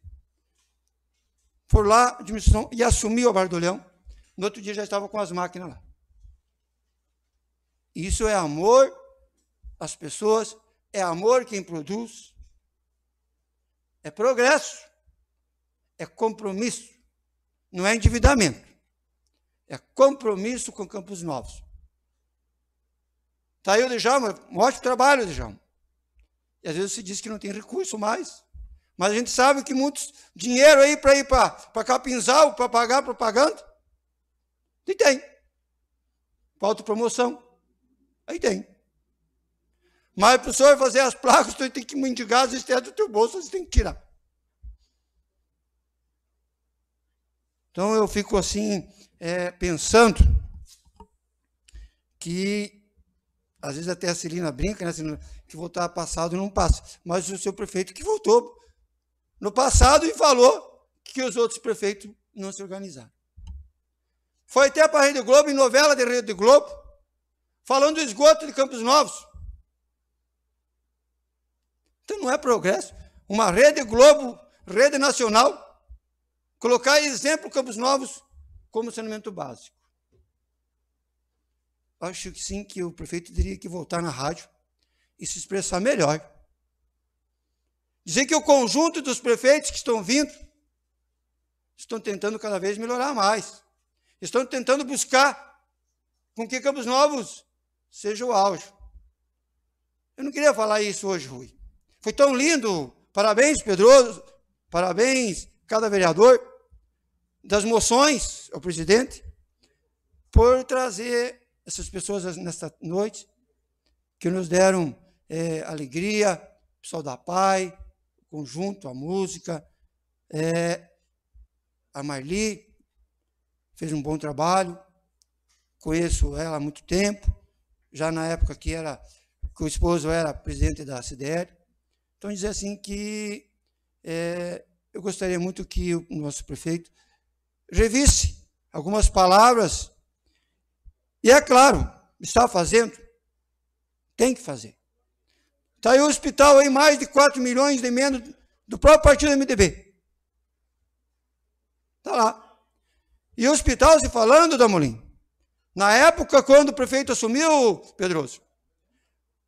Por lá, a administração, e assumiu a Bardolhão. No outro dia já estava com as máquinas lá. Isso é amor às pessoas, é amor quem produz, é progresso, é compromisso, não é endividamento, é compromisso com campos novos. Está aí o Djalma, um ótimo trabalho, Djalma. E às vezes se diz que não tem recurso mais. Mas a gente sabe que muitos dinheiro aí para ir para capinzal, para pagar propaganda. E tem. Falta promoção. Aí tem. Mas para o senhor fazer as placas, tu tem que mendigar as vezes do teu bolso, você tem que tirar. Então eu fico assim, é, pensando que às vezes até a Celina brinca, né? que voltava passado não passa. Mas o seu prefeito que voltou no passado e falou que os outros prefeitos não se organizaram. Foi até para a Rede Globo, em novela da Rede Globo, falando do esgoto de Campos Novos. Então não é progresso. Uma Rede Globo, rede nacional, colocar exemplo Campos Novos como saneamento básico. Acho que sim que o prefeito teria que voltar na rádio e se expressar melhor. Dizer que o conjunto dos prefeitos que estão vindo estão tentando cada vez melhorar mais. Estão tentando buscar com que Campos Novos seja o auge. Eu não queria falar isso hoje, Rui. Foi tão lindo. Parabéns, Pedroso. Parabéns, cada vereador das moções ao presidente por trazer essas pessoas nesta noite que nos deram é, alegria, pessoal da PAI, o conjunto, a música. É, a Marli fez um bom trabalho, conheço ela há muito tempo, já na época que, era, que o esposo era presidente da CDL. Então, dizer assim que é, eu gostaria muito que o nosso prefeito revisse algumas palavras, e é claro, está fazendo, tem que fazer. Está aí o hospital aí, mais de 4 milhões de menos do próprio partido do MDB. Está lá. E o hospital se falando, Damolim, na época quando o prefeito assumiu, Pedroso,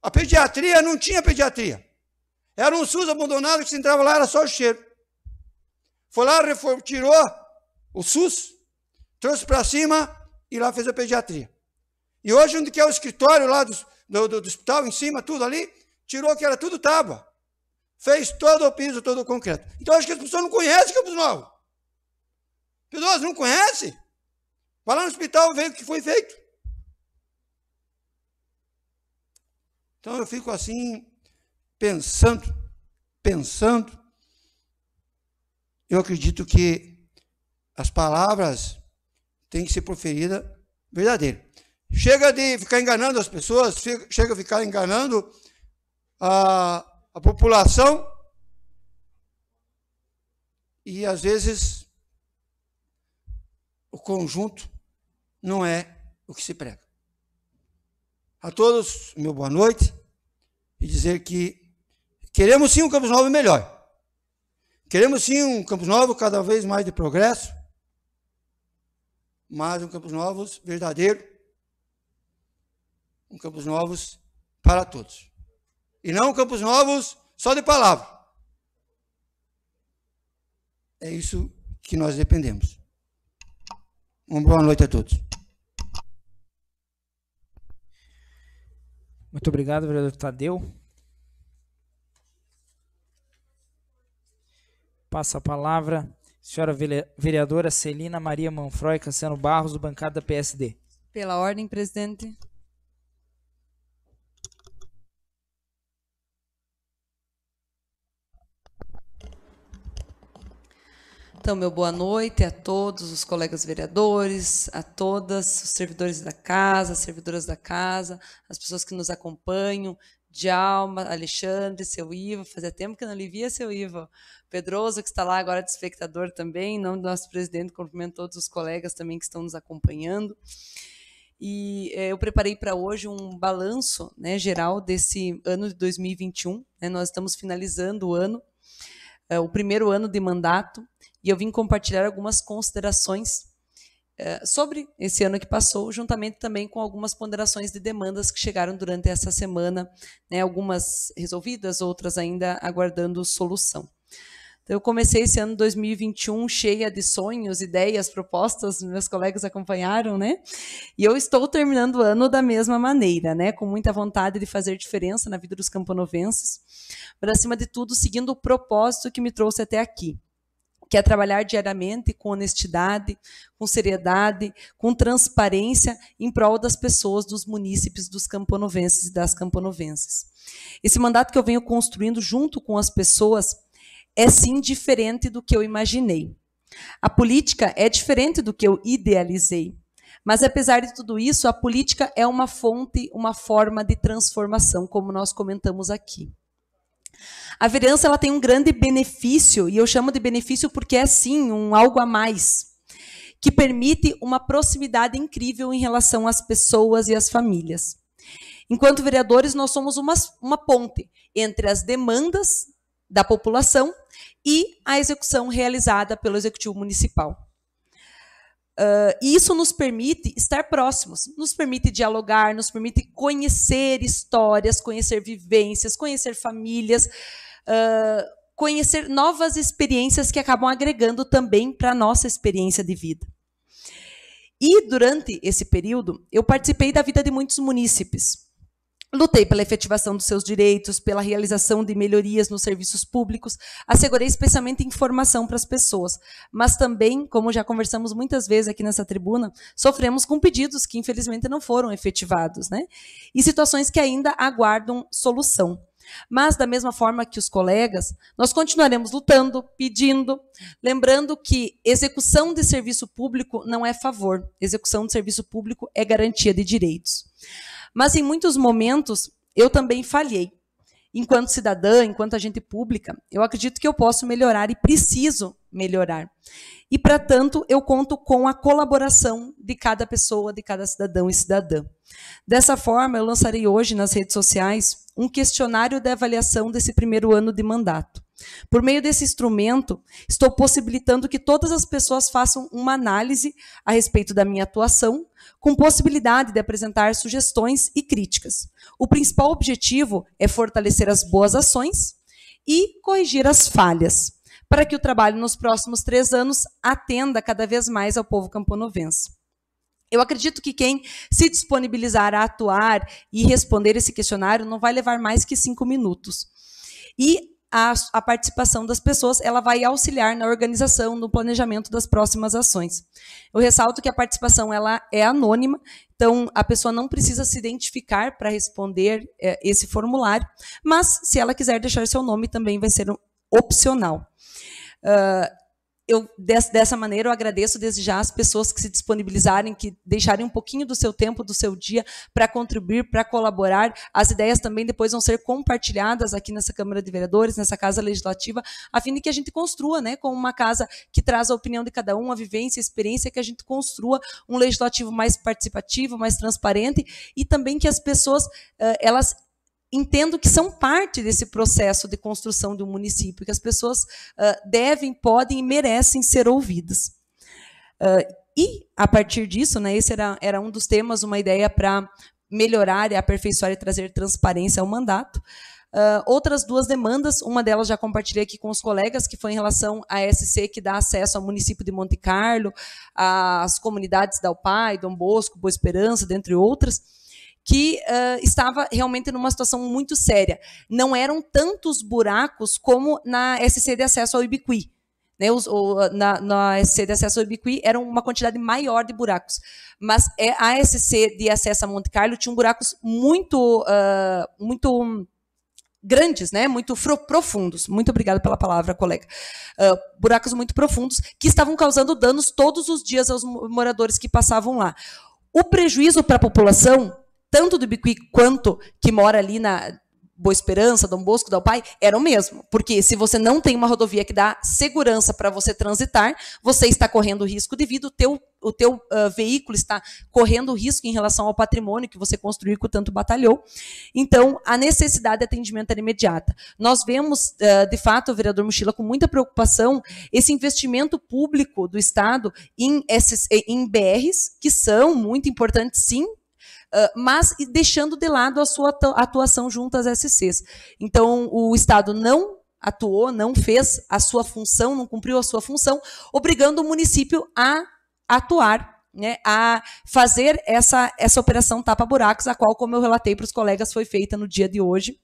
a pediatria não tinha pediatria. Era um SUS abandonado que se entrava lá, era só o cheiro. Foi lá, reform, tirou o SUS, trouxe para cima e lá fez a pediatria. E hoje, onde que é o escritório lá do, do, do hospital, em cima, tudo ali, tirou que era tudo tábua, fez todo o piso, todo o concreto. Então acho que as pessoas não conhecem Campos Novos. As pessoas não conhecem. Vai lá no hospital ver o que foi feito. Então eu fico assim, pensando, pensando. Eu acredito que as palavras têm que ser proferidas verdadeiras. Chega de ficar enganando as pessoas, chega de ficar enganando a, a população e às vezes o conjunto não é o que se prega. A todos, meu boa noite e dizer que queremos sim um Campos Novo melhor. Queremos sim um Campos Novo cada vez mais de progresso, mas um Campos Novos verdadeiro, um Campos Novos para todos. E não campos novos só de palavra. É isso que nós dependemos. Uma boa noite a todos. Muito obrigado, vereador Tadeu. Passa a palavra senhora vereadora Celina Maria Manfroy Cassiano Barros, do bancada PSD. Pela ordem, presidente. Então, meu boa noite a todos os colegas vereadores, a todas, os servidores da casa, as servidoras da casa, as pessoas que nos acompanham, Djalma, Alexandre, seu Ivo, fazia tempo que não lhe via seu Ivo, Pedroso, que está lá agora de espectador também, em nome do nosso presidente, cumprimento todos os colegas também que estão nos acompanhando. E é, eu preparei para hoje um balanço né, geral desse ano de 2021. Né, nós estamos finalizando o ano é o primeiro ano de mandato e eu vim compartilhar algumas considerações é, sobre esse ano que passou, juntamente também com algumas ponderações de demandas que chegaram durante essa semana, né, algumas resolvidas, outras ainda aguardando solução. Então, eu comecei esse ano 2021 cheia de sonhos, ideias, propostas, meus colegas acompanharam, né? E eu estou terminando o ano da mesma maneira, né? Com muita vontade de fazer diferença na vida dos camponovenses, mas acima de tudo, seguindo o propósito que me trouxe até aqui que é trabalhar diariamente com honestidade, com seriedade, com transparência em prol das pessoas, dos munícipes, dos camponovenses e das camponovenses. Esse mandato que eu venho construindo junto com as pessoas é sim diferente do que eu imaginei. A política é diferente do que eu idealizei. Mas apesar de tudo isso, a política é uma fonte, uma forma de transformação, como nós comentamos aqui. A vereança ela tem um grande benefício, e eu chamo de benefício porque é sim um algo a mais, que permite uma proximidade incrível em relação às pessoas e às famílias. Enquanto vereadores, nós somos uma, uma ponte entre as demandas da população e a execução realizada pelo Executivo Municipal. Uh, e isso nos permite estar próximos, nos permite dialogar, nos permite conhecer histórias, conhecer vivências, conhecer famílias, uh, conhecer novas experiências que acabam agregando também para a nossa experiência de vida. E durante esse período, eu participei da vida de muitos munícipes. Lutei pela efetivação dos seus direitos, pela realização de melhorias nos serviços públicos, assegurei especialmente informação para as pessoas, mas também, como já conversamos muitas vezes aqui nessa tribuna, sofremos com pedidos que infelizmente não foram efetivados, né? E situações que ainda aguardam solução. Mas, da mesma forma que os colegas, nós continuaremos lutando, pedindo, lembrando que execução de serviço público não é favor, execução de serviço público é garantia de direitos. Mas em muitos momentos eu também falhei. Enquanto cidadã, enquanto agente pública, eu acredito que eu posso melhorar e preciso melhorar. E para tanto, eu conto com a colaboração de cada pessoa, de cada cidadão e cidadã. Dessa forma, eu lançarei hoje nas redes sociais um questionário de avaliação desse primeiro ano de mandato. Por meio desse instrumento, estou possibilitando que todas as pessoas façam uma análise a respeito da minha atuação, com possibilidade de apresentar sugestões e críticas. O principal objetivo é fortalecer as boas ações e corrigir as falhas, para que o trabalho nos próximos três anos atenda cada vez mais ao povo camponovense. Eu acredito que quem se disponibilizar a atuar e responder esse questionário não vai levar mais que cinco minutos. E a, a, participação das pessoas ela vai auxiliar na organização, no planejamento das próximas ações. Eu ressalto que a participação ela é anônima, então a pessoa não precisa se identificar para responder é, esse formulário, mas se ela quiser deixar seu nome também vai ser um, opcional. Uh, eu dessa maneira eu agradeço desde já as pessoas que se disponibilizarem, que deixarem um pouquinho do seu tempo, do seu dia para contribuir, para colaborar. As ideias também depois vão ser compartilhadas aqui nessa Câmara de Vereadores, nessa Casa Legislativa, a fim de que a gente construa, né, com uma casa que traz a opinião de cada um, a vivência, a experiência, que a gente construa um legislativo mais participativo, mais transparente e também que as pessoas eh, elas entendo que são parte desse processo de construção de um município, que as pessoas uh, devem, podem e merecem ser ouvidas. Uh, e, a partir disso, né, esse era, era um dos temas, uma ideia para melhorar, e aperfeiçoar e trazer transparência ao mandato. Uh, outras duas demandas, uma delas já compartilhei aqui com os colegas, que foi em relação à SC, que dá acesso ao município de Monte Carlo, às comunidades da UPAI, Dom Bosco, Boa Esperança, dentre outras que uh, estava realmente numa situação muito séria. Não eram tantos buracos como na SC de acesso ao Ibiqui. Né, os, na, na, SC de acesso ao Ibiqui era uma quantidade maior de buracos. Mas é, a SC de acesso a Monte Carlo tinha buracos muito, uh, muito grandes, né, muito profundos. Muito obrigada pela palavra, colega. Uh, buracos muito profundos que estavam causando danos todos os dias aos moradores que passavam lá. O prejuízo para a população tanto do Biqui quanto que mora ali na Boa Esperança, Dom Bosco, Dal Pai, era o mesmo. Porque se você não tem uma rodovia que dá segurança para você transitar, você está correndo risco de vida, o teu, o teu uh, veículo está correndo risco em relação ao patrimônio que você construiu que tanto batalhou. Então, a necessidade de atendimento era imediata. Nós vemos, uh, de fato, o vereador Mochila, com muita preocupação, esse investimento público do Estado em, esses, em BRs, que são muito importantes, sim, mas deixando de lado a sua atuação junto às SCs. Então, o Estado não atuou, não fez a sua função, não cumpriu a sua função, obrigando o município a atuar, né, a fazer essa, essa operação tapa-buracos, a qual, como eu relatei para os colegas, foi feita no dia de hoje.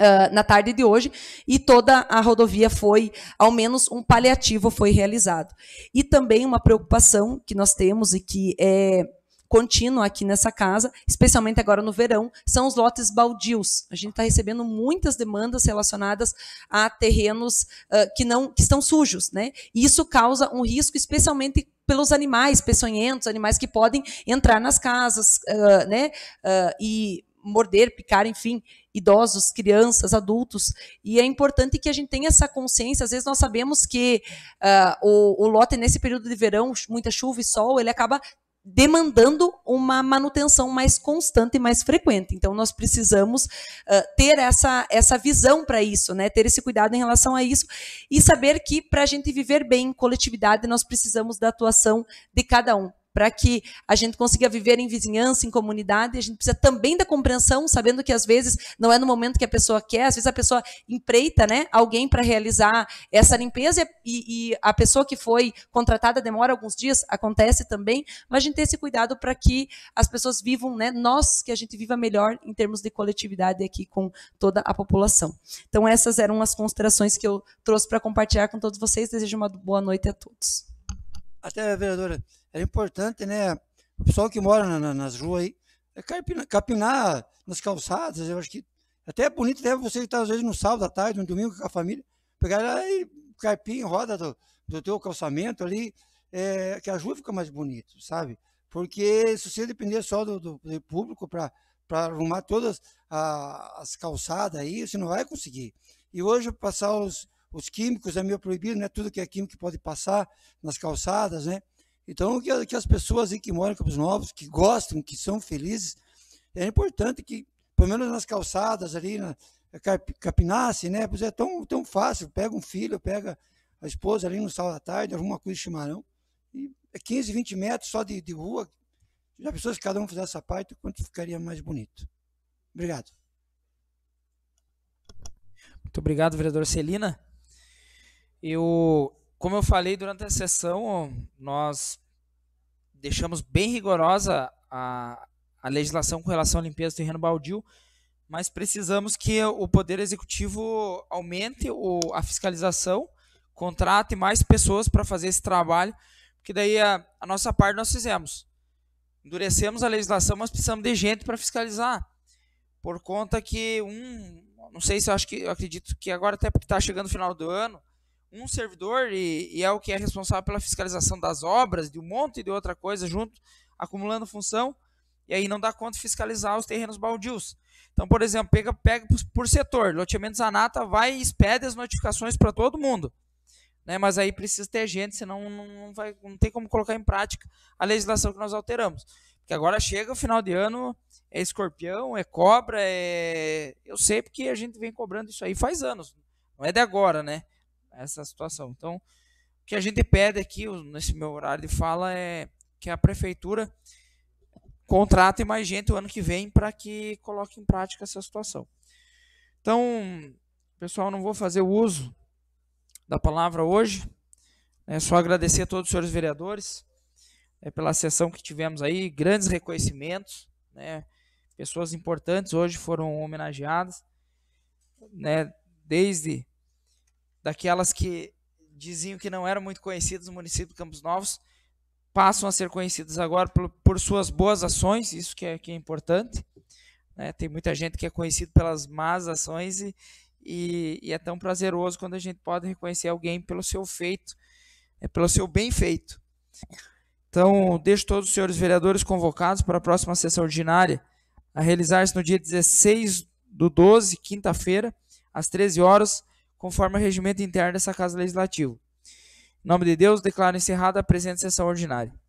Uh, na tarde de hoje, e toda a rodovia foi, ao menos um paliativo foi realizado. E também uma preocupação que nós temos e que é contínua aqui nessa casa, especialmente agora no verão, são os lotes baldios. A gente está recebendo muitas demandas relacionadas a terrenos uh, que não que estão sujos, né? E isso causa um risco, especialmente pelos animais peçonhentos, animais que podem entrar nas casas, uh, né? Uh, e morder, picar, enfim, idosos, crianças, adultos. E é importante que a gente tenha essa consciência. Às vezes nós sabemos que uh, o, o, lote, nesse período de verão, muita chuva e sol, ele acaba demandando uma manutenção mais constante e mais frequente. Então, nós precisamos uh, ter essa, essa visão para isso, né? ter esse cuidado em relação a isso e saber que, para a gente viver bem em coletividade, nós precisamos da atuação de cada um para que a gente consiga viver em vizinhança, em comunidade. A gente precisa também da compreensão, sabendo que às vezes não é no momento que a pessoa quer, às vezes a pessoa empreita né, alguém para realizar essa limpeza e, e, a pessoa que foi contratada demora alguns dias, acontece também, mas a gente tem esse cuidado para que as pessoas vivam, né, nós, que a gente viva melhor em termos de coletividade aqui com toda a população. Então, essas eram as considerações que eu trouxe para compartilhar com todos vocês. Desejo uma boa noite a todos. Até, vereadora. Era importante, né? O pessoal que mora na, na, nas ruas aí, é capinar, capinar, nas calçadas, eu acho que até é bonito, até né? você estar às vezes no sábado à tarde, no domingo com a família, pegar lá e carpir em roda do, do teu calçamento ali, é, que a rua fica mais bonita, sabe? Porque se você depender só do, do, do público para arrumar todas a, as calçadas aí, você não vai conseguir. E hoje passar os, os químicos é meio proibido, né? Tudo que é químico pode passar nas calçadas, né? Então, que, que as pessoas que moram em Campos Novos, que gostam, que são felizes, é importante que, pelo menos nas calçadas ali, na, é, capinasse, né? Pois é tão, tão fácil, pega um filho, pega a esposa ali no sal da tarde, alguma coisa de chimarrão, e é 15, 20 metros só de, de rua. Já pessoas que cada um fizesse essa parte, quanto ficaria mais bonito. Obrigado. Muito obrigado, vereador Celina. Eu como eu falei durante a sessão, nós deixamos bem rigorosa a, a legislação com relação à limpeza do terreno baldio, mas precisamos que o Poder Executivo aumente o, a fiscalização, contrate mais pessoas para fazer esse trabalho, porque daí a, a nossa parte nós fizemos. Endurecemos a legislação, mas precisamos de gente para fiscalizar. Por conta que um, não sei se eu acho que eu acredito que agora até porque está chegando o final do ano, um servidor e, e, é o que é responsável pela fiscalização das obras, de um monte de outra coisa junto, acumulando função, e aí não dá conta de fiscalizar os terrenos baldios. Então, por exemplo, pega, pega por setor, loteamento Zanata vai e expede as notificações para todo mundo. Né? Mas aí precisa ter gente, senão não, vai, não tem como colocar em prática a legislação que nós alteramos. Porque agora chega o final de ano, é escorpião, é cobra, é... eu sei porque a gente vem cobrando isso aí faz anos, não é de agora, né? essa situação. Então, o que a gente pede aqui, nesse meu horário de fala, é que a prefeitura contrate mais gente o ano que vem para que coloque em prática essa situação. Então, pessoal, não vou fazer o uso da palavra hoje. É só agradecer a todos os senhores vereadores é, pela sessão que tivemos aí, grandes reconhecimentos, né? pessoas importantes hoje foram homenageadas, né? desde daquelas que diziam que não eram muito conhecidas no município de Campos Novos, passam a ser conhecidas agora por, por suas boas ações, isso que é, que é importante. Né? Tem muita gente que é conhecida pelas más ações e, e, e, é tão prazeroso quando a gente pode reconhecer alguém pelo seu feito, né? pelo seu bem feito. Então, deixo todos os senhores vereadores convocados para a próxima sessão ordinária, a realizar-se no dia 16 do 12, quinta-feira, às 13 horas, conforme o regimento interno dessa Casa Legislativa. Em nome de Deus, declaro encerrada a presente sessão ordinária.